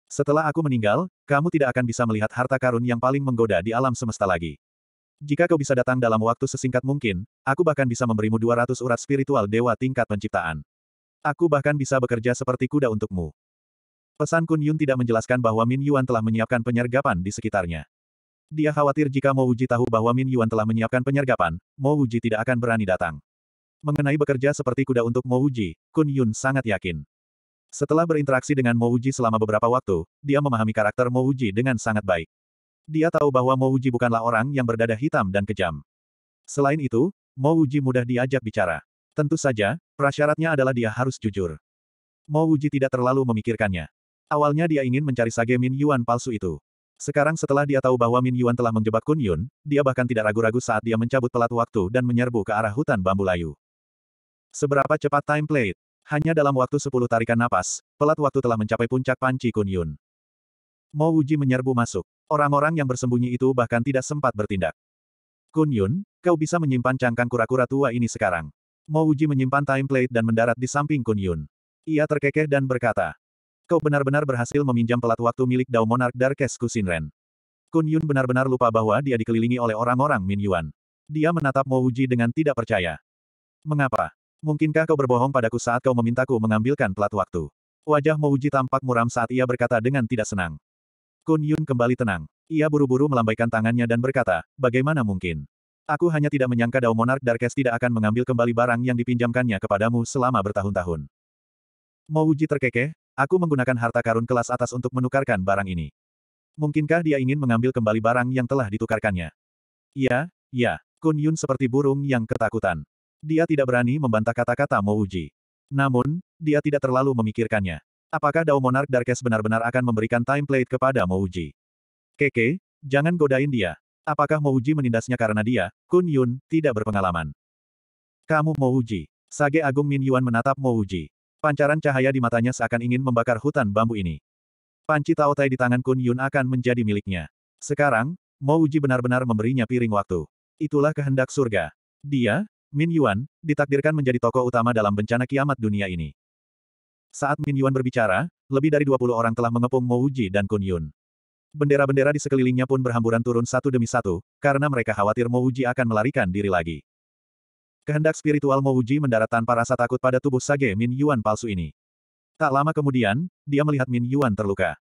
Setelah aku meninggal, kamu tidak akan bisa melihat harta karun yang paling menggoda di alam semesta lagi. Jika kau bisa datang dalam waktu sesingkat mungkin, aku bahkan bisa memberimu 200 urat spiritual dewa tingkat penciptaan. Aku bahkan bisa bekerja seperti kuda untukmu. Pesan Kun Yun tidak menjelaskan bahwa Min Yuan telah menyiapkan penyergapan di sekitarnya. Dia khawatir jika Mo Uji tahu bahwa Min Yuan telah menyiapkan penyergapan, Mo Uji tidak akan berani datang. Mengenai bekerja seperti kuda untuk Mo Uji, Kun Yun sangat yakin. Setelah berinteraksi dengan Mo Uji selama beberapa waktu, dia memahami karakter Mo Uji dengan sangat baik. Dia tahu bahwa Mo Uji bukanlah orang yang berdada hitam dan kejam. Selain itu, Mo Uji mudah diajak bicara. Tentu saja, prasyaratnya adalah dia harus jujur. Mo Uji tidak terlalu memikirkannya. Awalnya dia ingin mencari sage Min Yuan palsu itu. Sekarang setelah dia tahu bahwa Min Yuan telah menjebak Kun Yun, dia bahkan tidak ragu-ragu saat dia mencabut pelat waktu dan menyerbu ke arah hutan bambu layu. Seberapa cepat time plate? Hanya dalam waktu 10 tarikan napas, pelat waktu telah mencapai puncak panci Kun Yun. Mo Wuji menyerbu masuk. Orang-orang yang bersembunyi itu bahkan tidak sempat bertindak. Kun Yun, kau bisa menyimpan cangkang kura-kura tua ini sekarang. Mo Wuji menyimpan time plate dan mendarat di samping Kun Yun. Ia terkekeh dan berkata, Kau benar-benar berhasil meminjam pelat waktu milik Dao Monarch Darkes Kusinren. Kun Yun benar-benar lupa bahwa dia dikelilingi oleh orang-orang Min Yuan. Dia menatap Mo Wuji dengan tidak percaya. Mengapa? Mungkinkah kau berbohong padaku saat kau memintaku mengambilkan pelat waktu? Wajah Mo Wuji tampak muram saat ia berkata dengan tidak senang. Kun Yun kembali tenang. Ia buru-buru melambaikan tangannya dan berkata, bagaimana mungkin? Aku hanya tidak menyangka Dao Monarch Darkes tidak akan mengambil kembali barang yang dipinjamkannya kepadamu selama bertahun-tahun. Mo Wuji terkekeh, Aku menggunakan harta karun kelas atas untuk menukarkan barang ini. Mungkinkah dia ingin mengambil kembali barang yang telah ditukarkannya? Ya, ya. Kun Yun seperti burung yang ketakutan. Dia tidak berani membantah kata-kata Mo Uji. Namun, dia tidak terlalu memikirkannya. Apakah Dao Monarch Darkes benar-benar akan memberikan plate kepada Mo Uji? Keke, jangan godain dia. Apakah Mo Uji menindasnya karena dia, Kun Yun, tidak berpengalaman? Kamu Mo Uji. Sage Agung Min Yuan menatap Mo Uji. Pancaran cahaya di matanya seakan ingin membakar hutan bambu ini. Panci Tao Tai di tangan Kun Yun akan menjadi miliknya. Sekarang, Mo Uji benar-benar memberinya piring waktu. Itulah kehendak surga. Dia, Min Yuan, ditakdirkan menjadi tokoh utama dalam bencana kiamat dunia ini. Saat Min Yuan berbicara, lebih dari 20 orang telah mengepung Mo Uji dan Kun Yun. Bendera-bendera di sekelilingnya pun berhamburan turun satu demi satu, karena mereka khawatir Mo Uji akan melarikan diri lagi. Kehendak spiritual Mouji mendarat tanpa rasa takut pada tubuh Sage Min Yuan palsu ini. Tak lama kemudian, dia melihat Min Yuan terluka.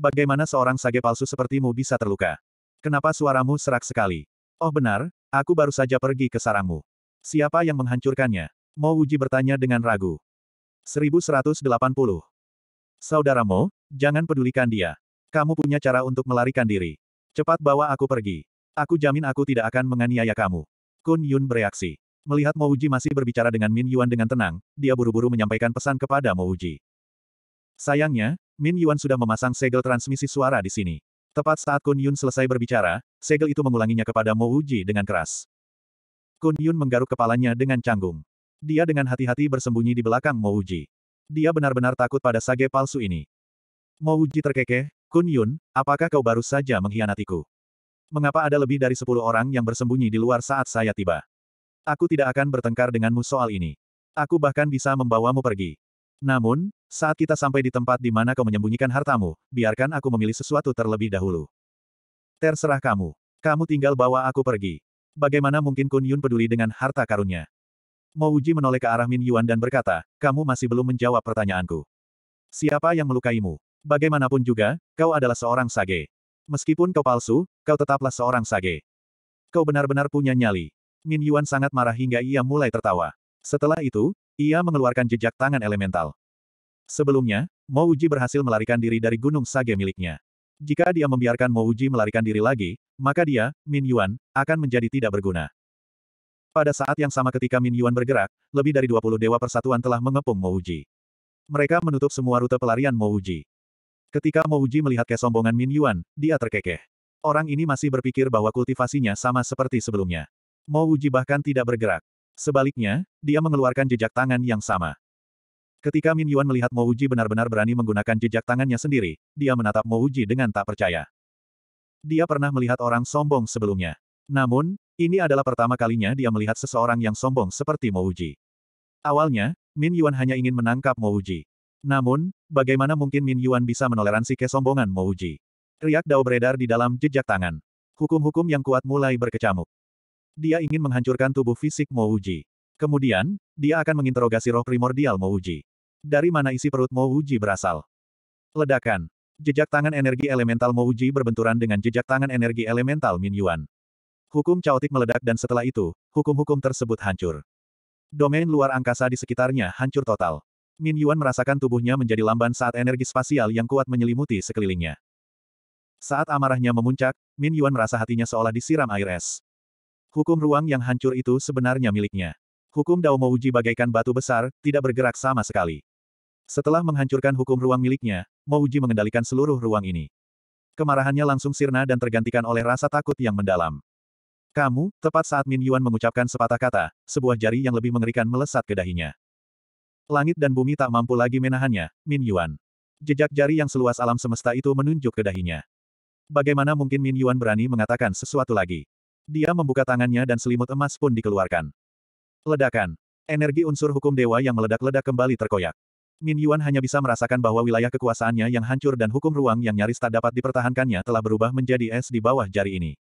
Bagaimana seorang Sage palsu sepertimu bisa terluka? Kenapa suaramu serak sekali? Oh benar, aku baru saja pergi ke sarangmu. Siapa yang menghancurkannya? Mouji bertanya dengan ragu. 1180. Saudara Mo, jangan pedulikan dia. Kamu punya cara untuk melarikan diri. Cepat bawa aku pergi. Aku jamin aku tidak akan menganiaya kamu. Kun Yun bereaksi. Melihat Mouji masih berbicara dengan Min Yuan dengan tenang, dia buru-buru menyampaikan pesan kepada Mouji. Sayangnya, Min Yuan sudah memasang segel transmisi suara di sini. Tepat saat Kun Yun selesai berbicara, segel itu mengulanginya kepada Mouji dengan keras. Kun Yun menggaruk kepalanya dengan canggung. Dia dengan hati-hati bersembunyi di belakang Mouji. Dia benar-benar takut pada sage palsu ini. Mouji terkekeh, Kun Yun, apakah kau baru saja mengkhianatiku? Mengapa ada lebih dari sepuluh orang yang bersembunyi di luar saat saya tiba? Aku tidak akan bertengkar denganmu soal ini. Aku bahkan bisa membawamu pergi. Namun, saat kita sampai di tempat di mana kau menyembunyikan hartamu, biarkan aku memilih sesuatu terlebih dahulu. Terserah kamu. Kamu tinggal bawa aku pergi. Bagaimana mungkin Kun Yun peduli dengan harta karunnya? Mouji menoleh ke arah Min Yuan dan berkata, kamu masih belum menjawab pertanyaanku. Siapa yang melukaimu? Bagaimanapun juga, kau adalah seorang sage. Meskipun kau palsu, kau tetaplah seorang sage. Kau benar-benar punya nyali. Min Yuan sangat marah hingga ia mulai tertawa. Setelah itu, ia mengeluarkan jejak tangan elemental. Sebelumnya, Mo Uji berhasil melarikan diri dari gunung sage miliknya. Jika dia membiarkan Mo Uji melarikan diri lagi, maka dia, Min Yuan, akan menjadi tidak berguna. Pada saat yang sama ketika Min Yuan bergerak, lebih dari 20 dewa persatuan telah mengepung Mo Uji. Mereka menutup semua rute pelarian Mo Uji. Ketika Mo Uji melihat kesombongan Min Yuan, dia terkekeh. Orang ini masih berpikir bahwa kultivasinya sama seperti sebelumnya. Mo Wuji bahkan tidak bergerak. Sebaliknya, dia mengeluarkan jejak tangan yang sama. Ketika Min Yuan melihat Mo Wuji benar-benar berani menggunakan jejak tangannya sendiri, dia menatap Mo Wuji dengan tak percaya. Dia pernah melihat orang sombong sebelumnya. Namun, ini adalah pertama kalinya dia melihat seseorang yang sombong seperti Mo Wuji. Awalnya, Min Yuan hanya ingin menangkap Mo Wuji. Namun, bagaimana mungkin Min Yuan bisa menoleransi kesombongan Mo Wuji? Riak Dao beredar di dalam jejak tangan. Hukum-hukum yang kuat mulai berkecamuk dia ingin menghancurkan tubuh fisik Mouji. Kemudian, dia akan menginterogasi roh primordial Mouji. Dari mana isi perut Mouji berasal? Ledakan. Jejak tangan energi elemental Mouji berbenturan dengan jejak tangan energi elemental Min Yuan. Hukum caotik meledak dan setelah itu, hukum-hukum tersebut hancur. Domain luar angkasa di sekitarnya hancur total. Min Yuan merasakan tubuhnya menjadi lamban saat energi spasial yang kuat menyelimuti sekelilingnya. Saat amarahnya memuncak, Min Yuan merasa hatinya seolah disiram air es. Hukum ruang yang hancur itu sebenarnya miliknya. Hukum Dao Mouji bagaikan batu besar, tidak bergerak sama sekali. Setelah menghancurkan hukum ruang miliknya, Mouji mengendalikan seluruh ruang ini. Kemarahannya langsung sirna dan tergantikan oleh rasa takut yang mendalam. Kamu, tepat saat Min Yuan mengucapkan sepatah kata, sebuah jari yang lebih mengerikan melesat ke dahinya. Langit dan bumi tak mampu lagi menahannya, Min Yuan. Jejak jari yang seluas alam semesta itu menunjuk ke dahinya. Bagaimana mungkin Min Yuan berani mengatakan sesuatu lagi? Dia membuka tangannya dan selimut emas pun dikeluarkan. Ledakan. Energi unsur hukum dewa yang meledak-ledak kembali terkoyak. Min Yuan hanya bisa merasakan bahwa wilayah kekuasaannya yang hancur dan hukum ruang yang nyaris tak dapat dipertahankannya telah berubah menjadi es di bawah jari ini.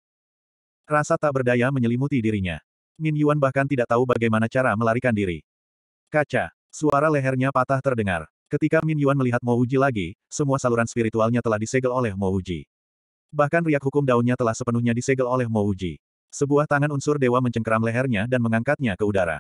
Rasa tak berdaya menyelimuti dirinya. Min Yuan bahkan tidak tahu bagaimana cara melarikan diri. Kaca. Suara lehernya patah terdengar. Ketika Min Yuan melihat Mo Uji lagi, semua saluran spiritualnya telah disegel oleh Mo Uji. Bahkan riak hukum daunnya telah sepenuhnya disegel oleh Mo Uji. Sebuah tangan unsur dewa mencengkeram lehernya dan mengangkatnya ke udara.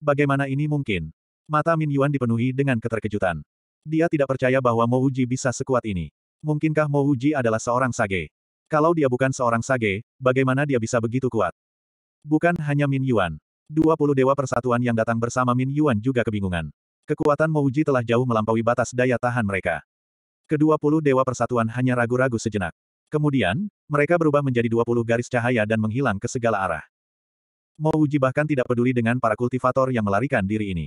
Bagaimana ini mungkin? Mata Min Yuan dipenuhi dengan keterkejutan. Dia tidak percaya bahwa Mo Uji bisa sekuat ini. Mungkinkah Mo Uji adalah seorang sage? Kalau dia bukan seorang sage, bagaimana dia bisa begitu kuat? Bukan hanya Min Yuan. 20 dewa persatuan yang datang bersama Min Yuan juga kebingungan. Kekuatan Mo Uji telah jauh melampaui batas daya tahan mereka. Kedua puluh dewa persatuan hanya ragu-ragu sejenak. Kemudian, mereka berubah menjadi 20 garis cahaya dan menghilang ke segala arah. Wuji bahkan tidak peduli dengan para kultivator yang melarikan diri ini.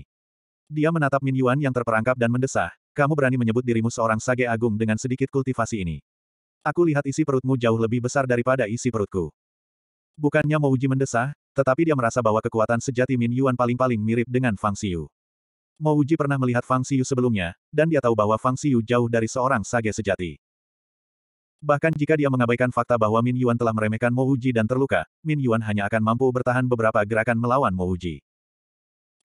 Dia menatap Min Yuan yang terperangkap dan mendesah, kamu berani menyebut dirimu seorang sage agung dengan sedikit kultivasi ini. Aku lihat isi perutmu jauh lebih besar daripada isi perutku. Bukannya Mo Wuji mendesah, tetapi dia merasa bahwa kekuatan sejati Min Yuan paling-paling mirip dengan Fang Xiu. Wuji pernah melihat Fang Xiu sebelumnya, dan dia tahu bahwa Fang Xiu jauh dari seorang sage sejati. Bahkan jika dia mengabaikan fakta bahwa Min Yuan telah meremehkan Mo Uji dan terluka, Min Yuan hanya akan mampu bertahan beberapa gerakan melawan Mo Uji.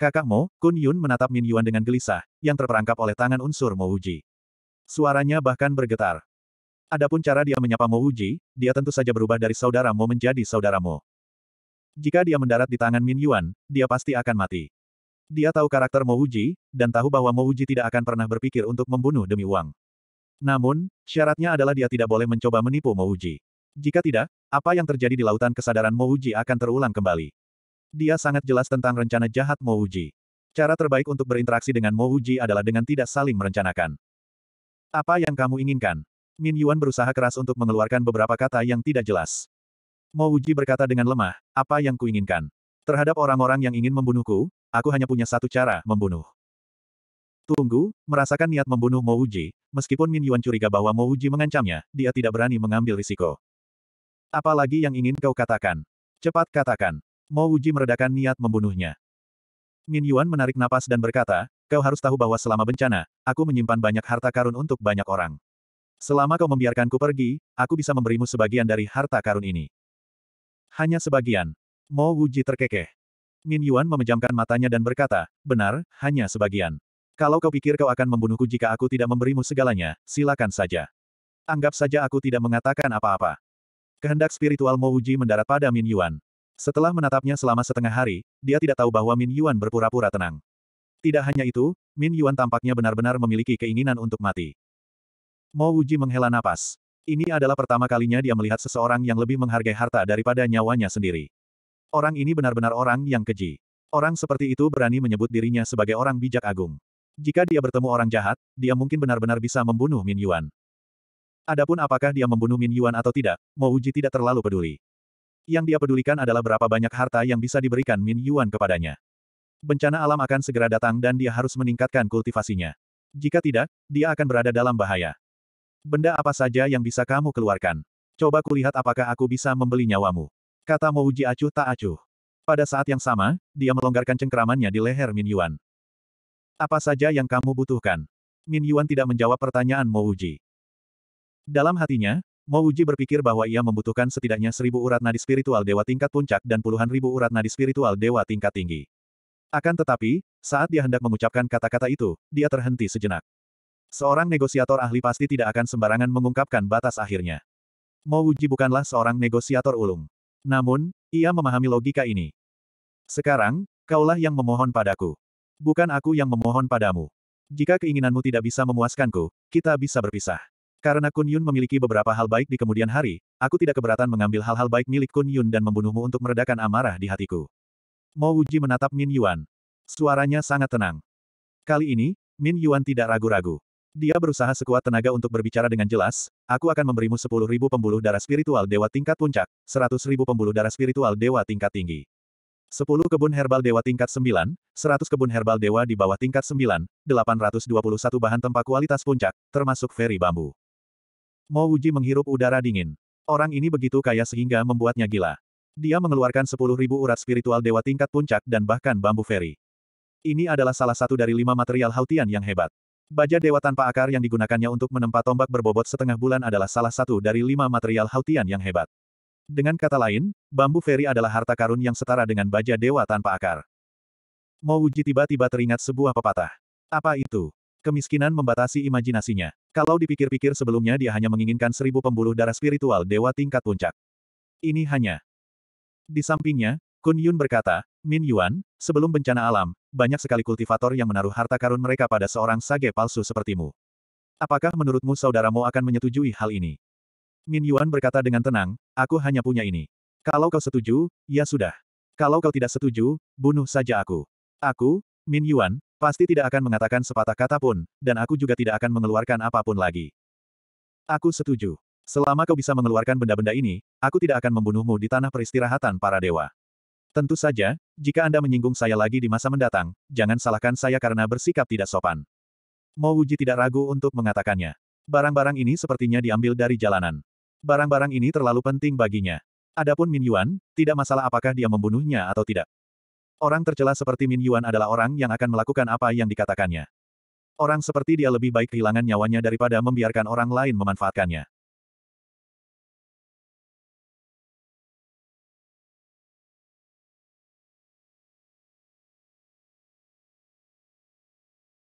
Kakak Mo, Kun Yun menatap Min Yuan dengan gelisah, yang terperangkap oleh tangan unsur Mo Uji. Suaranya bahkan bergetar. Adapun cara dia menyapa Mo Uji, dia tentu saja berubah dari saudara Mo menjadi saudara Mo. Jika dia mendarat di tangan Min Yuan, dia pasti akan mati. Dia tahu karakter Mo Uji, dan tahu bahwa Mo Uji tidak akan pernah berpikir untuk membunuh demi uang. Namun, syaratnya adalah dia tidak boleh mencoba menipu Mouji. Jika tidak, apa yang terjadi di lautan kesadaran Mouji akan terulang kembali. Dia sangat jelas tentang rencana jahat Mouji. Cara terbaik untuk berinteraksi dengan Mouji adalah dengan tidak saling merencanakan. Apa yang kamu inginkan? Min Yuan berusaha keras untuk mengeluarkan beberapa kata yang tidak jelas. Mouji berkata dengan lemah, apa yang kuinginkan? Terhadap orang-orang yang ingin membunuhku, aku hanya punya satu cara, membunuh. Tunggu, merasakan niat membunuh Mo Uji, meskipun Min Yuan curiga bahwa Mo Uji mengancamnya, dia tidak berani mengambil risiko. Apalagi yang ingin kau katakan? Cepat katakan. Mo Uji meredakan niat membunuhnya. Min Yuan menarik napas dan berkata, kau harus tahu bahwa selama bencana, aku menyimpan banyak harta karun untuk banyak orang. Selama kau membiarkanku pergi, aku bisa memberimu sebagian dari harta karun ini. Hanya sebagian. Mo Wuji terkekeh. Min Yuan memejamkan matanya dan berkata, benar, hanya sebagian. Kalau kau pikir kau akan membunuhku jika aku tidak memberimu segalanya, silakan saja. Anggap saja aku tidak mengatakan apa-apa. Kehendak spiritual Mo Uji mendarat pada Min Yuan. Setelah menatapnya selama setengah hari, dia tidak tahu bahwa Min Yuan berpura-pura tenang. Tidak hanya itu, Min Yuan tampaknya benar-benar memiliki keinginan untuk mati. Mo Uji menghela napas. Ini adalah pertama kalinya dia melihat seseorang yang lebih menghargai harta daripada nyawanya sendiri. Orang ini benar-benar orang yang keji. Orang seperti itu berani menyebut dirinya sebagai orang bijak agung. Jika dia bertemu orang jahat, dia mungkin benar-benar bisa membunuh Min Yuan. Adapun apakah dia membunuh Min Yuan atau tidak, Mo Uji tidak terlalu peduli. Yang dia pedulikan adalah berapa banyak harta yang bisa diberikan Min Yuan kepadanya. Bencana alam akan segera datang dan dia harus meningkatkan kultivasinya. Jika tidak, dia akan berada dalam bahaya. Benda apa saja yang bisa kamu keluarkan? Coba kulihat apakah aku bisa membeli nyawamu. Kata Mouji acuh tak acuh. Pada saat yang sama, dia melonggarkan cengkeramannya di leher Min Yuan. Apa saja yang kamu butuhkan? Min Yuan tidak menjawab pertanyaan Mo Uji. Dalam hatinya, Mo Uji berpikir bahwa ia membutuhkan setidaknya seribu urat nadi spiritual dewa tingkat puncak dan puluhan ribu urat nadi spiritual dewa tingkat tinggi. Akan tetapi, saat dia hendak mengucapkan kata-kata itu, dia terhenti sejenak. Seorang negosiator ahli pasti tidak akan sembarangan mengungkapkan batas akhirnya. Mo Uji bukanlah seorang negosiator ulung. Namun, ia memahami logika ini. Sekarang, kaulah yang memohon padaku. Bukan aku yang memohon padamu. Jika keinginanmu tidak bisa memuaskanku, kita bisa berpisah. Karena Kun Yun memiliki beberapa hal baik di kemudian hari, aku tidak keberatan mengambil hal-hal baik milik Kun Yun dan membunuhmu untuk meredakan amarah di hatiku. Mo Wuji menatap Min Yuan. Suaranya sangat tenang. Kali ini, Min Yuan tidak ragu-ragu. Dia berusaha sekuat tenaga untuk berbicara dengan jelas, aku akan memberimu sepuluh ribu pembuluh darah spiritual dewa tingkat puncak, seratus ribu pembuluh darah spiritual dewa tingkat tinggi. 10 kebun herbal dewa tingkat 9, 100 kebun herbal dewa di bawah tingkat 9, 821 bahan tempat kualitas puncak, termasuk feri bambu. Mo Wuji menghirup udara dingin. Orang ini begitu kaya sehingga membuatnya gila. Dia mengeluarkan 10.000 urat spiritual dewa tingkat puncak dan bahkan bambu feri. Ini adalah salah satu dari lima material Hautian yang hebat. Baja dewa tanpa akar yang digunakannya untuk menempa tombak berbobot setengah bulan adalah salah satu dari lima material Hautian yang hebat. Dengan kata lain, bambu feri adalah harta karun yang setara dengan baja dewa tanpa akar. Mouji tiba-tiba teringat sebuah pepatah. Apa itu? Kemiskinan membatasi imajinasinya. Kalau dipikir-pikir sebelumnya dia hanya menginginkan seribu pembuluh darah spiritual dewa tingkat puncak. Ini hanya. Di sampingnya, Kun Yun berkata, Min Yuan, sebelum bencana alam, banyak sekali kultivator yang menaruh harta karun mereka pada seorang sage palsu sepertimu. Apakah menurutmu saudaramu akan menyetujui hal ini? Min Yuan berkata dengan tenang, aku hanya punya ini. Kalau kau setuju, ya sudah. Kalau kau tidak setuju, bunuh saja aku. Aku, Min Yuan, pasti tidak akan mengatakan sepatah kata pun, dan aku juga tidak akan mengeluarkan apapun lagi. Aku setuju. Selama kau bisa mengeluarkan benda-benda ini, aku tidak akan membunuhmu di tanah peristirahatan para dewa. Tentu saja, jika Anda menyinggung saya lagi di masa mendatang, jangan salahkan saya karena bersikap tidak sopan. Mo Wuji tidak ragu untuk mengatakannya. Barang-barang ini sepertinya diambil dari jalanan. Barang-barang ini terlalu penting baginya. Adapun Min Yuan, tidak masalah apakah dia membunuhnya atau tidak. Orang tercela seperti Min Yuan adalah orang yang akan melakukan apa yang dikatakannya. Orang seperti dia lebih baik kehilangan nyawanya daripada membiarkan orang lain memanfaatkannya.